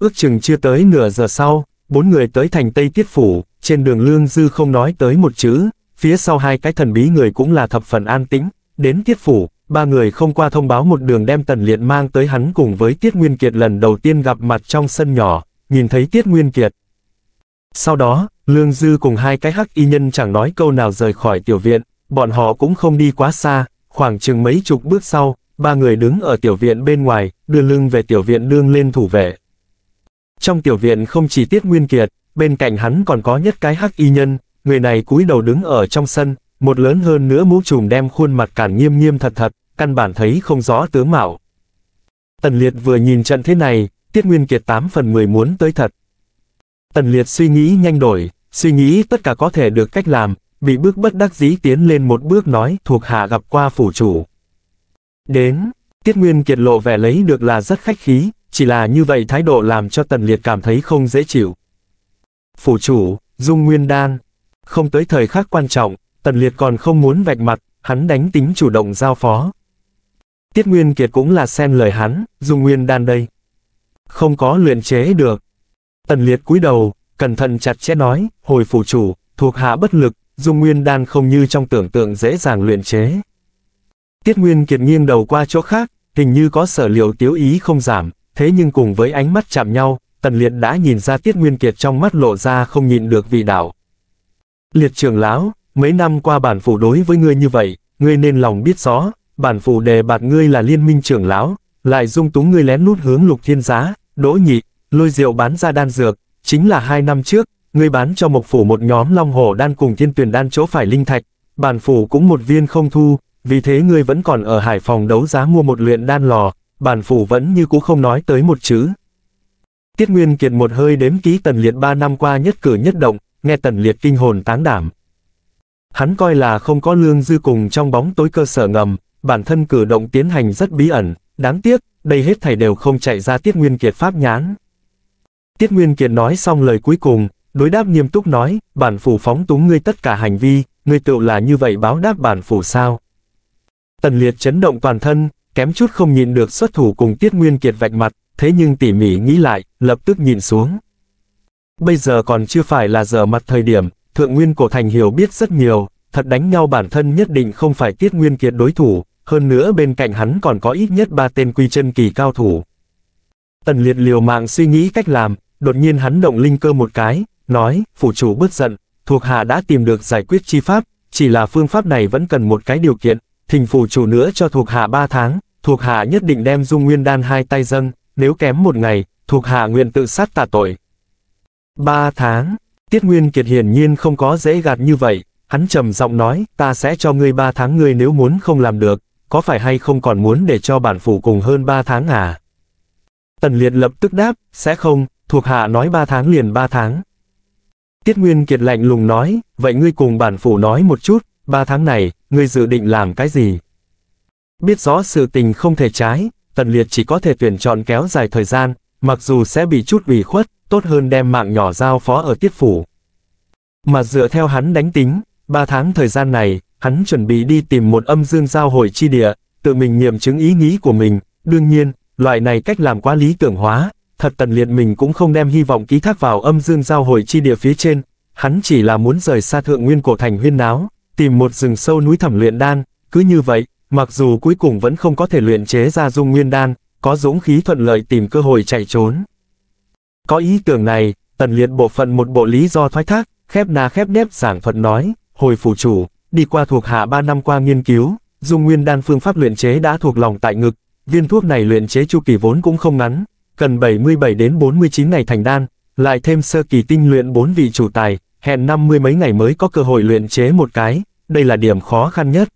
Ước chừng chưa tới nửa giờ sau, bốn người tới thành Tây Tiết Phủ, trên đường Lương Dư không nói tới một chữ, phía sau hai cái thần bí người cũng là thập phần an tĩnh, đến Tiết Phủ, ba người không qua thông báo một đường đem Tần Liệt mang tới hắn cùng với Tiết Nguyên Kiệt lần đầu tiên gặp mặt trong sân nhỏ, nhìn thấy Tiết Nguyên Kiệt. Sau đó, Lương Dư cùng hai cái hắc y nhân chẳng nói câu nào rời khỏi tiểu viện, Bọn họ cũng không đi quá xa, khoảng chừng mấy chục bước sau, ba người đứng ở tiểu viện bên ngoài, đưa lưng về tiểu viện đương lên thủ vệ. Trong tiểu viện không chỉ Tiết Nguyên Kiệt, bên cạnh hắn còn có nhất cái hắc y nhân, người này cúi đầu đứng ở trong sân, một lớn hơn nữa mũ trùm đem khuôn mặt cản nghiêm nghiêm thật thật, căn bản thấy không rõ tướng mạo. Tần Liệt vừa nhìn trận thế này, Tiết Nguyên Kiệt 8 phần 10 muốn tới thật. Tần Liệt suy nghĩ nhanh đổi, suy nghĩ tất cả có thể được cách làm, Bị bước bất đắc dĩ tiến lên một bước nói thuộc hạ gặp qua phủ chủ. Đến, Tiết Nguyên Kiệt lộ vẻ lấy được là rất khách khí, chỉ là như vậy thái độ làm cho Tần Liệt cảm thấy không dễ chịu. Phủ chủ, Dung Nguyên Đan. Không tới thời khắc quan trọng, Tần Liệt còn không muốn vạch mặt, hắn đánh tính chủ động giao phó. Tiết Nguyên Kiệt cũng là xen lời hắn, Dung Nguyên Đan đây. Không có luyện chế được. Tần Liệt cúi đầu, cẩn thận chặt chẽ nói, hồi phủ chủ, thuộc hạ bất lực, dung nguyên đan không như trong tưởng tượng dễ dàng luyện chế. Tiết Nguyên Kiệt nghiêng đầu qua chỗ khác, hình như có sở liệu tiếu ý không giảm, thế nhưng cùng với ánh mắt chạm nhau, Tần Liệt đã nhìn ra Tiết Nguyên Kiệt trong mắt lộ ra không nhịn được vị đảo. Liệt trưởng lão, mấy năm qua bản phủ đối với ngươi như vậy, ngươi nên lòng biết rõ, bản phủ đề bạt ngươi là liên minh trưởng lão, lại dung túng ngươi lén lút hướng lục thiên giá, đỗ nhị, lôi rượu bán ra đan dược, chính là hai năm trước, ngươi bán cho Mộc Phủ một nhóm Long Hổ đan cùng thiên tuyển đan chỗ phải linh thạch, bản phủ cũng một viên không thu, vì thế ngươi vẫn còn ở Hải Phòng đấu giá mua một luyện đan lò, bản phủ vẫn như cũ không nói tới một chữ. Tiết Nguyên Kiệt một hơi đếm ký Tần Liệt ba năm qua nhất cử nhất động, nghe Tần Liệt kinh hồn tán đảm. Hắn coi là không có lương dư cùng trong bóng tối cơ sở ngầm, bản thân cử động tiến hành rất bí ẩn, đáng tiếc, đây hết thảy đều không chạy ra Tiết Nguyên Kiệt pháp nhãn. Tiết Nguyên Kiệt nói xong lời cuối cùng, đối đáp nghiêm túc nói, bản phủ phóng túng ngươi tất cả hành vi, ngươi tựu là như vậy báo đáp bản phủ sao. Tần liệt chấn động toàn thân, kém chút không nhịn được xuất thủ cùng Tiết Nguyên Kiệt vạch mặt, thế nhưng tỉ mỉ nghĩ lại, lập tức nhìn xuống. Bây giờ còn chưa phải là giờ mặt thời điểm, Thượng Nguyên Cổ Thành hiểu biết rất nhiều, thật đánh nhau bản thân nhất định không phải Tiết Nguyên Kiệt đối thủ, hơn nữa bên cạnh hắn còn có ít nhất ba tên quy chân kỳ cao thủ. Tần liệt liều mạng suy nghĩ cách làm, đột nhiên hắn động linh cơ một cái, nói, phủ chủ bớt giận, thuộc hạ đã tìm được giải quyết chi pháp, chỉ là phương pháp này vẫn cần một cái điều kiện, thỉnh phủ chủ nữa cho thuộc hạ ba tháng, thuộc hạ nhất định đem dung nguyên đan hai tay dâng, nếu kém một ngày, thuộc hạ nguyện tự sát tạ tội. ba tháng, Tiết Nguyên Kiệt hiển nhiên không có dễ gạt như vậy, hắn trầm giọng nói, ta sẽ cho ngươi ba tháng ngươi nếu muốn không làm được, có phải hay không còn muốn để cho bản phủ cùng hơn ba tháng à? Tần Liệt lập tức đáp, sẽ không, thuộc hạ nói ba tháng liền ba tháng, Tiết Nguyên Kiệt lạnh lùng nói, vậy ngươi cùng bản phủ nói một chút, ba tháng này, ngươi dự định làm cái gì? Biết rõ sự tình không thể trái, Tần Liệt chỉ có thể tuyển chọn kéo dài thời gian, mặc dù sẽ bị chút ủy khuất, tốt hơn đem mạng nhỏ giao phó ở tiết phủ. Mà dựa theo hắn đánh tính, ba tháng thời gian này, hắn chuẩn bị đi tìm một âm dương giao hội chi địa, tự mình nghiệm chứng ý nghĩ của mình, đương nhiên, loại này cách làm quá lý tưởng hóa, thật tần liệt mình cũng không đem hy vọng ký thác vào âm dương giao hội chi địa phía trên, hắn chỉ là muốn rời xa thượng nguyên cổ thành huyên náo, tìm một rừng sâu núi thẳm luyện đan, cứ như vậy, mặc dù cuối cùng vẫn không có thể luyện chế ra dung nguyên đan, có dũng khí thuận lợi tìm cơ hội chạy trốn. Có ý tưởng này, tần liệt bộ phận một bộ lý do thoái thác, khép nà khép nếp giảng thuật nói, hồi phủ chủ, đi qua thuộc hạ 3 năm qua nghiên cứu, dung nguyên đan phương pháp luyện chế đã thuộc lòng tại ngực, viên thuốc này luyện chế chu kỳ vốn cũng không ngắn, cần 77 đến 49 ngày thành đan, lại thêm sơ kỳ tinh luyện 4 vị chủ tài, hẹn năm mươi mấy ngày mới có cơ hội luyện chế một cái, đây là điểm khó khăn nhất.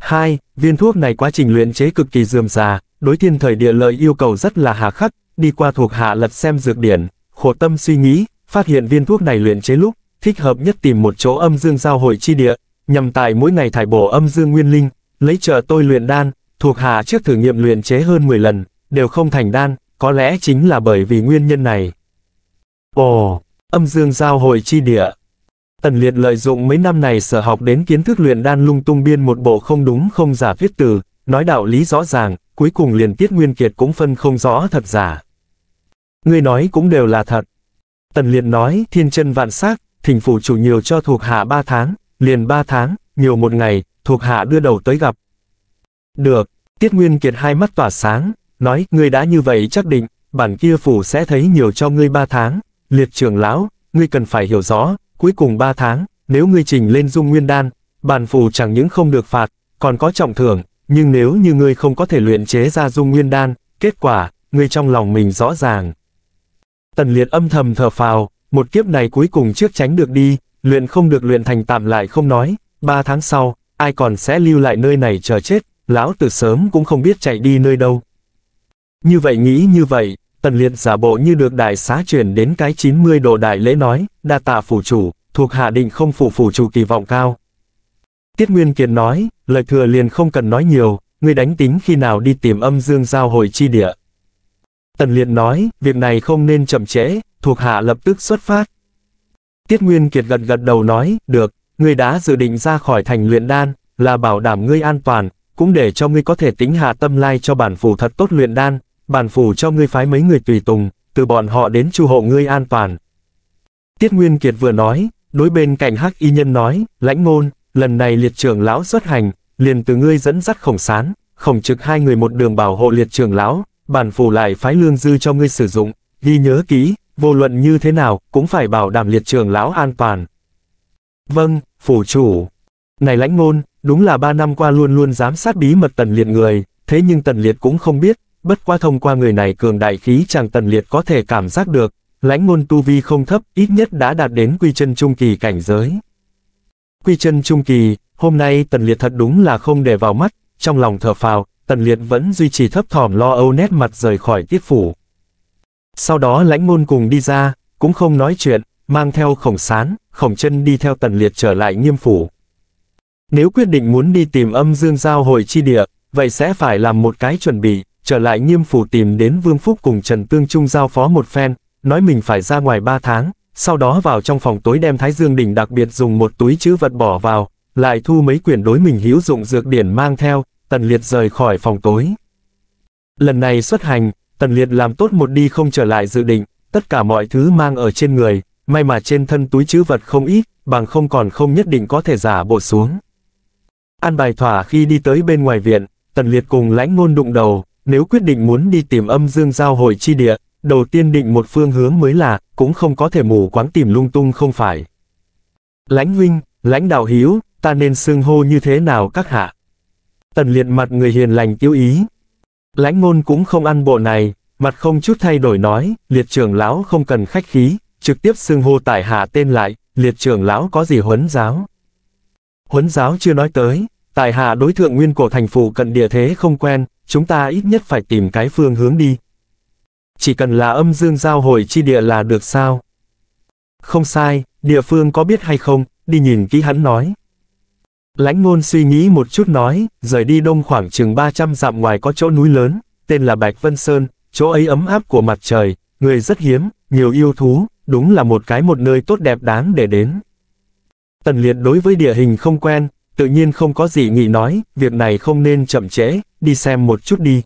2. Viên thuốc này quá trình luyện chế cực kỳ dườm già, đối thiên thời địa lợi yêu cầu rất là hà khắc, đi qua thuộc hạ lật xem dược điển, khổ tâm suy nghĩ, phát hiện viên thuốc này luyện chế lúc, thích hợp nhất tìm một chỗ âm dương giao hội chi địa, nhằm tại mỗi ngày thải bổ âm dương nguyên linh, lấy trợ tôi luyện đan, thuộc hạ trước thử nghiệm luyện chế hơn 10 lần, đều không thành đan, có lẽ chính là bởi vì nguyên nhân này. Ồ, âm dương giao hội chi địa. Tần Liệt lợi dụng mấy năm này sở học đến kiến thức luyện đan lung tung biên một bộ không đúng không giả viết từ, nói đạo lý rõ ràng, cuối cùng liền tiết nguyên kiệt cũng phân không rõ thật giả. Ngươi nói cũng đều là thật. Tần Liệt nói, thiên chân vạn sắc, thỉnh phủ chủ nhiều cho thuộc hạ ba tháng, liền ba tháng, nhiều một ngày, thuộc hạ đưa đầu tới gặp. Được, Tiết Nguyên Kiệt hai mắt tỏa sáng, nói, ngươi đã như vậy chắc định, bản kia phủ sẽ thấy nhiều cho ngươi ba tháng, liệt trưởng lão, ngươi cần phải hiểu rõ, cuối cùng ba tháng, nếu ngươi trình lên dung nguyên đan, bản phủ chẳng những không được phạt, còn có trọng thưởng, nhưng nếu như ngươi không có thể luyện chế ra dung nguyên đan, kết quả, ngươi trong lòng mình rõ ràng. Tần liệt âm thầm thở phào, một kiếp này cuối cùng trước tránh được đi, luyện không được luyện thành tạm lại không nói, ba tháng sau, ai còn sẽ lưu lại nơi này chờ chết, lão từ sớm cũng không biết chạy đi nơi đâu, như vậy nghĩ như vậy, Tần Liệt giả bộ như được đại xá chuyển đến cái 90 độ đại lễ nói, đa tạ phủ chủ, thuộc hạ định không phủ phủ chủ kỳ vọng cao. Tiết Nguyên Kiệt nói, lời thừa liền không cần nói nhiều, ngươi đánh tính khi nào đi tìm âm dương giao hội chi địa. Tần Liệt nói, việc này không nên chậm trễ, thuộc hạ lập tức xuất phát. Tiết Nguyên Kiệt gật gật đầu nói, được, ngươi đã dự định ra khỏi thành luyện đan, là bảo đảm ngươi an toàn, cũng để cho ngươi có thể tính hạ tâm lai cho bản phủ thật tốt luyện đan, bản phủ cho ngươi phái mấy người tùy tùng, từ bọn họ đến chu hộ ngươi an toàn. Tiết Nguyên Kiệt vừa nói, đối bên cạnh Hắc Y Nhân nói, lãnh ngôn, lần này liệt trưởng lão xuất hành, liền từ ngươi dẫn dắt khổng sán, khổng trực hai người một đường bảo hộ liệt trưởng lão, bản phủ lại phái lương dư cho ngươi sử dụng, ghi nhớ kỹ, vô luận như thế nào, cũng phải bảo đảm liệt trưởng lão an toàn. Vâng, phủ chủ. Này lãnh ngôn, đúng là ba năm qua luôn luôn giám sát bí mật tần liệt người, thế nhưng tần liệt cũng không biết, bất qua thông qua người này cường đại khí chàng tần liệt có thể cảm giác được, lãnh ngôn tu vi không thấp, ít nhất đã đạt đến quy chân trung kỳ cảnh giới. Quy chân trung kỳ, hôm nay tần liệt thật đúng là không để vào mắt, trong lòng thở phào, tần liệt vẫn duy trì thấp thỏm lo âu nét mặt rời khỏi tiết phủ. Sau đó lãnh ngôn cùng đi ra, cũng không nói chuyện, mang theo khổng sán, khổng chân đi theo tần liệt trở lại nghiêm phủ. Nếu quyết định muốn đi tìm âm dương giao hội chi địa, vậy sẽ phải làm một cái chuẩn bị, trở lại nghiêm phủ tìm đến Vương Phúc cùng Trần Tương Trung giao phó một phen, nói mình phải ra ngoài ba tháng, sau đó vào trong phòng tối đem Thái Dương Đỉnh đặc biệt dùng một túi chữ vật bỏ vào, lại thu mấy quyển đối mình hữu dụng dược điển mang theo, Tần Liệt rời khỏi phòng tối. Lần này xuất hành, Tần Liệt làm tốt một đi không trở lại dự định, tất cả mọi thứ mang ở trên người, may mà trên thân túi chữ vật không ít, bằng không còn không nhất định có thể giả bộ xuống. ăn bài thỏa khi đi tới bên ngoài viện, Tần Liệt cùng lãnh ngôn đụng đầu, nếu quyết định muốn đi tìm âm dương giao hội chi địa, đầu tiên định một phương hướng mới là, cũng không có thể mù quáng tìm lung tung không phải. Lãnh huynh, lãnh đạo hiếu, ta nên xưng hô như thế nào các hạ? Tần liệt mặt người hiền lành tiêu ý. Lãnh ngôn cũng không ăn bộ này, mặt không chút thay đổi nói, liệt trưởng lão không cần khách khí, trực tiếp xưng hô tại hạ tên lại, liệt trưởng lão có gì huấn giáo. Huấn giáo chưa nói tới, Tại hạ đối thượng nguyên của thành phủ cận địa thế không quen, chúng ta ít nhất phải tìm cái phương hướng đi. Chỉ cần là âm dương giao hồi chi địa là được sao? Không sai, địa phương có biết hay không, đi nhìn kỹ hắn nói. Lãnh ngôn suy nghĩ một chút nói, rời đi đông khoảng chừng 300 dặm ngoài có chỗ núi lớn, tên là Bạch Vân Sơn, chỗ ấy ấm áp của mặt trời, người rất hiếm, nhiều yêu thú, đúng là một cái một nơi tốt đẹp đáng để đến. Tần Liệt đối với địa hình không quen, tự nhiên không có gì nghị nói, việc này không nên chậm trễ, đi xem một chút đi.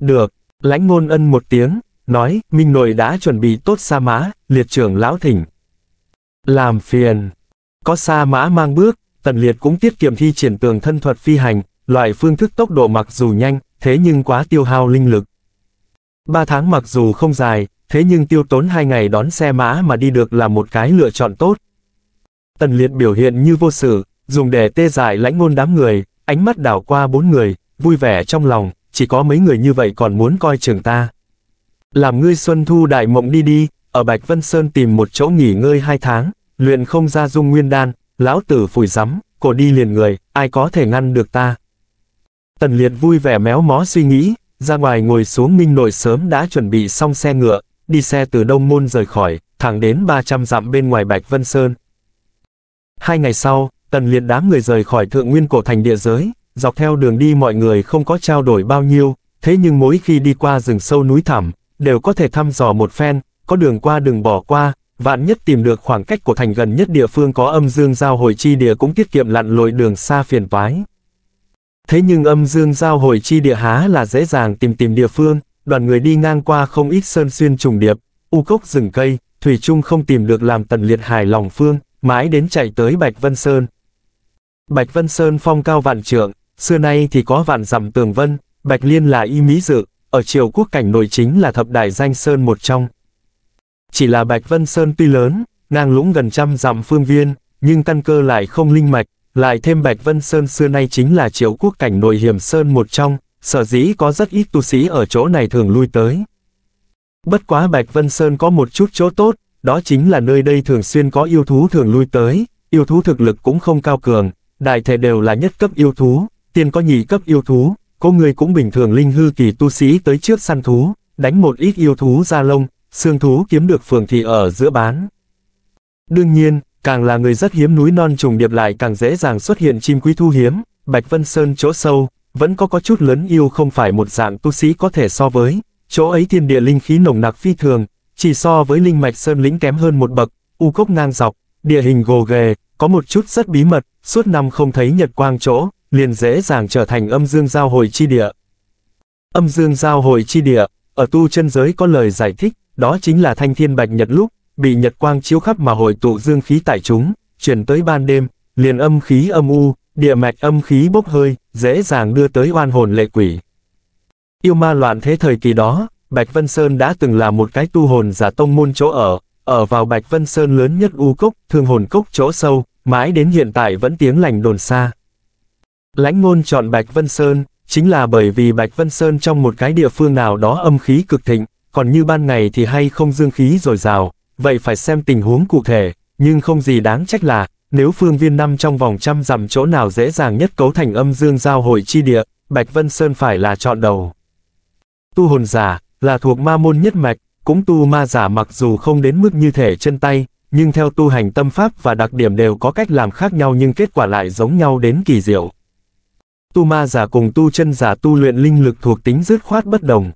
Được, lãnh ngôn ân một tiếng, nói, Minh Nội đã chuẩn bị tốt sa mã liệt trưởng lão thỉnh. Làm phiền. Có sa mã mang bước, tần liệt cũng tiết kiệm thi triển tường thân thuật phi hành, loại phương thức tốc độ mặc dù nhanh, thế nhưng quá tiêu hao linh lực. Ba tháng mặc dù không dài, thế nhưng tiêu tốn hai ngày đón xe mã mà đi được là một cái lựa chọn tốt. Tần liệt biểu hiện như vô sự, dùng để tê dại lãnh ngôn đám người, ánh mắt đảo qua bốn người, vui vẻ trong lòng, chỉ có mấy người như vậy còn muốn coi trường ta. Làm ngươi xuân thu đại mộng đi đi, ở Bạch Vân Sơn tìm một chỗ nghỉ ngơi hai tháng, luyện không ra dung nguyên đan, lão tử phủi rắm, cổ đi liền người, ai có thể ngăn được ta. Tần Liệt vui vẻ méo mó suy nghĩ, ra ngoài ngồi xuống minh nội sớm đã chuẩn bị xong xe ngựa, đi xe từ Đông Môn rời khỏi, thẳng đến 300 dặm bên ngoài Bạch Vân Sơn. Hai ngày sau, Tần Liệt đám người rời khỏi thượng nguyên cổ thành địa giới, dọc theo đường đi mọi người không có trao đổi bao nhiêu, thế nhưng mỗi khi đi qua rừng sâu núi thẳm, đều có thể thăm dò một phen, có đường qua đừng bỏ qua, vạn nhất tìm được khoảng cách của thành gần nhất địa phương có âm dương giao hồi chi địa cũng tiết kiệm lặn lội đường xa phiền toái. Thế nhưng âm dương giao hồi chi địa há là dễ dàng tìm tìm địa phương, đoàn người đi ngang qua không ít sơn xuyên trùng điệp, u cốc rừng cây, thủy chung không tìm được làm tần liệt hài lòng phương, mãi đến chạy tới Bạch Vân Sơn, Bạch Vân Sơn phong cao vạn trượng, xưa nay thì có vạn dặm tường vân, Bạch Liên là y mỹ dự, ở triều quốc cảnh nội chính là thập đại danh Sơn một trong. Chỉ là Bạch Vân Sơn tuy lớn, ngang lũng gần trăm dặm phương viên, nhưng căn cơ lại không linh mạch, lại thêm Bạch Vân Sơn xưa nay chính là triều quốc cảnh nội hiểm Sơn một trong, sở dĩ có rất ít tu sĩ ở chỗ này thường lui tới. Bất quá Bạch Vân Sơn có một chút chỗ tốt, đó chính là nơi đây thường xuyên có yêu thú thường lui tới, yêu thú thực lực cũng không cao cường, Đại thể đều là nhất cấp yêu thú, tiên có nhị cấp yêu thú, có người cũng bình thường linh hư kỳ tu sĩ tới trước săn thú, đánh một ít yêu thú ra lông, xương thú kiếm được phường thị ở giữa bán. Đương nhiên, càng là người rất hiếm núi non trùng điệp lại càng dễ dàng xuất hiện chim quý thu hiếm, Bạch Vân Sơn chỗ sâu, vẫn có có chút lớn yêu không phải một dạng tu sĩ có thể so với, chỗ ấy thiên địa linh khí nồng nặc phi thường, chỉ so với linh mạch sơn lĩnh kém hơn một bậc, u cốc ngang dọc, địa hình gồ ghề, có một chút rất bí mật, suốt năm không thấy nhật quang chỗ, liền dễ dàng trở thành âm dương giao hồi chi địa. Âm dương giao hồi chi địa, ở tu chân giới có lời giải thích, đó chính là thanh thiên bạch nhật lúc, bị nhật quang chiếu khắp mà hồi tụ dương khí tại chúng, chuyển tới ban đêm, liền âm khí âm u, địa mạch âm khí bốc hơi, dễ dàng đưa tới oan hồn lệ quỷ. Yêu ma loạn thế thời kỳ đó, Bạch Vân Sơn đã từng là một cái tu hồn giả tông môn chỗ ở, ở vào Bạch Vân Sơn lớn nhất U Cốc, Thương Hồn Cốc chỗ sâu, mãi đến hiện tại vẫn tiếng lành đồn xa. Lãnh ngôn chọn Bạch Vân Sơn, chính là bởi vì Bạch Vân Sơn trong một cái địa phương nào đó âm khí cực thịnh, còn như ban ngày thì hay không dương khí dồi dào, vậy phải xem tình huống cụ thể, nhưng không gì đáng trách là, nếu phương viên năm trong vòng trăm dặm chỗ nào dễ dàng nhất cấu thành âm dương giao hội chi địa, Bạch Vân Sơn phải là chọn đầu. Tu hồn giả, là thuộc ma môn nhất mạch, cũng tu ma giả mặc dù không đến mức như thể chân tay, nhưng theo tu hành tâm pháp và đặc điểm đều có cách làm khác nhau nhưng kết quả lại giống nhau đến kỳ diệu. Tu ma giả cùng tu chân giả tu luyện linh lực thuộc tính dứt khoát bất đồng.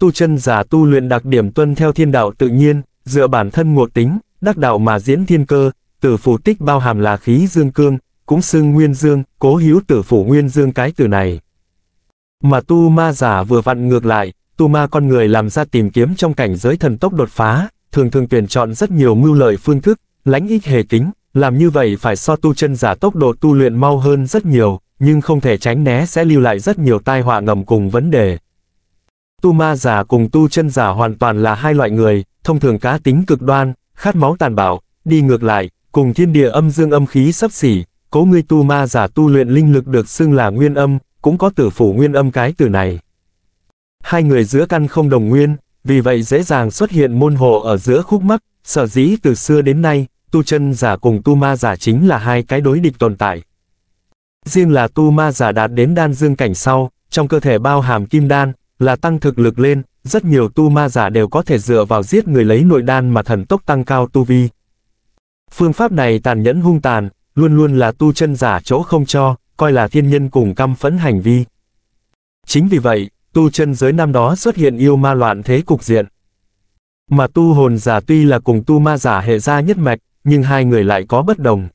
Tu chân giả tu luyện đặc điểm tuân theo thiên đạo tự nhiên, dựa bản thân ngộ tính, đắc đạo mà diễn thiên cơ, tử phủ tích bao hàm là khí dương cương, cũng xưng nguyên dương, cố hữu tử phủ nguyên dương cái từ này. Mà tu ma giả vừa vặn ngược lại, tu ma con người làm ra tìm kiếm trong cảnh giới thần tốc đột phá, thường thường tuyển chọn rất nhiều mưu lợi phương thức, lánh ích hề kính, làm như vậy phải so tu chân giả tốc độ tu luyện mau hơn rất nhiều, nhưng không thể tránh né sẽ lưu lại rất nhiều tai họa ngầm cùng vấn đề. Tu ma giả cùng tu chân giả hoàn toàn là hai loại người, thông thường cá tính cực đoan, khát máu tàn bạo, đi ngược lại, cùng thiên địa âm dương âm khí sắp xỉ, cố ngươi tu ma giả tu luyện linh lực được xưng là nguyên âm, cũng có tử phủ nguyên âm cái từ này. Hai người giữa căn không đồng nguyên, vì vậy dễ dàng xuất hiện môn hộ ở giữa khúc mắc, sở dĩ từ xưa đến nay, tu chân giả cùng tu ma giả chính là hai cái đối địch tồn tại. Riêng là tu ma giả đạt đến đan dương cảnh sau, trong cơ thể bao hàm kim đan, là tăng thực lực lên, rất nhiều tu ma giả đều có thể dựa vào giết người lấy nội đan mà thần tốc tăng cao tu vi. Phương pháp này tàn nhẫn hung tàn, luôn luôn là tu chân giả chỗ không cho, coi là thiên nhân cùng căm phẫn hành vi. Chính vì vậy, tu chân giới năm đó xuất hiện yêu ma loạn thế cục diện. Mà tu hồn giả tuy là cùng tu ma giả hệ gia nhất mạch, nhưng hai người lại có bất đồng.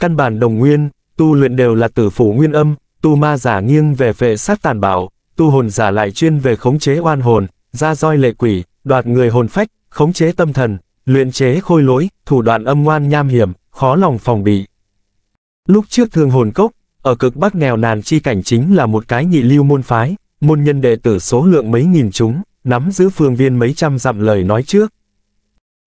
Căn bản đồng nguyên, tu luyện đều là tử phủ nguyên âm, tu ma giả nghiêng về vệ sát tàn bạo, tu hồn giả lại chuyên về khống chế oan hồn, ra roi lệ quỷ, đoạt người hồn phách, khống chế tâm thần, luyện chế khôi lỗi, thủ đoạn âm ngoan nham hiểm, khó lòng phòng bị. Lúc trước thương hồn cốc, ở cực bắc nghèo nàn chi cảnh chính là một cái nhị lưu môn phái, môn nhân đệ tử số lượng mấy nghìn chúng, nắm giữ phương viên mấy trăm dặm lời nói trước.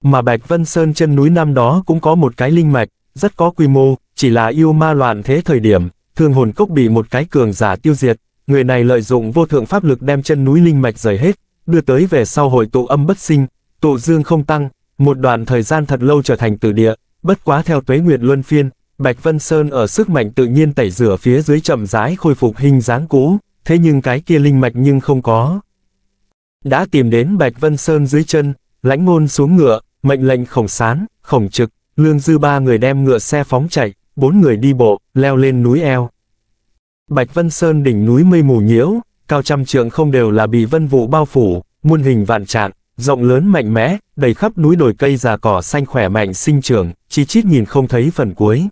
Mà Bạch Vân Sơn chân núi năm đó cũng có một cái linh mạch, rất có quy mô, chỉ là yêu ma loạn thế thời điểm, thương hồn cốc bị một cái cường giả tiêu diệt, người này lợi dụng vô thượng pháp lực đem chân núi linh mạch rời hết, đưa tới về sau hội tụ âm bất sinh, tụ dương không tăng, một đoạn thời gian thật lâu trở thành tử địa, bất quá theo tuế nguyệt luân phiên, Bạch Vân Sơn ở sức mạnh tự nhiên tẩy rửa phía dưới chậm rãi khôi phục hình dáng cũ thế nhưng cái kia linh mạch nhưng không có. Đã tìm đến Bạch Vân Sơn dưới chân, lãnh ngôn xuống ngựa, mệnh lệnh khổng sán, khổng trực, lương dư ba người đem ngựa xe phóng chạy, bốn người đi bộ, leo lên núi eo. Bạch Vân Sơn đỉnh núi mây mù nhiễu, cao trăm trượng không đều là bị vân vụ bao phủ, muôn hình vạn trạng, rộng lớn mạnh mẽ, đầy khắp núi đồi cây già cỏ xanh khỏe mạnh sinh trưởng, chi chít nhìn không thấy phần cuối.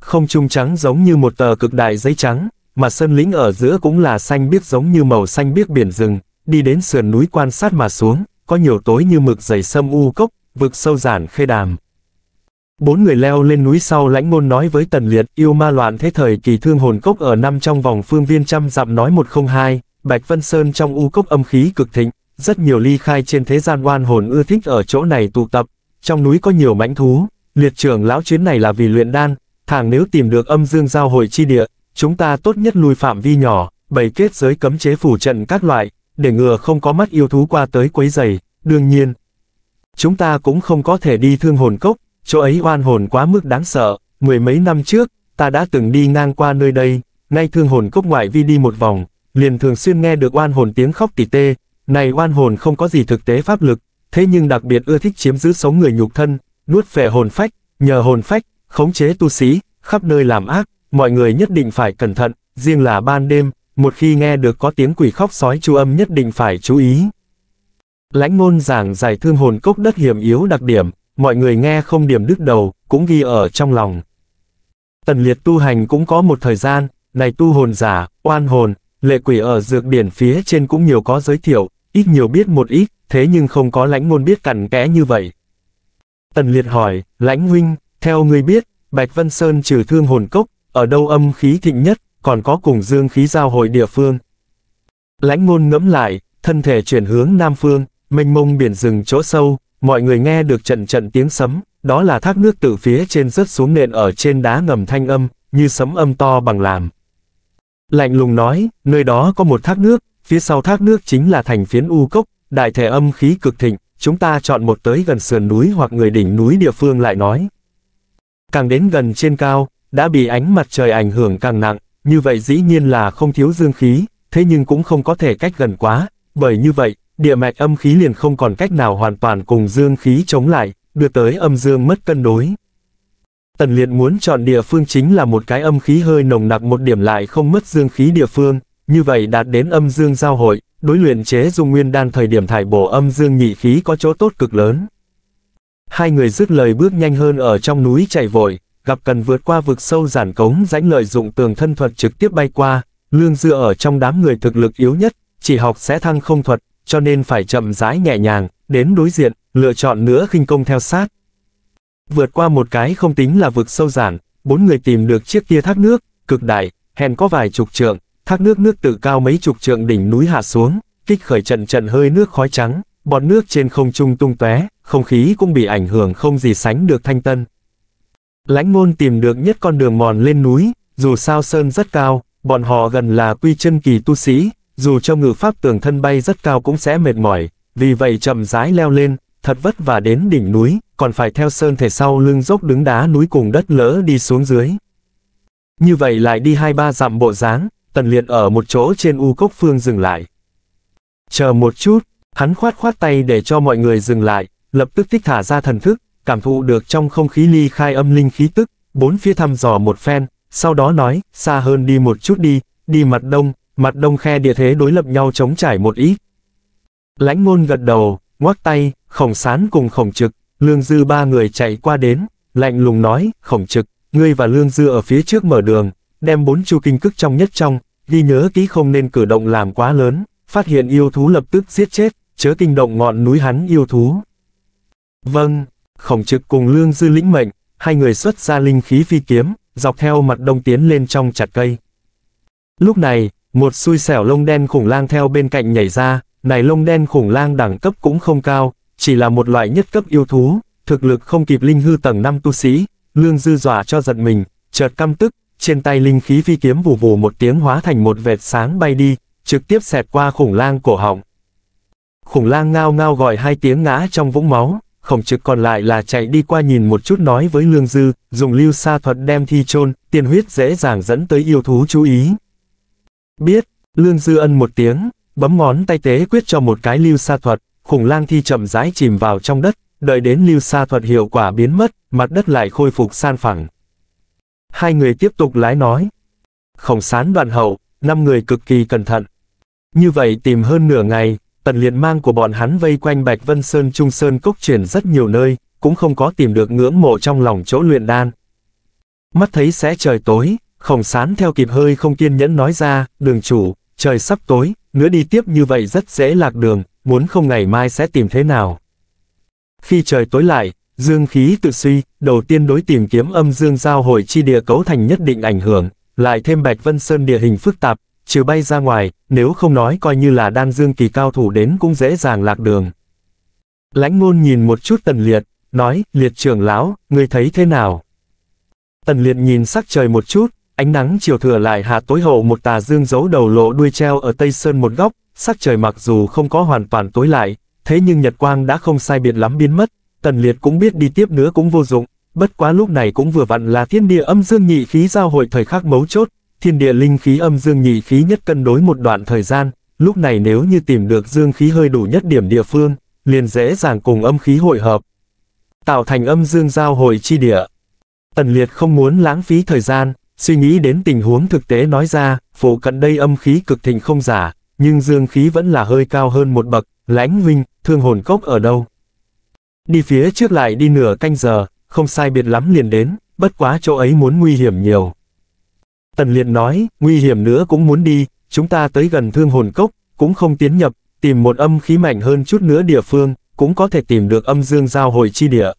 Không trung trắng giống như một tờ cực đại giấy trắng, mà sơn lĩnh ở giữa cũng là xanh biếc giống như màu xanh biếc biển rừng, đi đến sườn núi quan sát mà xuống, có nhiều tối như mực dày sâm u cốc, vực sâu giản khê đàm. Bốn người leo lên núi sau lãnh ngôn nói với tần liệt yêu ma loạn thế thời kỳ thương hồn cốc ở năm trong vòng phương viên trăm dặm nói một không hai. Bạch Vân Sơn trong u cốc âm khí cực thịnh, rất nhiều ly khai trên thế gian oan hồn ưa thích ở chỗ này tụ tập, trong núi có nhiều mãnh thú, liệt trưởng lão chuyến này là vì luyện đan, thẳng nếu tìm được âm dương giao hội chi địa, chúng ta tốt nhất lùi phạm vi nhỏ, bày kết giới cấm chế phủ trận các loại, để ngừa không có mắt yêu thú qua tới quấy giày, đương nhiên. Chúng ta cũng không có thể đi thương hồn cốc, chỗ ấy oan hồn quá mức đáng sợ, mười mấy năm trước, ta đã từng đi ngang qua nơi đây, ngay thương hồn cốc ngoại vi đi một vòng, liền thường xuyên nghe được oan hồn tiếng khóc tỉ tê, này oan hồn không có gì thực tế pháp lực, thế nhưng đặc biệt ưa thích chiếm giữ sống người nhục thân, nuốt về hồn phách, nhờ hồn phách, khống chế tu sĩ, khắp nơi làm ác, mọi người nhất định phải cẩn thận, riêng là ban đêm, một khi nghe được có tiếng quỷ khóc sói chú âm nhất định phải chú ý. Lãnh ngôn giảng giải thương hồn cốc đất hiểm yếu đặc điểm, mọi người nghe không điểm đứt đầu, cũng ghi ở trong lòng. Tần liệt tu hành cũng có một thời gian, này tu hồn giả, oan hồn, lệ quỷ ở dược điển phía trên cũng nhiều có giới thiệu, ít nhiều biết một ít, thế nhưng không có lãnh ngôn biết cặn kẽ như vậy. Tần liệt hỏi, lãnh huynh, theo người biết, Bạch Vân Sơn trừ thương hồn cốc, ở đâu âm khí thịnh nhất, còn có cùng dương khí giao hội địa phương. Lãnh ngôn ngẫm lại, thân thể chuyển hướng nam phương, mênh mông biển rừng chỗ sâu, mọi người nghe được trận trận tiếng sấm, đó là thác nước từ phía trên rớt xuống nền ở trên đá ngầm thanh âm, như sấm âm to bằng làm. Lạnh lùng nói, nơi đó có một thác nước, phía sau thác nước chính là thành phiến u cốc, đại thể âm khí cực thịnh, chúng ta chọn một tới gần sườn núi hoặc người đỉnh núi địa phương lại nói. Càng đến gần trên cao, đã bị ánh mặt trời ảnh hưởng càng nặng, như vậy dĩ nhiên là không thiếu dương khí, thế nhưng cũng không có thể cách gần quá, bởi như vậy, địa mạch âm khí liền không còn cách nào hoàn toàn cùng dương khí chống lại, đưa tới âm dương mất cân đối. Tần Liệt muốn chọn địa phương chính là một cái âm khí hơi nồng nặc một điểm lại không mất dương khí địa phương, như vậy đạt đến âm dương giao hội, đối luyện chế dung nguyên đan thời điểm thải bổ âm dương nhị khí có chỗ tốt cực lớn. Hai người dứt lời bước nhanh hơn ở trong núi chạy vội, gặp cần vượt qua vực sâu giản cống rãnh lợi dụng tường thân thuật trực tiếp bay qua, lương dựa ở trong đám người thực lực yếu nhất, chỉ học sẽ thăng không thuật, cho nên phải chậm rãi nhẹ nhàng, đến đối diện, lựa chọn nữa khinh công theo sát. Vượt qua một cái không tính là vực sâu giản, bốn người tìm được chiếc kia thác nước, cực đại, hèn có vài chục trượng, thác nước nước tự cao mấy chục trượng đỉnh núi hạ xuống, kích khởi trận trận hơi nước khói trắng, bọt nước trên không trung tung tóe, không khí cũng bị ảnh hưởng không gì sánh được thanh tân. Lãnh ngôn tìm được nhất con đường mòn lên núi, dù sao sơn rất cao, bọn họ gần là quy chân kỳ tu sĩ, dù cho ngự pháp tường thân bay rất cao cũng sẽ mệt mỏi, vì vậy chậm rãi leo lên, thật vất vả đến đỉnh núi, còn phải theo sơn thể sau lưng dốc đứng đá núi cùng đất lỡ đi xuống dưới. Như vậy lại đi hai ba dặm bộ dáng, tần liệt ở một chỗ trên u cốc phương dừng lại. Chờ một chút, hắn khoát khoát tay để cho mọi người dừng lại, lập tức thích thả ra thần thức, cảm thụ được trong không khí ly khai âm linh khí tức, bốn phía thăm dò một phen, sau đó nói, xa hơn đi một chút đi, đi mặt đông, mặt đông khe địa thế đối lập nhau chống trải một ít. Lãnh ngôn gật đầu, ngoắc tay, khổng sán cùng khổng trực, lương dư ba người chạy qua đến, lạnh lùng nói, khổng trực, ngươi và lương dư ở phía trước mở đường, đem bốn chu kinh cức trong nhất trong, ghi nhớ kỹ không nên cử động làm quá lớn, phát hiện yêu thú lập tức giết chết, chớ kinh động ngọn núi hắn yêu thú. Vâng. Khổng trực cùng Lương Dư lĩnh mệnh, hai người xuất ra linh khí phi kiếm, dọc theo mặt đông tiến lên trong chặt cây. Lúc này, một xui xẻo lông đen khủng lang theo bên cạnh nhảy ra, này lông đen khủng lang đẳng cấp cũng không cao, chỉ là một loại nhất cấp yêu thú, thực lực không kịp linh hư tầng 5 tu sĩ, Lương Dư dọa cho giật mình, chợt căm tức, trên tay linh khí phi kiếm vù vù một tiếng hóa thành một vệt sáng bay đi, trực tiếp xẹt qua khủng lang cổ họng. Khủng lang ngao ngao gọi hai tiếng ngã trong vũng máu khổng trực còn lại là chạy đi qua nhìn một chút nói với Lương Dư, dùng lưu sa thuật đem thi chôn, tiền huyết dễ dàng dẫn tới yêu thú chú ý. Biết, Lương Dư ân một tiếng, bấm ngón tay tế quyết cho một cái lưu sa thuật, khủng lang thi chậm rãi chìm vào trong đất, đợi đến lưu sa thuật hiệu quả biến mất, mặt đất lại khôi phục san phẳng. Hai người tiếp tục lái nói. Khổng sán đoạn hậu, năm người cực kỳ cẩn thận. Như vậy tìm hơn nửa ngày, tần liệt mang của bọn hắn vây quanh Bạch Vân Sơn Trung Sơn Cốc chuyển rất nhiều nơi, cũng không có tìm được ngưỡng mộ trong lòng chỗ luyện đan. Mắt thấy sẽ trời tối, khổng sán theo kịp hơi không kiên nhẫn nói ra, đường chủ, trời sắp tối, nữa đi tiếp như vậy rất dễ lạc đường, muốn không ngày mai sẽ tìm thế nào. Khi trời tối lại, dương khí tự suy, đầu tiên đối tìm kiếm âm dương giao hội chi địa cấu thành nhất định ảnh hưởng, lại thêm Bạch Vân Sơn địa hình phức tạp, trừ bay ra ngoài, nếu không nói coi như là đan dương kỳ cao thủ đến cũng dễ dàng lạc đường. Lãnh ngôn nhìn một chút tần liệt, nói, liệt trưởng lão, ngươi thấy thế nào? Tần liệt nhìn sắc trời một chút, ánh nắng chiều thừa lại hạ tối hậu một tà dương giấu đầu lộ đuôi treo ở tây sơn một góc, sắc trời mặc dù không có hoàn toàn tối lại, thế nhưng nhật quang đã không sai biệt lắm biến mất, tần liệt cũng biết đi tiếp nữa cũng vô dụng, bất quá lúc này cũng vừa vặn là thiên địa âm dương nhị khí giao hội thời khắc mấu chốt, thiên địa linh khí âm dương nhị khí nhất cân đối một đoạn thời gian, lúc này nếu như tìm được dương khí hơi đủ nhất điểm địa phương, liền dễ dàng cùng âm khí hội hợp, tạo thành âm dương giao hội chi địa. Tần Liệt không muốn lãng phí thời gian, suy nghĩ đến tình huống thực tế nói ra, phổ cận đây âm khí cực thịnh không giả, nhưng dương khí vẫn là hơi cao hơn một bậc, lãnh huynh, thương hồn cốc ở đâu. Đi phía trước lại đi nửa canh giờ, không sai biệt lắm liền đến, bất quá chỗ ấy muốn nguy hiểm nhiều. Tần Liệt nói, nguy hiểm nữa cũng muốn đi, chúng ta tới gần thương hồn cốc, cũng không tiến nhập, tìm một âm khí mạnh hơn chút nữa địa phương, cũng có thể tìm được âm dương giao hội chi địa.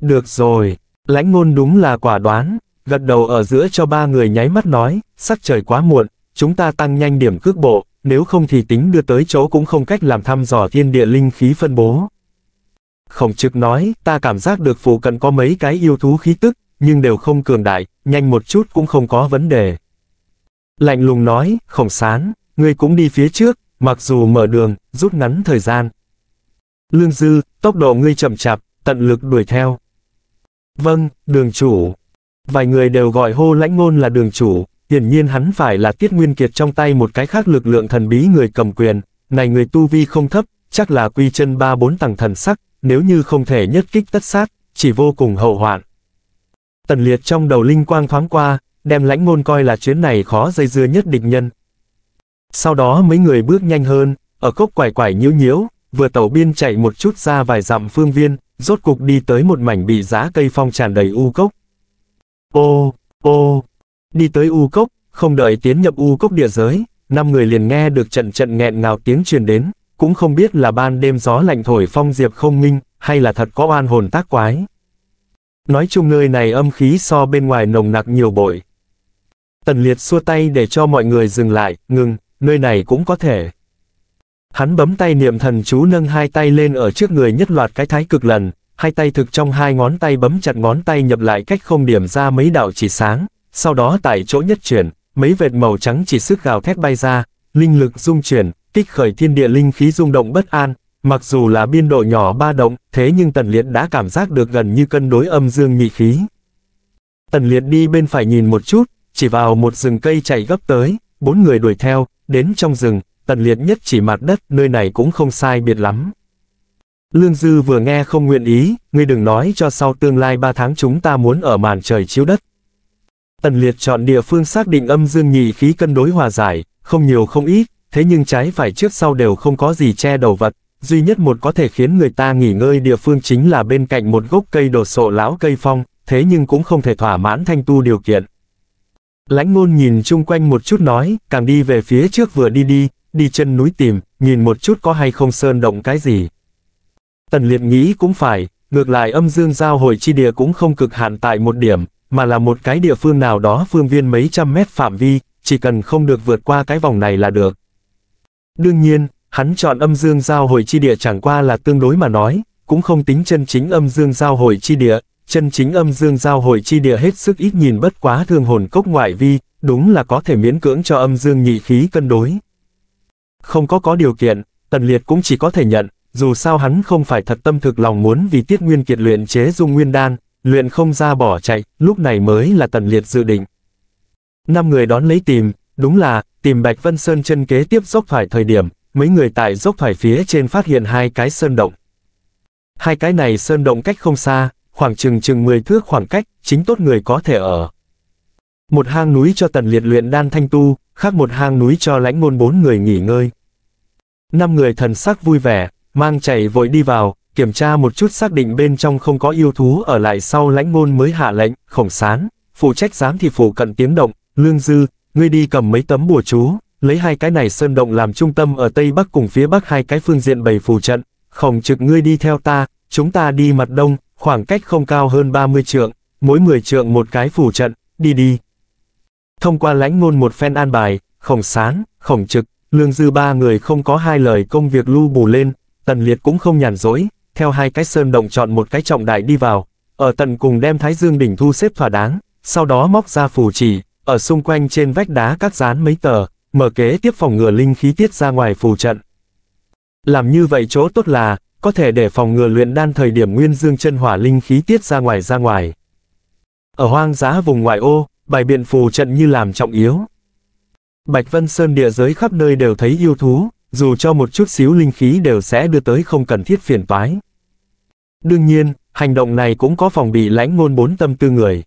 Được rồi, lãnh ngôn đúng là quả đoán, gật đầu ở giữa cho ba người nháy mắt nói, sắc trời quá muộn, chúng ta tăng nhanh điểm cước bộ, nếu không thì tính đưa tới chỗ cũng không cách làm thăm dò thiên địa linh khí phân bố. Khổng trực nói, ta cảm giác được phụ cận có mấy cái yêu thú khí tức, nhưng đều không cường đại, nhanh một chút cũng không có vấn đề. Lạnh lùng nói, khổng sán, ngươi cũng đi phía trước, mặc dù mở đường, rút ngắn thời gian. Lương Dư, tốc độ ngươi chậm chạp, tận lực đuổi theo. Vâng, đường chủ. Vài người đều gọi hô lãnh ngôn là đường chủ, hiển nhiên hắn phải là tiết nguyên kiệt trong tay một cái khác lực lượng thần bí người cầm quyền, này người tu vi không thấp, chắc là quy chân ba bốn tầng thần sắc, nếu như không thể nhất kích tất sát, chỉ vô cùng hậu hoạn. Tần Liệt trong đầu linh quang thoáng qua, đem lãnh ngôn coi là chuyến này khó dây dưa nhất địch nhân. Sau đó mấy người bước nhanh hơn, ở cốc quải quải nhiễu nhiễu, vừa tàu biên chạy một chút ra vài dặm phương viên, rốt cục đi tới một mảnh bị giá cây phong tràn đầy u cốc. Ô, ô, đi tới u cốc, không đợi tiến nhập u cốc địa giới, năm người liền nghe được trận trận nghẹn ngào tiếng truyền đến, cũng không biết là ban đêm gió lạnh thổi phong diệp không minh, hay là thật có oan hồn tác quái. Nói chung nơi này âm khí so bên ngoài nồng nặc nhiều bội. Tần liệt xua tay để cho mọi người dừng lại, ngừng, nơi này cũng có thể. Hắn bấm tay niệm thần chú nâng hai tay lên ở trước người nhất loạt cái thái cực lần, hai tay thực trong hai ngón tay bấm chặt ngón tay nhập lại cách không điểm ra mấy đạo chỉ sáng, sau đó tại chỗ nhất chuyển, mấy vệt màu trắng chỉ sức gào thét bay ra, linh lực dung chuyển, kích khởi thiên địa linh khí rung động bất an, Mặc dù là biên độ nhỏ ba động, thế nhưng Tần Liệt đã cảm giác được gần như cân đối âm dương nhị khí. Tần Liệt đi bên phải nhìn một chút, chỉ vào một rừng cây chạy gấp tới, bốn người đuổi theo, đến trong rừng, Tần Liệt nhất chỉ mặt đất, nơi này cũng không sai biệt lắm. Lương Dư vừa nghe không nguyện ý, ngươi đừng nói cho sau tương lai ba tháng chúng ta muốn ở màn trời chiếu đất. Tần Liệt chọn địa phương xác định âm dương nhị khí cân đối hòa giải, không nhiều không ít, thế nhưng trái phải trước sau đều không có gì che đầu vật, duy nhất một có thể khiến người ta nghỉ ngơi địa phương chính là bên cạnh một gốc cây đột sộ láo cây phong, thế nhưng cũng không thể thỏa mãn thanh tu điều kiện. Lãnh ngôn nhìn chung quanh một chút nói, càng đi về phía trước vừa đi đi, đi chân núi tìm, nhìn một chút có hay không sơn động cái gì. Tần liệt nghĩ cũng phải, ngược lại âm dương giao hồi chi địa cũng không cực hạn tại một điểm, mà là một cái địa phương nào đó phương viên mấy trăm mét phạm vi, chỉ cần không được vượt qua cái vòng này là được. Đương nhiên, Hắn chọn âm dương giao hội chi địa chẳng qua là tương đối mà nói, cũng không tính chân chính âm dương giao hội chi địa, chân chính âm dương giao hội chi địa hết sức ít nhìn bất quá thương hồn cốc ngoại vi, đúng là có thể miễn cưỡng cho âm dương nhị khí cân đối. Không có có điều kiện, Tần Liệt cũng chỉ có thể nhận, dù sao hắn không phải thật tâm thực lòng muốn vì tiết nguyên kiệt luyện chế dung nguyên đan, luyện không ra bỏ chạy, lúc này mới là Tần Liệt dự định. Năm người đón lấy tìm, đúng là, tìm Bạch Vân Sơn chân kế tiếp dốc phải thời điểm, mấy người tại dốc thoải phía trên phát hiện hai cái sơn động. Hai cái này sơn động cách không xa, khoảng chừng chừng 10 thước khoảng cách, chính tốt người có thể ở. Một hang núi cho tần liệt luyện đan thanh tu, khác một hang núi cho lãnh ngôn bốn người nghỉ ngơi. Năm người thần sắc vui vẻ, mang chạy vội đi vào, kiểm tra một chút xác định bên trong không có yêu thú ở lại sau lãnh ngôn mới hạ lệnh, khổng sán, phụ trách giám thì phủ cận tiếng động, lương dư, ngươi đi cầm mấy tấm bùa chú, lấy hai cái này sơn động làm trung tâm ở Tây Bắc cùng phía Bắc hai cái phương diện bày phù trận, khổng trực ngươi đi theo ta, chúng ta đi mặt đông, khoảng cách không cao hơn 30 trượng, mỗi 10 trượng một cái phù trận, đi đi. Thông qua lãnh ngôn một phen an bài, khổng sán, khổng trực, lương dư ba người không có hai lời công việc lưu bù lên, tần liệt cũng không nhàn rỗi, theo hai cái sơn động chọn một cái trọng đại đi vào, ở tận cùng đem thái dương đỉnh thu xếp thỏa đáng, sau đó móc ra phù chỉ, ở xung quanh trên vách đá các dán mấy tờ, mở kế tiếp phòng ngừa linh khí tiết ra ngoài phù trận. Làm như vậy chỗ tốt là, có thể để phòng ngừa luyện đan thời điểm nguyên dương chân hỏa linh khí tiết ra ngoài ra ngoài. Ở hoang giá vùng ngoại ô, bài biện phù trận như làm trọng yếu. Bạch Vân Sơn địa giới khắp nơi đều thấy yêu thú, dù cho một chút xíu linh khí đều sẽ đưa tới không cần thiết phiền toái. Đương nhiên, hành động này cũng có phòng bị lãnh ngôn bốn tâm tư người.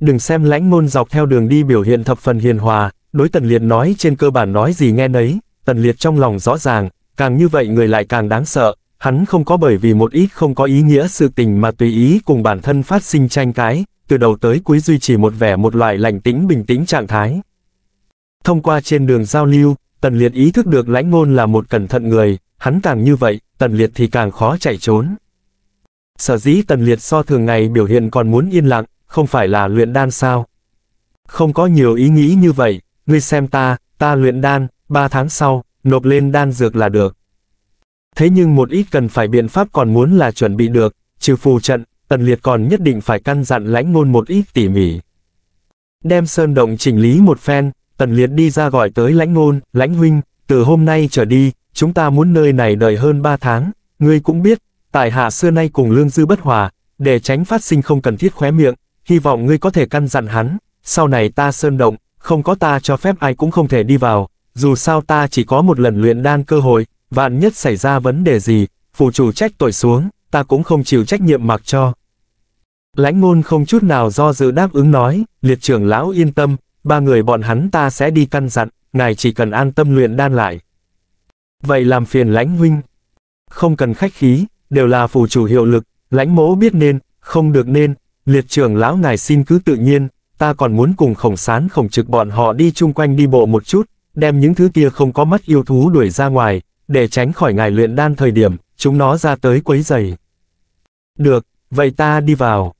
Đừng xem lãnh ngôn dọc theo đường đi biểu hiện thập phần hiền hòa, Đối tần liệt nói trên cơ bản nói gì nghe nấy, tần liệt trong lòng rõ ràng, càng như vậy người lại càng đáng sợ, hắn không có bởi vì một ít không có ý nghĩa sự tình mà tùy ý cùng bản thân phát sinh tranh cái từ đầu tới cuối duy trì một vẻ một loại lạnh tĩnh bình tĩnh trạng thái. Thông qua trên đường giao lưu, tần liệt ý thức được lãnh ngôn là một cẩn thận người, hắn càng như vậy, tần liệt thì càng khó chạy trốn. Sở dĩ tần liệt so thường ngày biểu hiện còn muốn yên lặng, không phải là luyện đan sao. Không có nhiều ý nghĩ như vậy, ngươi xem ta, ta luyện đan, ba tháng sau, nộp lên đan dược là được. Thế nhưng một ít cần phải biện pháp còn muốn là chuẩn bị được, trừ phù trận, tần liệt còn nhất định phải căn dặn lãnh ngôn một ít tỉ mỉ. Đem sơn động chỉnh lý một phen, tần liệt đi ra gọi tới lãnh ngôn, lãnh huynh, từ hôm nay trở đi, chúng ta muốn nơi này đợi hơn ba tháng, ngươi cũng biết, tại hạ xưa nay cùng lương dư bất hòa, để tránh phát sinh không cần thiết khóe miệng, hy vọng ngươi có thể căn dặn hắn, sau này ta sơn động, không có ta cho phép ai cũng không thể đi vào, dù sao ta chỉ có một lần luyện đan cơ hội, vạn nhất xảy ra vấn đề gì, phù chủ trách tội xuống, ta cũng không chịu trách nhiệm mặc cho. Lãnh ngôn không chút nào do dự đáp ứng nói, liệt trưởng lão yên tâm, ba người bọn hắn ta sẽ đi căn dặn, ngài chỉ cần an tâm luyện đan lại. Vậy làm phiền lãnh huynh. Không cần khách khí, đều là phù chủ hiệu lực, lãnh mỗ biết nên, không được nên, liệt trưởng lão ngài xin cứ tự nhiên, ta còn muốn cùng khổng sán khổng trực bọn họ đi chung quanh đi bộ một chút, đem những thứ kia không có mắt yêu thú đuổi ra ngoài, để tránh khỏi ngài luyện đan thời điểm, chúng nó ra tới quấy giày. Được, vậy ta đi vào.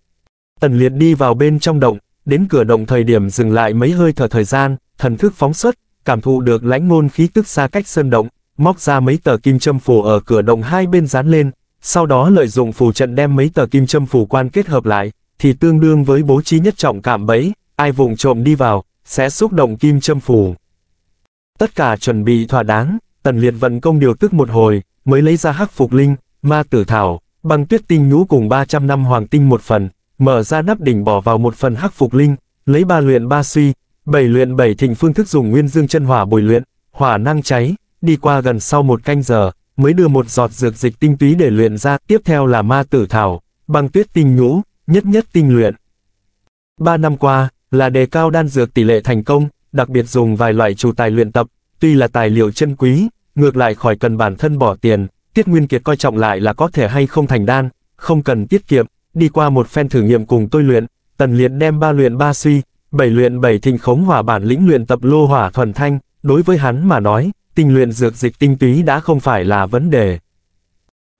Tần liệt đi vào bên trong động, đến cửa động thời điểm dừng lại mấy hơi thở thời gian, thần thức phóng xuất, cảm thụ được lãnh ngôn khí tức xa cách sơn động, móc ra mấy tờ kim châm phù ở cửa động hai bên dán lên, sau đó lợi dụng phù trận đem mấy tờ kim châm phù quan kết hợp lại, thì tương đương với bố trí nhất trọng cạm bẫy, ai vùng trộm đi vào, sẽ xúc động kim châm phủ. Tất cả chuẩn bị thỏa đáng, Tần Liệt vận công điều tức một hồi, mới lấy ra hắc phục linh, ma tử thảo, băng tuyết tinh nhũ cùng 300 năm hoàng tinh một phần, mở ra nắp đỉnh bỏ vào một phần hắc phục linh, lấy ba luyện ba suy, bảy luyện bảy thịnh phương thức dùng nguyên dương chân hỏa bồi luyện, hỏa năng cháy, đi qua gần sau một canh giờ, mới đưa một giọt dược dịch tinh túy để luyện ra, tiếp theo là ma tử thảo, băng tuyết tinh nhũ, nhất nhất tinh luyện. Ba năm qua, là đề cao đan dược tỷ lệ thành công, đặc biệt dùng vài loại chủ tài luyện tập, tuy là tài liệu chân quý, ngược lại khỏi cần bản thân bỏ tiền, Tiết Nguyên Kiệt coi trọng lại là có thể hay không thành đan, không cần tiết kiệm, đi qua một phen thử nghiệm cùng tôi luyện, Tần Liệt đem ba luyện ba suy, bảy luyện bảy thình khống hỏa bản lĩnh luyện tập lô hỏa thuần thanh, đối với hắn mà nói, tinh luyện dược dịch tinh túy đã không phải là vấn đề.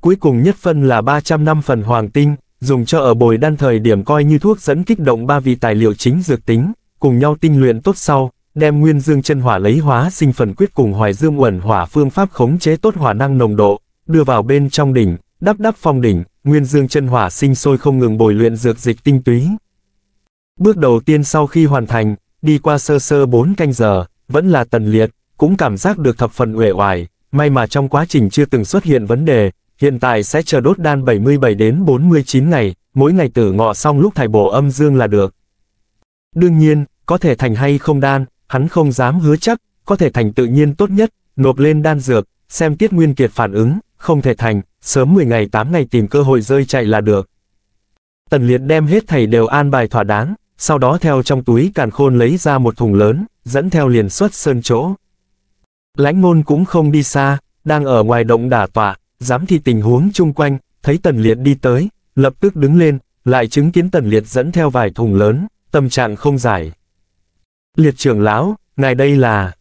Cuối cùng nhất phân là năm phần hoàng tinh, dùng cho ở bồi đan thời điểm coi như thuốc dẫn kích động ba vị tài liệu chính dược tính, cùng nhau tinh luyện tốt sau, đem nguyên dương chân hỏa lấy hóa sinh phần quyết cùng hoài dương uẩn hỏa phương pháp khống chế tốt hỏa năng nồng độ, đưa vào bên trong đỉnh, đắp đắp phong đỉnh, nguyên dương chân hỏa sinh sôi không ngừng bồi luyện dược dịch tinh túy. Bước đầu tiên sau khi hoàn thành, đi qua sơ sơ 4 canh giờ, vẫn là tần liệt, cũng cảm giác được thập phần uể oải, may mà trong quá trình chưa từng xuất hiện vấn đề, hiện tại sẽ chờ đốt đan 77 đến 49 ngày, mỗi ngày tử ngọ xong lúc thải bổ âm dương là được. Đương nhiên, có thể thành hay không đan, hắn không dám hứa chắc, có thể thành tự nhiên tốt nhất, nộp lên đan dược, xem tiết nguyên kiệt phản ứng, không thể thành, sớm 10 ngày 8 ngày tìm cơ hội rơi chạy là được. Tần Liệt đem hết thầy đều an bài thỏa đáng, sau đó theo trong túi càn khôn lấy ra một thùng lớn, dẫn theo liền xuất sơn chỗ. Lãnh ngôn cũng không đi xa, đang ở ngoài động đả tọa, giám thị tình huống chung quanh, thấy Tần Liệt đi tới, lập tức đứng lên, lại chứng kiến Tần Liệt dẫn theo vài thùng lớn, tâm trạng không giải. Liệt trưởng lão, ngài đây là...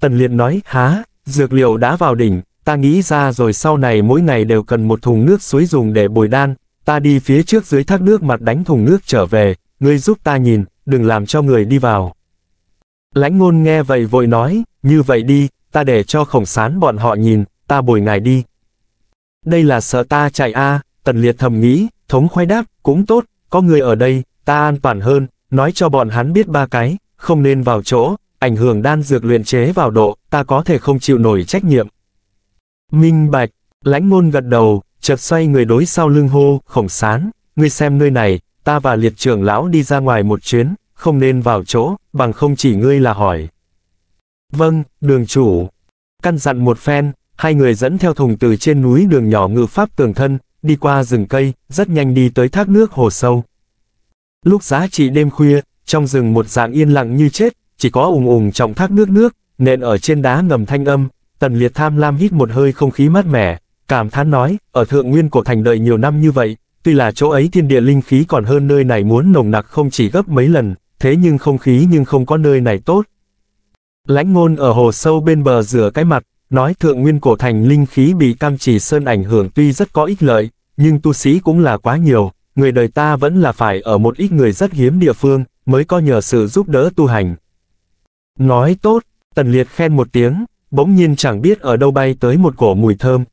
Tần Liệt nói, há, dược liệu đã vào đỉnh, ta nghĩ ra rồi sau này mỗi ngày đều cần một thùng nước suối dùng để bồi đan, ta đi phía trước dưới thác nước mặt đánh thùng nước trở về, ngươi giúp ta nhìn, đừng làm cho người đi vào. Lãnh ngôn nghe vậy vội nói, như vậy đi, ta để cho khổng sán bọn họ nhìn, ta bồi ngài đi, đây là sợ ta chạy a à, tần liệt thầm nghĩ, thống khoái đáp, cũng tốt, có người ở đây, ta an toàn hơn, nói cho bọn hắn biết ba cái, không nên vào chỗ, ảnh hưởng đan dược luyện chế vào độ, ta có thể không chịu nổi trách nhiệm. Minh bạch, lãnh ngôn gật đầu, chợt xoay người đối sau lưng hô, khổng sán, ngươi xem nơi này, ta và liệt trưởng lão đi ra ngoài một chuyến, không nên vào chỗ, bằng không chỉ ngươi là hỏi. Vâng, đường chủ. Căn dặn một phen, Hai người dẫn theo thùng từ trên núi đường nhỏ ngự pháp tường thân, đi qua rừng cây, rất nhanh đi tới thác nước hồ sâu. Lúc giá trị đêm khuya, trong rừng một dạng yên lặng như chết, chỉ có ùng ùng trong thác nước nước, nện ở trên đá ngầm thanh âm, tần liệt tham lam hít một hơi không khí mát mẻ, cảm thán nói, ở thượng nguyên cổ thành đợi nhiều năm như vậy, tuy là chỗ ấy thiên địa linh khí còn hơn nơi này muốn nồng nặc không chỉ gấp mấy lần, thế nhưng không khí nhưng không có nơi này tốt. Lãnh ngôn ở hồ sâu bên bờ rửa cái mặt, Nói thượng nguyên cổ thành linh khí bị cam trì sơn ảnh hưởng tuy rất có ích lợi, nhưng tu sĩ cũng là quá nhiều, người đời ta vẫn là phải ở một ít người rất hiếm địa phương, mới có nhờ sự giúp đỡ tu hành. Nói tốt, Tần Liệt khen một tiếng, bỗng nhiên chẳng biết ở đâu bay tới một cổ mùi thơm.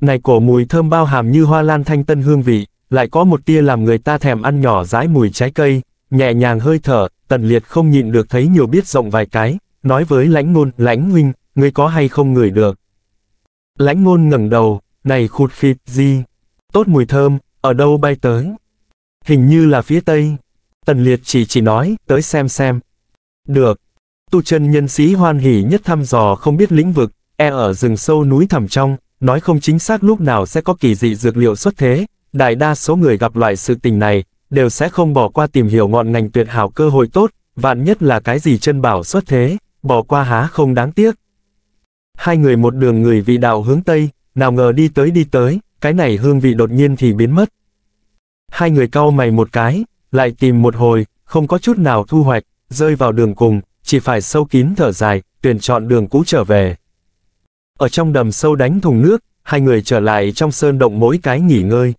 Này cổ mùi thơm bao hàm như hoa lan thanh tân hương vị, lại có một tia làm người ta thèm ăn nhỏ rái mùi trái cây, nhẹ nhàng hơi thở, Tần Liệt không nhịn được thấy nhiều biết rộng vài cái, nói với lãnh ngôn, lãnh huynh, ngươi có hay không ngửi được? Lãnh ngôn ngẩng đầu, này khụt khịt gì? Tốt mùi thơm, ở đâu bay tới? Hình như là phía tây. Tần liệt chỉ chỉ nói, tới xem xem. Được. Tu chân nhân sĩ hoan hỉ nhất thăm dò không biết lĩnh vực, e ở rừng sâu núi thẳm trong, nói không chính xác lúc nào sẽ có kỳ dị dược liệu xuất thế. Đại đa số người gặp loại sự tình này, đều sẽ không bỏ qua tìm hiểu ngọn ngành tuyệt hảo cơ hội tốt, vạn nhất là cái gì chân bảo xuất thế, bỏ qua há không đáng tiếc, Hai người một đường người vị đạo hướng Tây, nào ngờ đi tới đi tới, cái này hương vị đột nhiên thì biến mất. Hai người cau mày một cái, lại tìm một hồi, không có chút nào thu hoạch, rơi vào đường cùng, chỉ phải sâu kín thở dài, tuyển chọn đường cũ trở về. Ở trong đầm sâu đánh thùng nước, hai người trở lại trong sơn động mỗi cái nghỉ ngơi.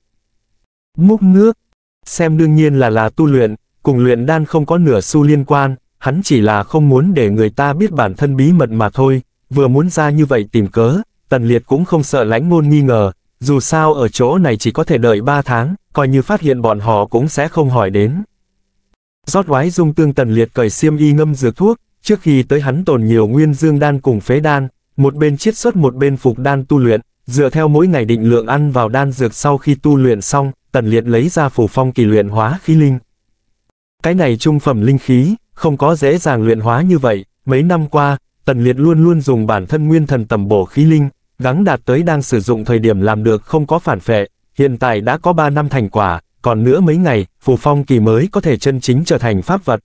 Múc nước, xem đương nhiên là là tu luyện, cùng luyện đan không có nửa xu liên quan, hắn chỉ là không muốn để người ta biết bản thân bí mật mà thôi, Vừa muốn ra như vậy tìm cớ, Tần Liệt cũng không sợ lãnh ngôn nghi ngờ, dù sao ở chỗ này chỉ có thể đợi 3 tháng, coi như phát hiện bọn họ cũng sẽ không hỏi đến. Rót oái dung tương Tần Liệt cởi xiêm y ngâm dược thuốc, trước khi tới hắn tồn nhiều nguyên dương đan cùng phế đan, một bên chiết xuất một bên phục đan tu luyện, dựa theo mỗi ngày định lượng ăn vào đan dược sau khi tu luyện xong, Tần Liệt lấy ra phủ phong kỳ luyện hóa khí linh. Cái này trung phẩm linh khí, không có dễ dàng luyện hóa như vậy, mấy năm qua, Tần Liệt luôn luôn dùng bản thân nguyên thần tầm bổ khí linh, gắng đạt tới đang sử dụng thời điểm làm được không có phản phệ, hiện tại đã có 3 năm thành quả, còn nữa mấy ngày, phù phong kỳ mới có thể chân chính trở thành pháp vật.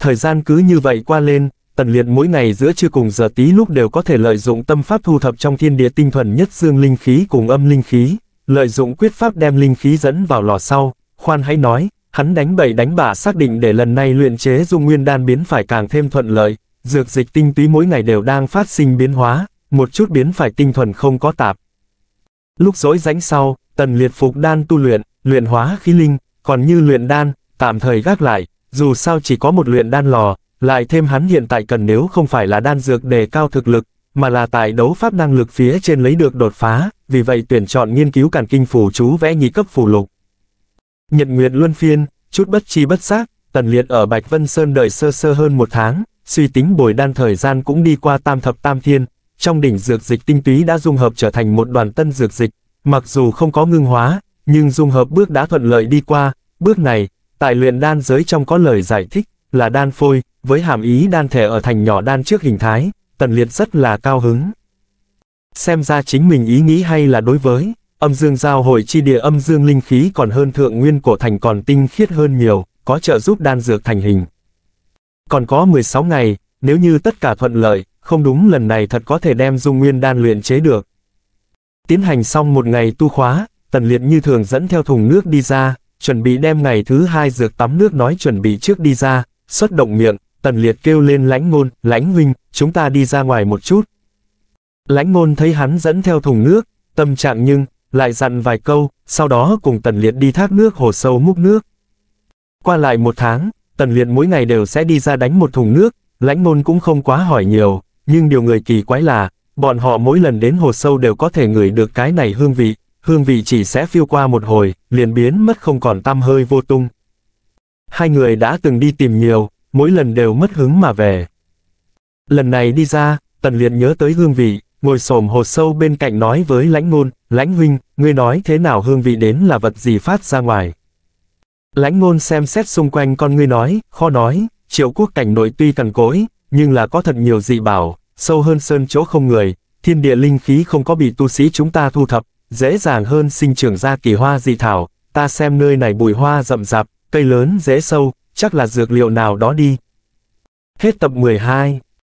Thời gian cứ như vậy qua lên, Tần Liệt mỗi ngày giữa trưa cùng giờ tí lúc đều có thể lợi dụng tâm pháp thu thập trong thiên địa tinh thuần nhất dương linh khí cùng âm linh khí, lợi dụng quyết pháp đem linh khí dẫn vào lò sau, khoan hãy nói, hắn đánh bậy đánh bạ xác định để lần này luyện chế dung nguyên đan biến phải càng thêm thuận lợi, Dược dịch tinh túy mỗi ngày đều đang phát sinh biến hóa, một chút biến phải tinh thuần không có tạp. Lúc rỗi rãnh sau, tần liệt phục đan tu luyện, luyện hóa khí linh, còn như luyện đan, tạm thời gác lại, dù sao chỉ có một luyện đan lò, lại thêm hắn hiện tại cần nếu không phải là đan dược đề cao thực lực, mà là tại đấu pháp năng lực phía trên lấy được đột phá, vì vậy tuyển chọn nghiên cứu càn kinh phủ chú vẽ nhị cấp phù lục. Nhật Nguyệt Luân Phiên, chút bất chi bất giác, Tần Liệt ở Bạch Vân Sơn đợi sơ sơ hơn một tháng, Suy tính bồi đan thời gian cũng đi qua tam thập tam thiên, trong đỉnh dược dịch tinh túy đã dung hợp trở thành một đoàn tân dược dịch, mặc dù không có ngưng hóa, nhưng dung hợp bước đã thuận lợi đi qua, bước này, tại luyện đan giới trong có lời giải thích, là đan phôi, với hàm ý đan thể ở thành nhỏ đan trước hình thái, tần liệt rất là cao hứng. Xem ra chính mình ý nghĩ hay là đối với, âm dương giao hội chi địa âm dương linh khí còn hơn thượng nguyên cổ thành còn tinh khiết hơn nhiều, có trợ giúp đan dược thành hình. Còn có 16 ngày, nếu như tất cả thuận lợi, không đúng lần này thật có thể đem dung nguyên đan luyện chế được. Tiến hành xong một ngày tu khóa, tần liệt như thường dẫn theo thùng nước đi ra, chuẩn bị đem ngày thứ hai dược tắm nước nói chuẩn bị trước đi ra, xuất động miệng, tần liệt kêu lên lãnh ngôn, lãnh huynh, chúng ta đi ra ngoài một chút. Lãnh ngôn thấy hắn dẫn theo thùng nước, tâm trạng nhưng, lại dặn vài câu, sau đó cùng tần liệt đi thác nước hồ sâu múc nước. Qua lại một tháng, Tần luyện mỗi ngày đều sẽ đi ra đánh một thùng nước, lãnh môn cũng không quá hỏi nhiều, nhưng điều người kỳ quái là, bọn họ mỗi lần đến hồ sâu đều có thể ngửi được cái này hương vị, hương vị chỉ sẽ phiêu qua một hồi, liền biến mất không còn tăm hơi vô tung. Hai người đã từng đi tìm nhiều, mỗi lần đều mất hứng mà về. Lần này đi ra, Tần Liệt nhớ tới hương vị, ngồi xổm hồ sâu bên cạnh nói với lãnh ngôn, lãnh huynh, ngươi nói thế nào hương vị đến là vật gì phát ra ngoài. Lãnh ngôn xem xét xung quanh con ngươi nói, khó nói, triệu quốc cảnh nội tuy cằn cối, nhưng là có thật nhiều dị bảo, sâu hơn sơn chỗ không người, thiên địa linh khí không có bị tu sĩ chúng ta thu thập, dễ dàng hơn sinh trưởng ra kỳ hoa dị thảo, ta xem nơi này bụi hoa rậm rạp, cây lớn dễ sâu, chắc là dược liệu nào đó đi. Hết tập 12